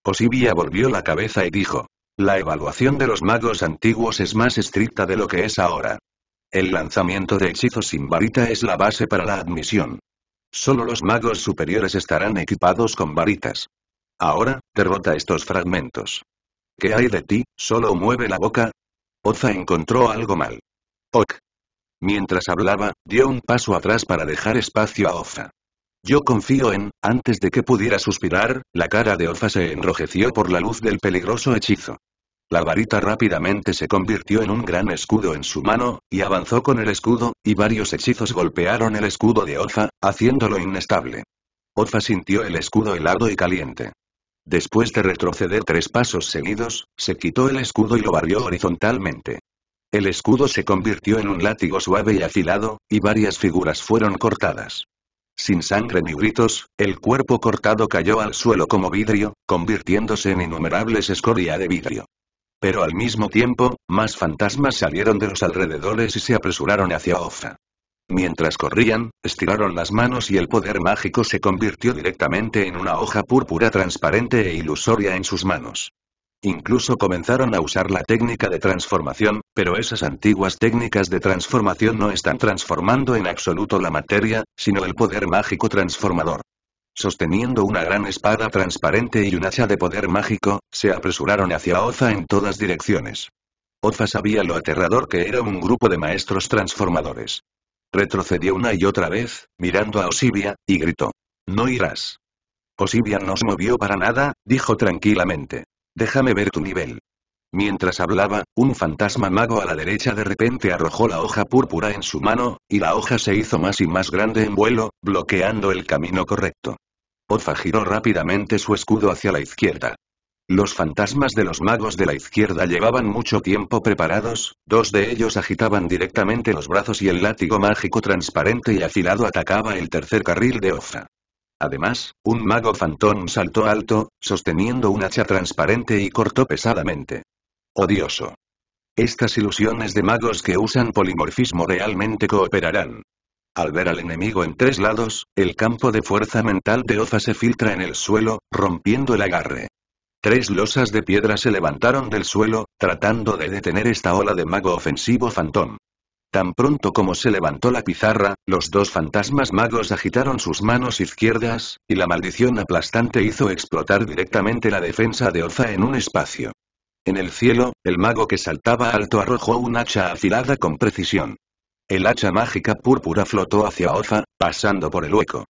Osibia volvió la cabeza y dijo. La evaluación de los magos antiguos es más estricta de lo que es ahora. El lanzamiento de hechizos sin varita es la base para la admisión. Solo los magos superiores estarán equipados con varitas. Ahora, derrota estos fragmentos. ¿Qué hay de ti? Solo mueve la boca. Oza encontró algo mal. Ok. Mientras hablaba, dio un paso atrás para dejar espacio a Oza. Yo confío en, antes de que pudiera suspirar, la cara de Oza se enrojeció por la luz del peligroso hechizo. La varita rápidamente se convirtió en un gran escudo en su mano, y avanzó con el escudo, y varios hechizos golpearon el escudo de Oza, haciéndolo inestable. Oza sintió el escudo helado y caliente. Después de retroceder tres pasos seguidos, se quitó el escudo y lo barrió horizontalmente. El escudo se convirtió en un látigo suave y afilado, y varias figuras fueron cortadas. Sin sangre ni gritos, el cuerpo cortado cayó al suelo como vidrio, convirtiéndose en innumerables escoria de vidrio. Pero al mismo tiempo, más fantasmas salieron de los alrededores y se apresuraron hacia Oza. Mientras corrían, estiraron las manos y el poder mágico se convirtió directamente en una hoja púrpura transparente e ilusoria en sus manos. Incluso comenzaron a usar la técnica de transformación, pero esas antiguas técnicas de transformación no están transformando en absoluto la materia, sino el poder mágico transformador. Sosteniendo una gran espada transparente y un hacha de poder mágico, se apresuraron hacia Oza en todas direcciones. Oza sabía lo aterrador que era un grupo de maestros transformadores. Retrocedió una y otra vez, mirando a Osibia, y gritó. No irás. Osibia no se movió para nada, dijo tranquilamente. Déjame ver tu nivel. Mientras hablaba, un fantasma mago a la derecha de repente arrojó la hoja púrpura en su mano, y la hoja se hizo más y más grande en vuelo, bloqueando el camino correcto. Ofa giró rápidamente su escudo hacia la izquierda. Los fantasmas de los magos de la izquierda llevaban mucho tiempo preparados, dos de ellos agitaban directamente los brazos y el látigo mágico transparente y afilado atacaba el tercer carril de Ofa. Además, un mago fantón saltó alto, sosteniendo un hacha transparente y cortó pesadamente. Odioso. Estas ilusiones de magos que usan polimorfismo realmente cooperarán. Al ver al enemigo en tres lados, el campo de fuerza mental de Oza se filtra en el suelo, rompiendo el agarre. Tres losas de piedra se levantaron del suelo, tratando de detener esta ola de mago ofensivo fantón. Tan pronto como se levantó la pizarra, los dos fantasmas magos agitaron sus manos izquierdas, y la maldición aplastante hizo explotar directamente la defensa de Oza en un espacio. En el cielo, el mago que saltaba alto arrojó un hacha afilada con precisión. El hacha mágica púrpura flotó hacia Oza, pasando por el hueco.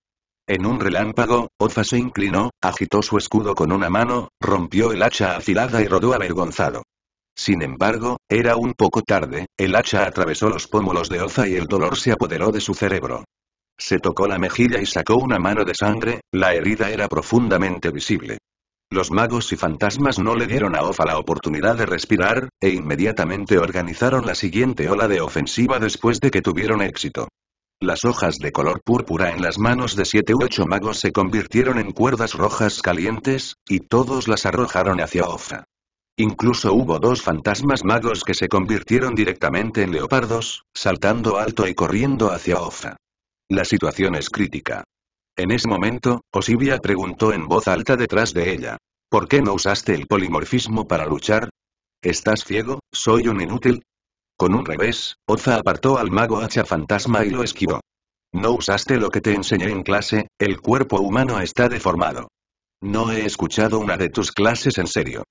En un relámpago, Oza se inclinó, agitó su escudo con una mano, rompió el hacha afilada y rodó avergonzado. Sin embargo, era un poco tarde, el hacha atravesó los pómulos de Oza y el dolor se apoderó de su cerebro. Se tocó la mejilla y sacó una mano de sangre, la herida era profundamente visible. Los magos y fantasmas no le dieron a Ofa la oportunidad de respirar, e inmediatamente organizaron la siguiente ola de ofensiva después de que tuvieron éxito. Las hojas de color púrpura en las manos de siete u ocho magos se convirtieron en cuerdas rojas calientes, y todos las arrojaron hacia Ofa. Incluso hubo dos fantasmas magos que se convirtieron directamente en leopardos, saltando alto y corriendo hacia Ofa. La situación es crítica. En ese momento, Osibia preguntó en voz alta detrás de ella. ¿Por qué no usaste el polimorfismo para luchar? ¿Estás ciego? ¿Soy un inútil? Con un revés, Oza apartó al mago hacha fantasma y lo esquivó. No usaste lo que te enseñé en clase, el cuerpo humano está deformado. No he escuchado una de tus clases en serio.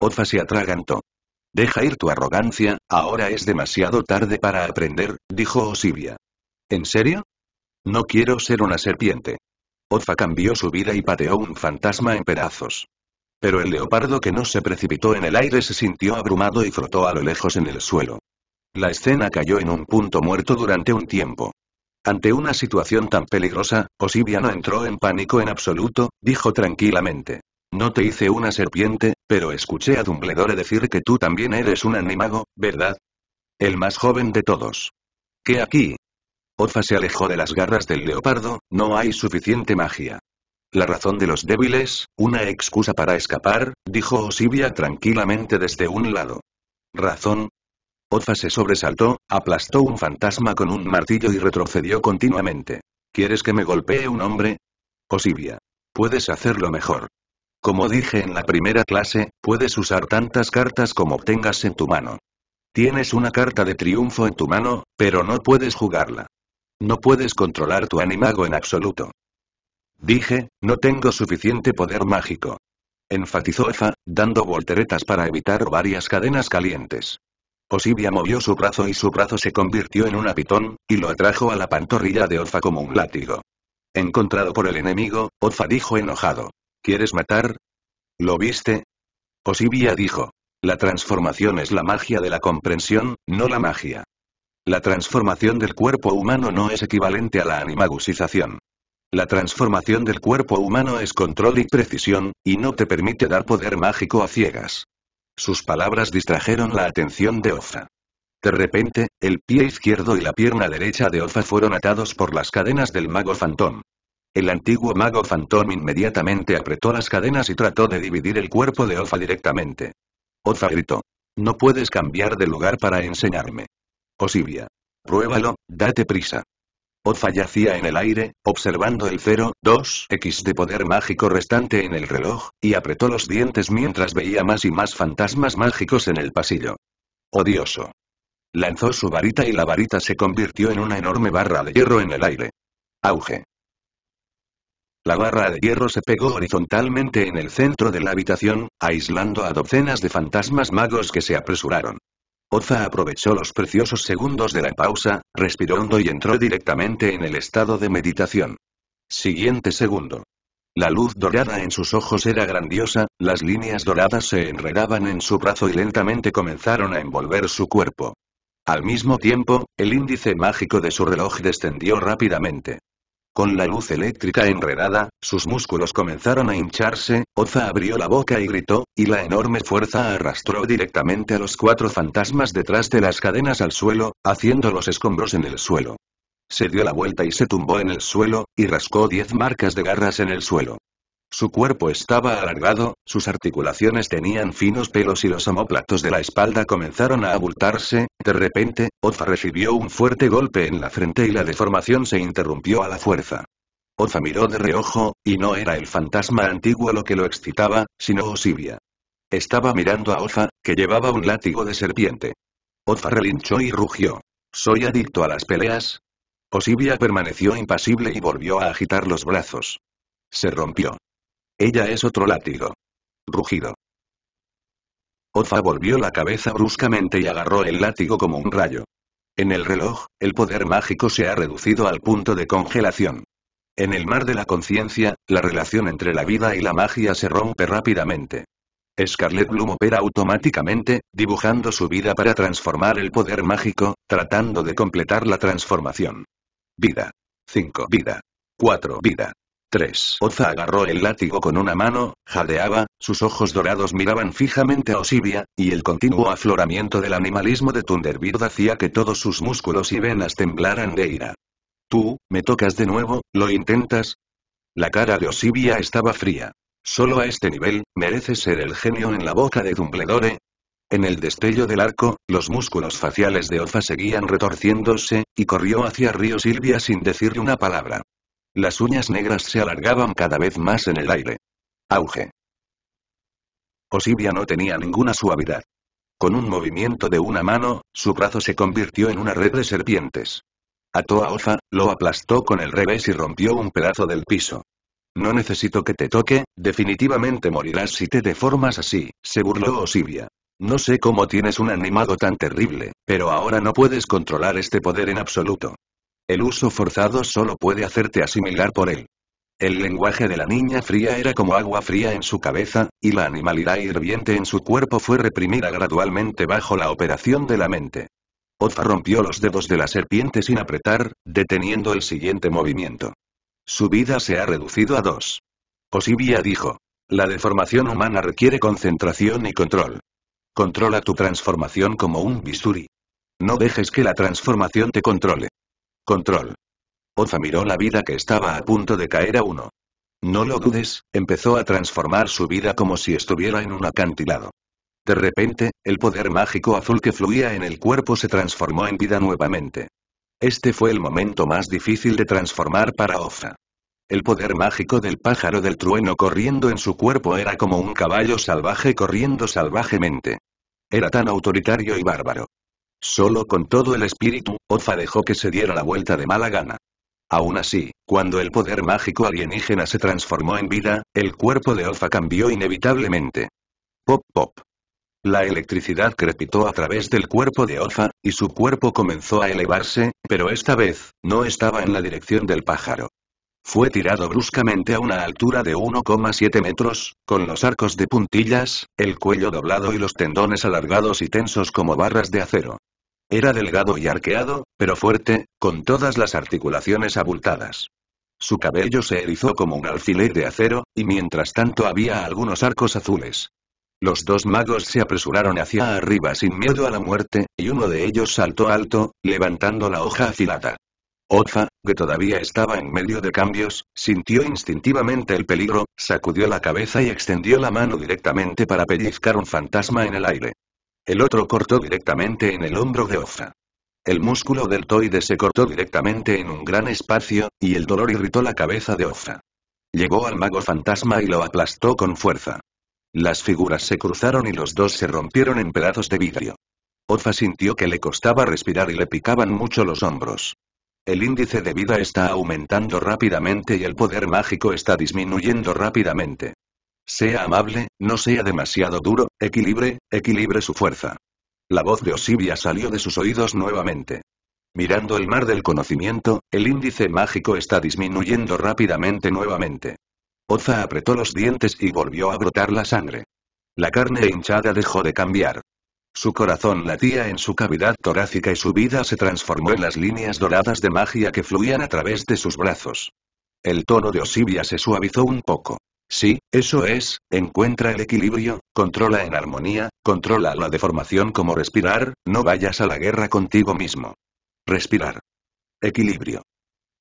Oza se atragantó. Deja ir tu arrogancia, ahora es demasiado tarde para aprender, dijo Osibia. ¿En serio? No quiero ser una serpiente. Otfa cambió su vida y pateó un fantasma en pedazos. Pero el leopardo que no se precipitó en el aire se sintió abrumado y frotó a lo lejos en el suelo. La escena cayó en un punto muerto durante un tiempo. Ante una situación tan peligrosa, Osibia no entró en pánico en absoluto, dijo tranquilamente. No te hice una serpiente, pero escuché a Dumbledore decir que tú también eres un animago, ¿verdad? El más joven de todos. ¿Qué aquí? Ofa se alejó de las garras del leopardo, no hay suficiente magia. La razón de los débiles, una excusa para escapar, dijo Osibia tranquilamente desde un lado. ¿Razón? Ofa se sobresaltó, aplastó un fantasma con un martillo y retrocedió continuamente. ¿Quieres que me golpee un hombre? Osibia. Puedes hacerlo mejor. Como dije en la primera clase, puedes usar tantas cartas como tengas en tu mano. Tienes una carta de triunfo en tu mano, pero no puedes jugarla. No puedes controlar tu animago en absoluto. Dije, no tengo suficiente poder mágico. Enfatizó Efa, dando volteretas para evitar varias cadenas calientes. Osibia movió su brazo y su brazo se convirtió en un apitón, y lo atrajo a la pantorrilla de Ofa como un látigo. Encontrado por el enemigo, Ofa dijo enojado. ¿Quieres matar? ¿Lo viste? Osibia dijo. La transformación es la magia de la comprensión, no la magia. La transformación del cuerpo humano no es equivalente a la animagusización. La transformación del cuerpo humano es control y precisión, y no te permite dar poder mágico a ciegas. Sus palabras distrajeron la atención de Ofa. De repente, el pie izquierdo y la pierna derecha de Ofa fueron atados por las cadenas del mago Fantón. El antiguo mago Fantón inmediatamente apretó las cadenas y trató de dividir el cuerpo de Ofa directamente. Ofa gritó. No puedes cambiar de lugar para enseñarme. Osibia. Pruébalo, date prisa. Oza yacía en el aire, observando el 0,2x de poder mágico restante en el reloj, y apretó los dientes mientras veía más y más fantasmas mágicos en el pasillo. Odioso. Lanzó su varita y la varita se convirtió en una enorme barra de hierro en el aire. Auge. La barra de hierro se pegó horizontalmente en el centro de la habitación, aislando a docenas de fantasmas magos que se apresuraron. Oza aprovechó los preciosos segundos de la pausa, respiró hondo y entró directamente en el estado de meditación. Siguiente segundo. La luz dorada en sus ojos era grandiosa, las líneas doradas se enredaban en su brazo y lentamente comenzaron a envolver su cuerpo. Al mismo tiempo, el índice mágico de su reloj descendió rápidamente. Con la luz eléctrica enredada, sus músculos comenzaron a hincharse, Oza abrió la boca y gritó, y la enorme fuerza arrastró directamente a los cuatro fantasmas detrás de las cadenas al suelo, haciendo los escombros en el suelo. Se dio la vuelta y se tumbó en el suelo, y rascó diez marcas de garras en el suelo. Su cuerpo estaba alargado, sus articulaciones tenían finos pelos y los omóplatos de la espalda comenzaron a abultarse, de repente, Oza recibió un fuerte golpe en la frente y la deformación se interrumpió a la fuerza. Oza miró de reojo, y no era el fantasma antiguo lo que lo excitaba, sino Osibia. Estaba mirando a Oza, que llevaba un látigo de serpiente. Oza relinchó y rugió. ¿Soy adicto a las peleas? Osibia permaneció impasible y volvió a agitar los brazos. Se rompió. Ella es otro látigo. Rugido. Ofa volvió la cabeza bruscamente y agarró el látigo como un rayo. En el reloj, el poder mágico se ha reducido al punto de congelación. En el mar de la conciencia, la relación entre la vida y la magia se rompe rápidamente. Scarlet Bloom opera automáticamente, dibujando su vida para transformar el poder mágico, tratando de completar la transformación. Vida. 5 vida. 4 vida. 3. Oza agarró el látigo con una mano, jadeaba, sus ojos dorados miraban fijamente a Osibia, y el continuo afloramiento del animalismo de Thunderbird hacía que todos sus músculos y venas temblaran de ira. Tú, me tocas de nuevo, ¿lo intentas? La cara de Osibia estaba fría. Solo a este nivel, mereces ser el genio en la boca de Dumbledore, en el destello del arco, los músculos faciales de Oza seguían retorciéndose, y corrió hacia Río Silvia sin decirle una palabra. Las uñas negras se alargaban cada vez más en el aire. Auge. Osibia no tenía ninguna suavidad. Con un movimiento de una mano, su brazo se convirtió en una red de serpientes. Ató a Oza, lo aplastó con el revés y rompió un pedazo del piso. No necesito que te toque, definitivamente morirás si te deformas así, se burló Osibia. No sé cómo tienes un animado tan terrible, pero ahora no puedes controlar este poder en absoluto. El uso forzado solo puede hacerte asimilar por él. El lenguaje de la niña fría era como agua fría en su cabeza, y la animalidad hirviente en su cuerpo fue reprimida gradualmente bajo la operación de la mente. Otha rompió los dedos de la serpiente sin apretar, deteniendo el siguiente movimiento. Su vida se ha reducido a dos. Osibia dijo. La deformación humana requiere concentración y control. Controla tu transformación como un bisturi. No dejes que la transformación te controle. Control. Oza miró la vida que estaba a punto de caer a uno. No lo dudes, empezó a transformar su vida como si estuviera en un acantilado. De repente, el poder mágico azul que fluía en el cuerpo se transformó en vida nuevamente. Este fue el momento más difícil de transformar para Oza. El poder mágico del pájaro del trueno corriendo en su cuerpo era como un caballo salvaje corriendo salvajemente. Era tan autoritario y bárbaro. Solo con todo el espíritu, Ofa dejó que se diera la vuelta de mala gana. Aún así, cuando el poder mágico alienígena se transformó en vida, el cuerpo de Ofa cambió inevitablemente. Pop pop. La electricidad crepitó a través del cuerpo de Ofa, y su cuerpo comenzó a elevarse, pero esta vez, no estaba en la dirección del pájaro. Fue tirado bruscamente a una altura de 1,7 metros, con los arcos de puntillas, el cuello doblado y los tendones alargados y tensos como barras de acero. Era delgado y arqueado, pero fuerte, con todas las articulaciones abultadas. Su cabello se erizó como un alfiler de acero, y mientras tanto había algunos arcos azules. Los dos magos se apresuraron hacia arriba sin miedo a la muerte, y uno de ellos saltó alto, levantando la hoja afilada. Oza, que todavía estaba en medio de cambios, sintió instintivamente el peligro, sacudió la cabeza y extendió la mano directamente para pellizcar un fantasma en el aire. El otro cortó directamente en el hombro de Oza. El músculo deltoide se cortó directamente en un gran espacio, y el dolor irritó la cabeza de Oza. Llegó al mago fantasma y lo aplastó con fuerza. Las figuras se cruzaron y los dos se rompieron en pedazos de vidrio. Oza sintió que le costaba respirar y le picaban mucho los hombros. El índice de vida está aumentando rápidamente y el poder mágico está disminuyendo rápidamente. Sea amable, no sea demasiado duro, equilibre, equilibre su fuerza. La voz de Osibia salió de sus oídos nuevamente. Mirando el mar del conocimiento, el índice mágico está disminuyendo rápidamente nuevamente. Oza apretó los dientes y volvió a brotar la sangre. La carne hinchada dejó de cambiar. Su corazón latía en su cavidad torácica y su vida se transformó en las líneas doradas de magia que fluían a través de sus brazos. El tono de Osibia se suavizó un poco. Sí, eso es, encuentra el equilibrio, controla en armonía, controla la deformación como respirar, no vayas a la guerra contigo mismo. Respirar. Equilibrio.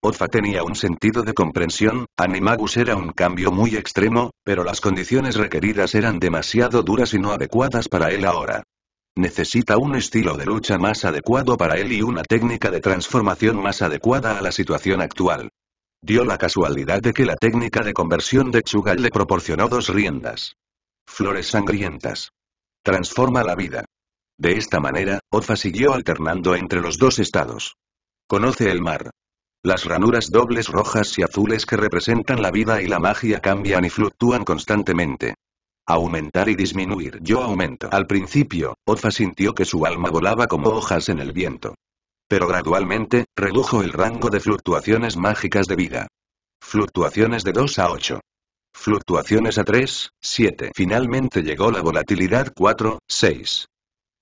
Otfa tenía un sentido de comprensión, Animagus era un cambio muy extremo, pero las condiciones requeridas eran demasiado duras y no adecuadas para él ahora. Necesita un estilo de lucha más adecuado para él y una técnica de transformación más adecuada a la situación actual. Dio la casualidad de que la técnica de conversión de Chugal le proporcionó dos riendas. Flores sangrientas. Transforma la vida. De esta manera, Ofa siguió alternando entre los dos estados. Conoce el mar. Las ranuras dobles rojas y azules que representan la vida y la magia cambian y fluctúan constantemente. Aumentar y disminuir. Yo aumento. Al principio, Ofa sintió que su alma volaba como hojas en el viento. Pero gradualmente, redujo el rango de fluctuaciones mágicas de vida. Fluctuaciones de 2 a 8. Fluctuaciones a 3, 7. Finalmente llegó la volatilidad 4, 6.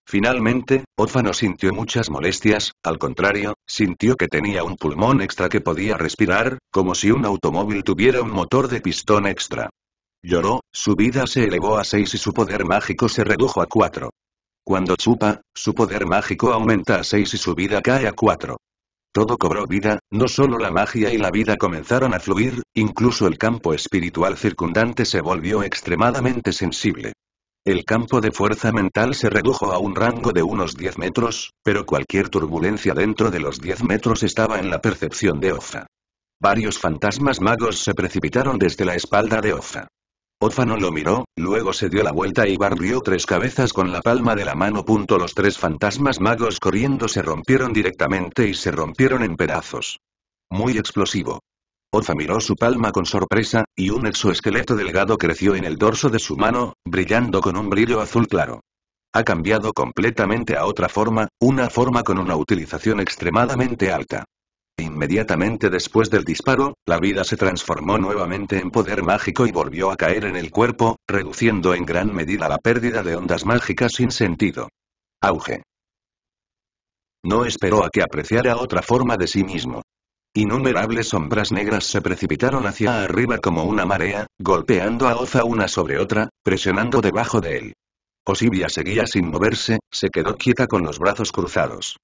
Finalmente, Ofa no sintió muchas molestias, al contrario, sintió que tenía un pulmón extra que podía respirar, como si un automóvil tuviera un motor de pistón extra. Lloró, su vida se elevó a seis y su poder mágico se redujo a cuatro. Cuando chupa, su poder mágico aumenta a seis y su vida cae a cuatro. Todo cobró vida, no solo la magia y la vida comenzaron a fluir, incluso el campo espiritual circundante se volvió extremadamente sensible. El campo de fuerza mental se redujo a un rango de unos 10 metros, pero cualquier turbulencia dentro de los 10 metros estaba en la percepción de Oza. Varios fantasmas magos se precipitaron desde la espalda de Oza no lo miró, luego se dio la vuelta y barrió tres cabezas con la palma de la mano. Los tres fantasmas magos corriendo se rompieron directamente y se rompieron en pedazos. Muy explosivo. Oza miró su palma con sorpresa, y un exoesqueleto delgado creció en el dorso de su mano, brillando con un brillo azul claro. Ha cambiado completamente a otra forma, una forma con una utilización extremadamente alta. Inmediatamente después del disparo, la vida se transformó nuevamente en poder mágico y volvió a caer en el cuerpo, reduciendo en gran medida la pérdida de ondas mágicas sin sentido. Auge. No esperó a que apreciara otra forma de sí mismo. Innumerables sombras negras se precipitaron hacia arriba como una marea, golpeando a Oza una sobre otra, presionando debajo de él. Osibia seguía sin moverse, se quedó quieta con los brazos cruzados.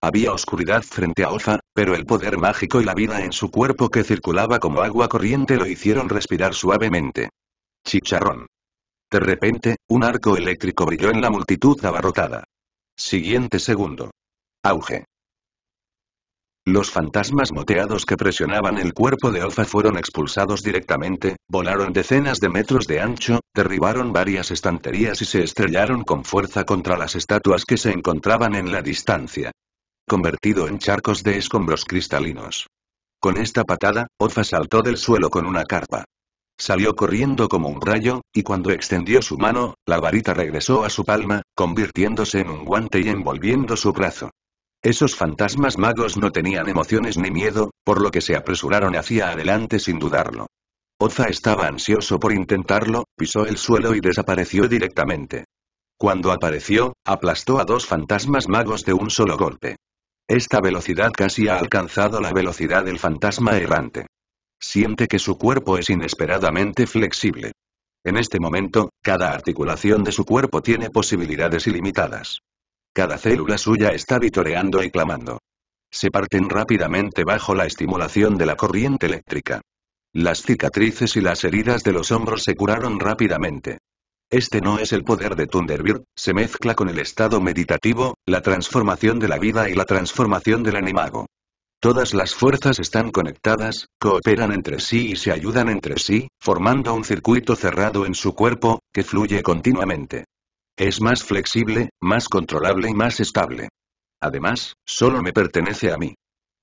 Había oscuridad frente a Oza, pero el poder mágico y la vida en su cuerpo que circulaba como agua corriente lo hicieron respirar suavemente. Chicharrón. De repente, un arco eléctrico brilló en la multitud abarrotada. Siguiente segundo. Auge. Los fantasmas moteados que presionaban el cuerpo de Oza fueron expulsados directamente, volaron decenas de metros de ancho, derribaron varias estanterías y se estrellaron con fuerza contra las estatuas que se encontraban en la distancia convertido en charcos de escombros cristalinos. Con esta patada, oza saltó del suelo con una carpa. Salió corriendo como un rayo, y cuando extendió su mano, la varita regresó a su palma, convirtiéndose en un guante y envolviendo su brazo. Esos fantasmas magos no tenían emociones ni miedo, por lo que se apresuraron hacia adelante sin dudarlo. Oza estaba ansioso por intentarlo, pisó el suelo y desapareció directamente. Cuando apareció, aplastó a dos fantasmas magos de un solo golpe. Esta velocidad casi ha alcanzado la velocidad del fantasma errante. Siente que su cuerpo es inesperadamente flexible. En este momento, cada articulación de su cuerpo tiene posibilidades ilimitadas. Cada célula suya está vitoreando y clamando. Se parten rápidamente bajo la estimulación de la corriente eléctrica. Las cicatrices y las heridas de los hombros se curaron rápidamente. Este no es el poder de Thunderbird, se mezcla con el estado meditativo, la transformación de la vida y la transformación del animago. Todas las fuerzas están conectadas, cooperan entre sí y se ayudan entre sí, formando un circuito cerrado en su cuerpo, que fluye continuamente. Es más flexible, más controlable y más estable. Además, solo me pertenece a mí.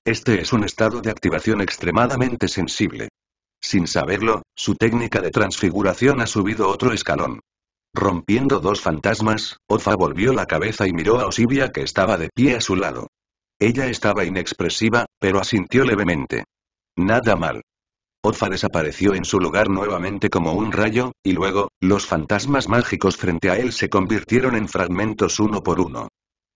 Este es un estado de activación extremadamente sensible. Sin saberlo, su técnica de transfiguración ha subido otro escalón. Rompiendo dos fantasmas, Ofa volvió la cabeza y miró a Osibia que estaba de pie a su lado. Ella estaba inexpresiva, pero asintió levemente. Nada mal. Ofa desapareció en su lugar nuevamente como un rayo, y luego, los fantasmas mágicos frente a él se convirtieron en fragmentos uno por uno.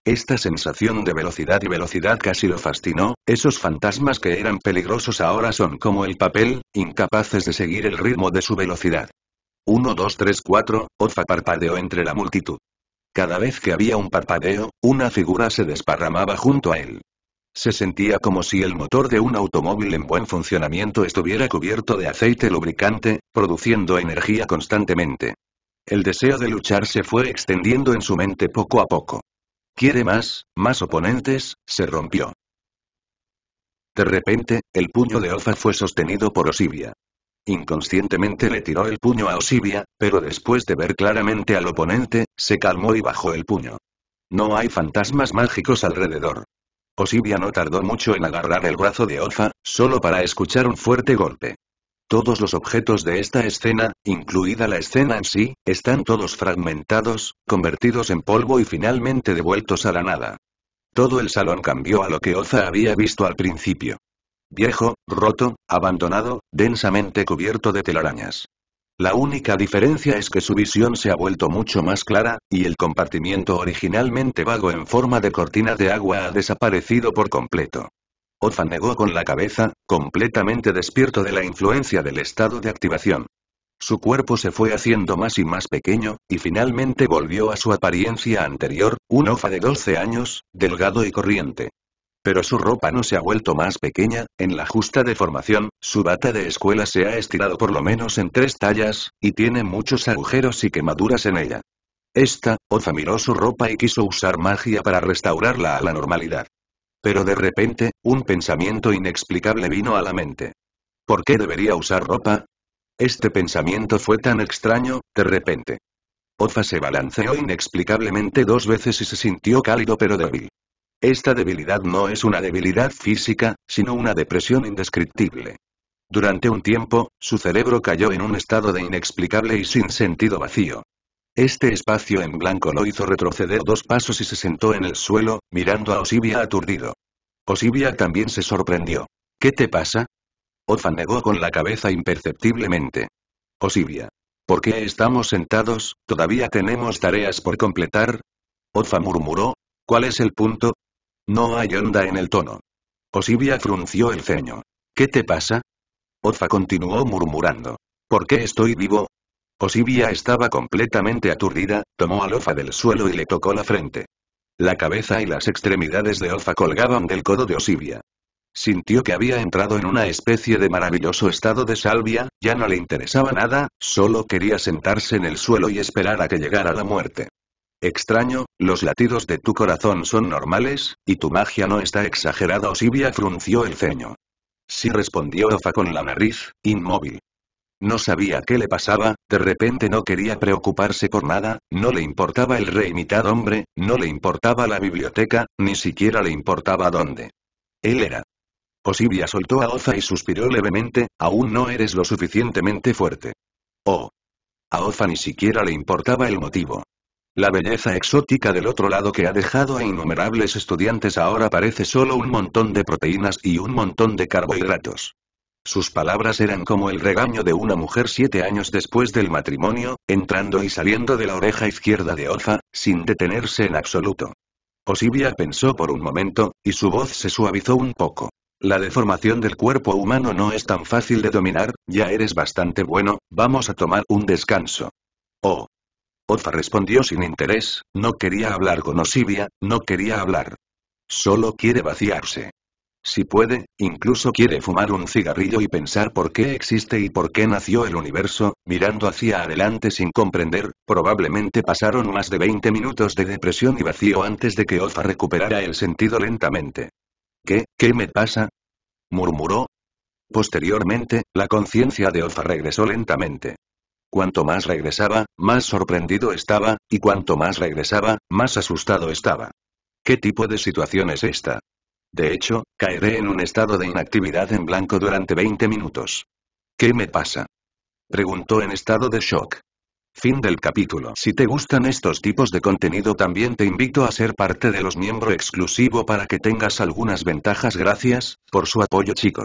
Esta sensación de velocidad y velocidad casi lo fascinó, esos fantasmas que eran peligrosos ahora son como el papel, incapaces de seguir el ritmo de su velocidad. 1-2-3-4, Oza parpadeó entre la multitud. Cada vez que había un parpadeo, una figura se desparramaba junto a él. Se sentía como si el motor de un automóvil en buen funcionamiento estuviera cubierto de aceite lubricante, produciendo energía constantemente. El deseo de luchar se fue extendiendo en su mente poco a poco. Quiere más, más oponentes, se rompió. De repente, el puño de Oza fue sostenido por Osibia. Inconscientemente le tiró el puño a Osibia, pero después de ver claramente al oponente, se calmó y bajó el puño. No hay fantasmas mágicos alrededor. Osibia no tardó mucho en agarrar el brazo de Oza, solo para escuchar un fuerte golpe. Todos los objetos de esta escena, incluida la escena en sí, están todos fragmentados, convertidos en polvo y finalmente devueltos a la nada. Todo el salón cambió a lo que Oza había visto al principio. Viejo, roto, abandonado, densamente cubierto de telarañas. La única diferencia es que su visión se ha vuelto mucho más clara, y el compartimiento originalmente vago en forma de cortina de agua ha desaparecido por completo. Oza negó con la cabeza, completamente despierto de la influencia del estado de activación. Su cuerpo se fue haciendo más y más pequeño, y finalmente volvió a su apariencia anterior, un Ofa de 12 años, delgado y corriente. Pero su ropa no se ha vuelto más pequeña, en la justa deformación, su bata de escuela se ha estirado por lo menos en tres tallas, y tiene muchos agujeros y quemaduras en ella. Esta, Oza miró su ropa y quiso usar magia para restaurarla a la normalidad. Pero de repente, un pensamiento inexplicable vino a la mente. ¿Por qué debería usar ropa? Este pensamiento fue tan extraño, de repente. Oza se balanceó inexplicablemente dos veces y se sintió cálido pero débil. Esta debilidad no es una debilidad física, sino una depresión indescriptible. Durante un tiempo, su cerebro cayó en un estado de inexplicable y sin sentido vacío. Este espacio en blanco lo hizo retroceder dos pasos y se sentó en el suelo, mirando a Osibia aturdido. Osibia también se sorprendió. ¿Qué te pasa? Otha negó con la cabeza imperceptiblemente. Osibia. ¿Por qué estamos sentados? ¿Todavía tenemos tareas por completar? Ofa murmuró. ¿Cuál es el punto? No hay onda en el tono. Osibia frunció el ceño. ¿Qué te pasa? Otfa continuó murmurando. ¿Por qué estoy vivo? Osibia estaba completamente aturdida, tomó a Ofa del suelo y le tocó la frente. La cabeza y las extremidades de Ofa colgaban del codo de Osibia. Sintió que había entrado en una especie de maravilloso estado de salvia, ya no le interesaba nada, solo quería sentarse en el suelo y esperar a que llegara la muerte. Extraño, los latidos de tu corazón son normales, y tu magia no está exagerada. Osibia frunció el ceño. Sí respondió Ofa con la nariz, inmóvil. No sabía qué le pasaba, de repente no quería preocuparse por nada, no le importaba el rey mitad hombre, no le importaba la biblioteca, ni siquiera le importaba dónde. Él era. Osibia soltó a Oza y suspiró levemente, aún no eres lo suficientemente fuerte. Oh. A Oza ni siquiera le importaba el motivo. La belleza exótica del otro lado que ha dejado a innumerables estudiantes ahora parece solo un montón de proteínas y un montón de carbohidratos. Sus palabras eran como el regaño de una mujer siete años después del matrimonio, entrando y saliendo de la oreja izquierda de Oza, sin detenerse en absoluto. Osibia pensó por un momento, y su voz se suavizó un poco. La deformación del cuerpo humano no es tan fácil de dominar, ya eres bastante bueno, vamos a tomar un descanso. Oh, Otfa respondió sin interés, no quería hablar con Osibia, no quería hablar. Solo quiere vaciarse. Si puede, incluso quiere fumar un cigarrillo y pensar por qué existe y por qué nació el universo, mirando hacia adelante sin comprender, probablemente pasaron más de 20 minutos de depresión y vacío antes de que Oza recuperara el sentido lentamente. ¿Qué, qué me pasa? murmuró. Posteriormente, la conciencia de Oza regresó lentamente. Cuanto más regresaba, más sorprendido estaba, y cuanto más regresaba, más asustado estaba. ¿Qué tipo de situación es esta? De hecho, caeré en un estado de inactividad en blanco durante 20 minutos. ¿Qué me pasa? Preguntó en estado de shock. Fin del capítulo. Si te gustan estos tipos de contenido también te invito a ser parte de los miembros exclusivo para que tengas algunas ventajas. Gracias, por su apoyo chicos.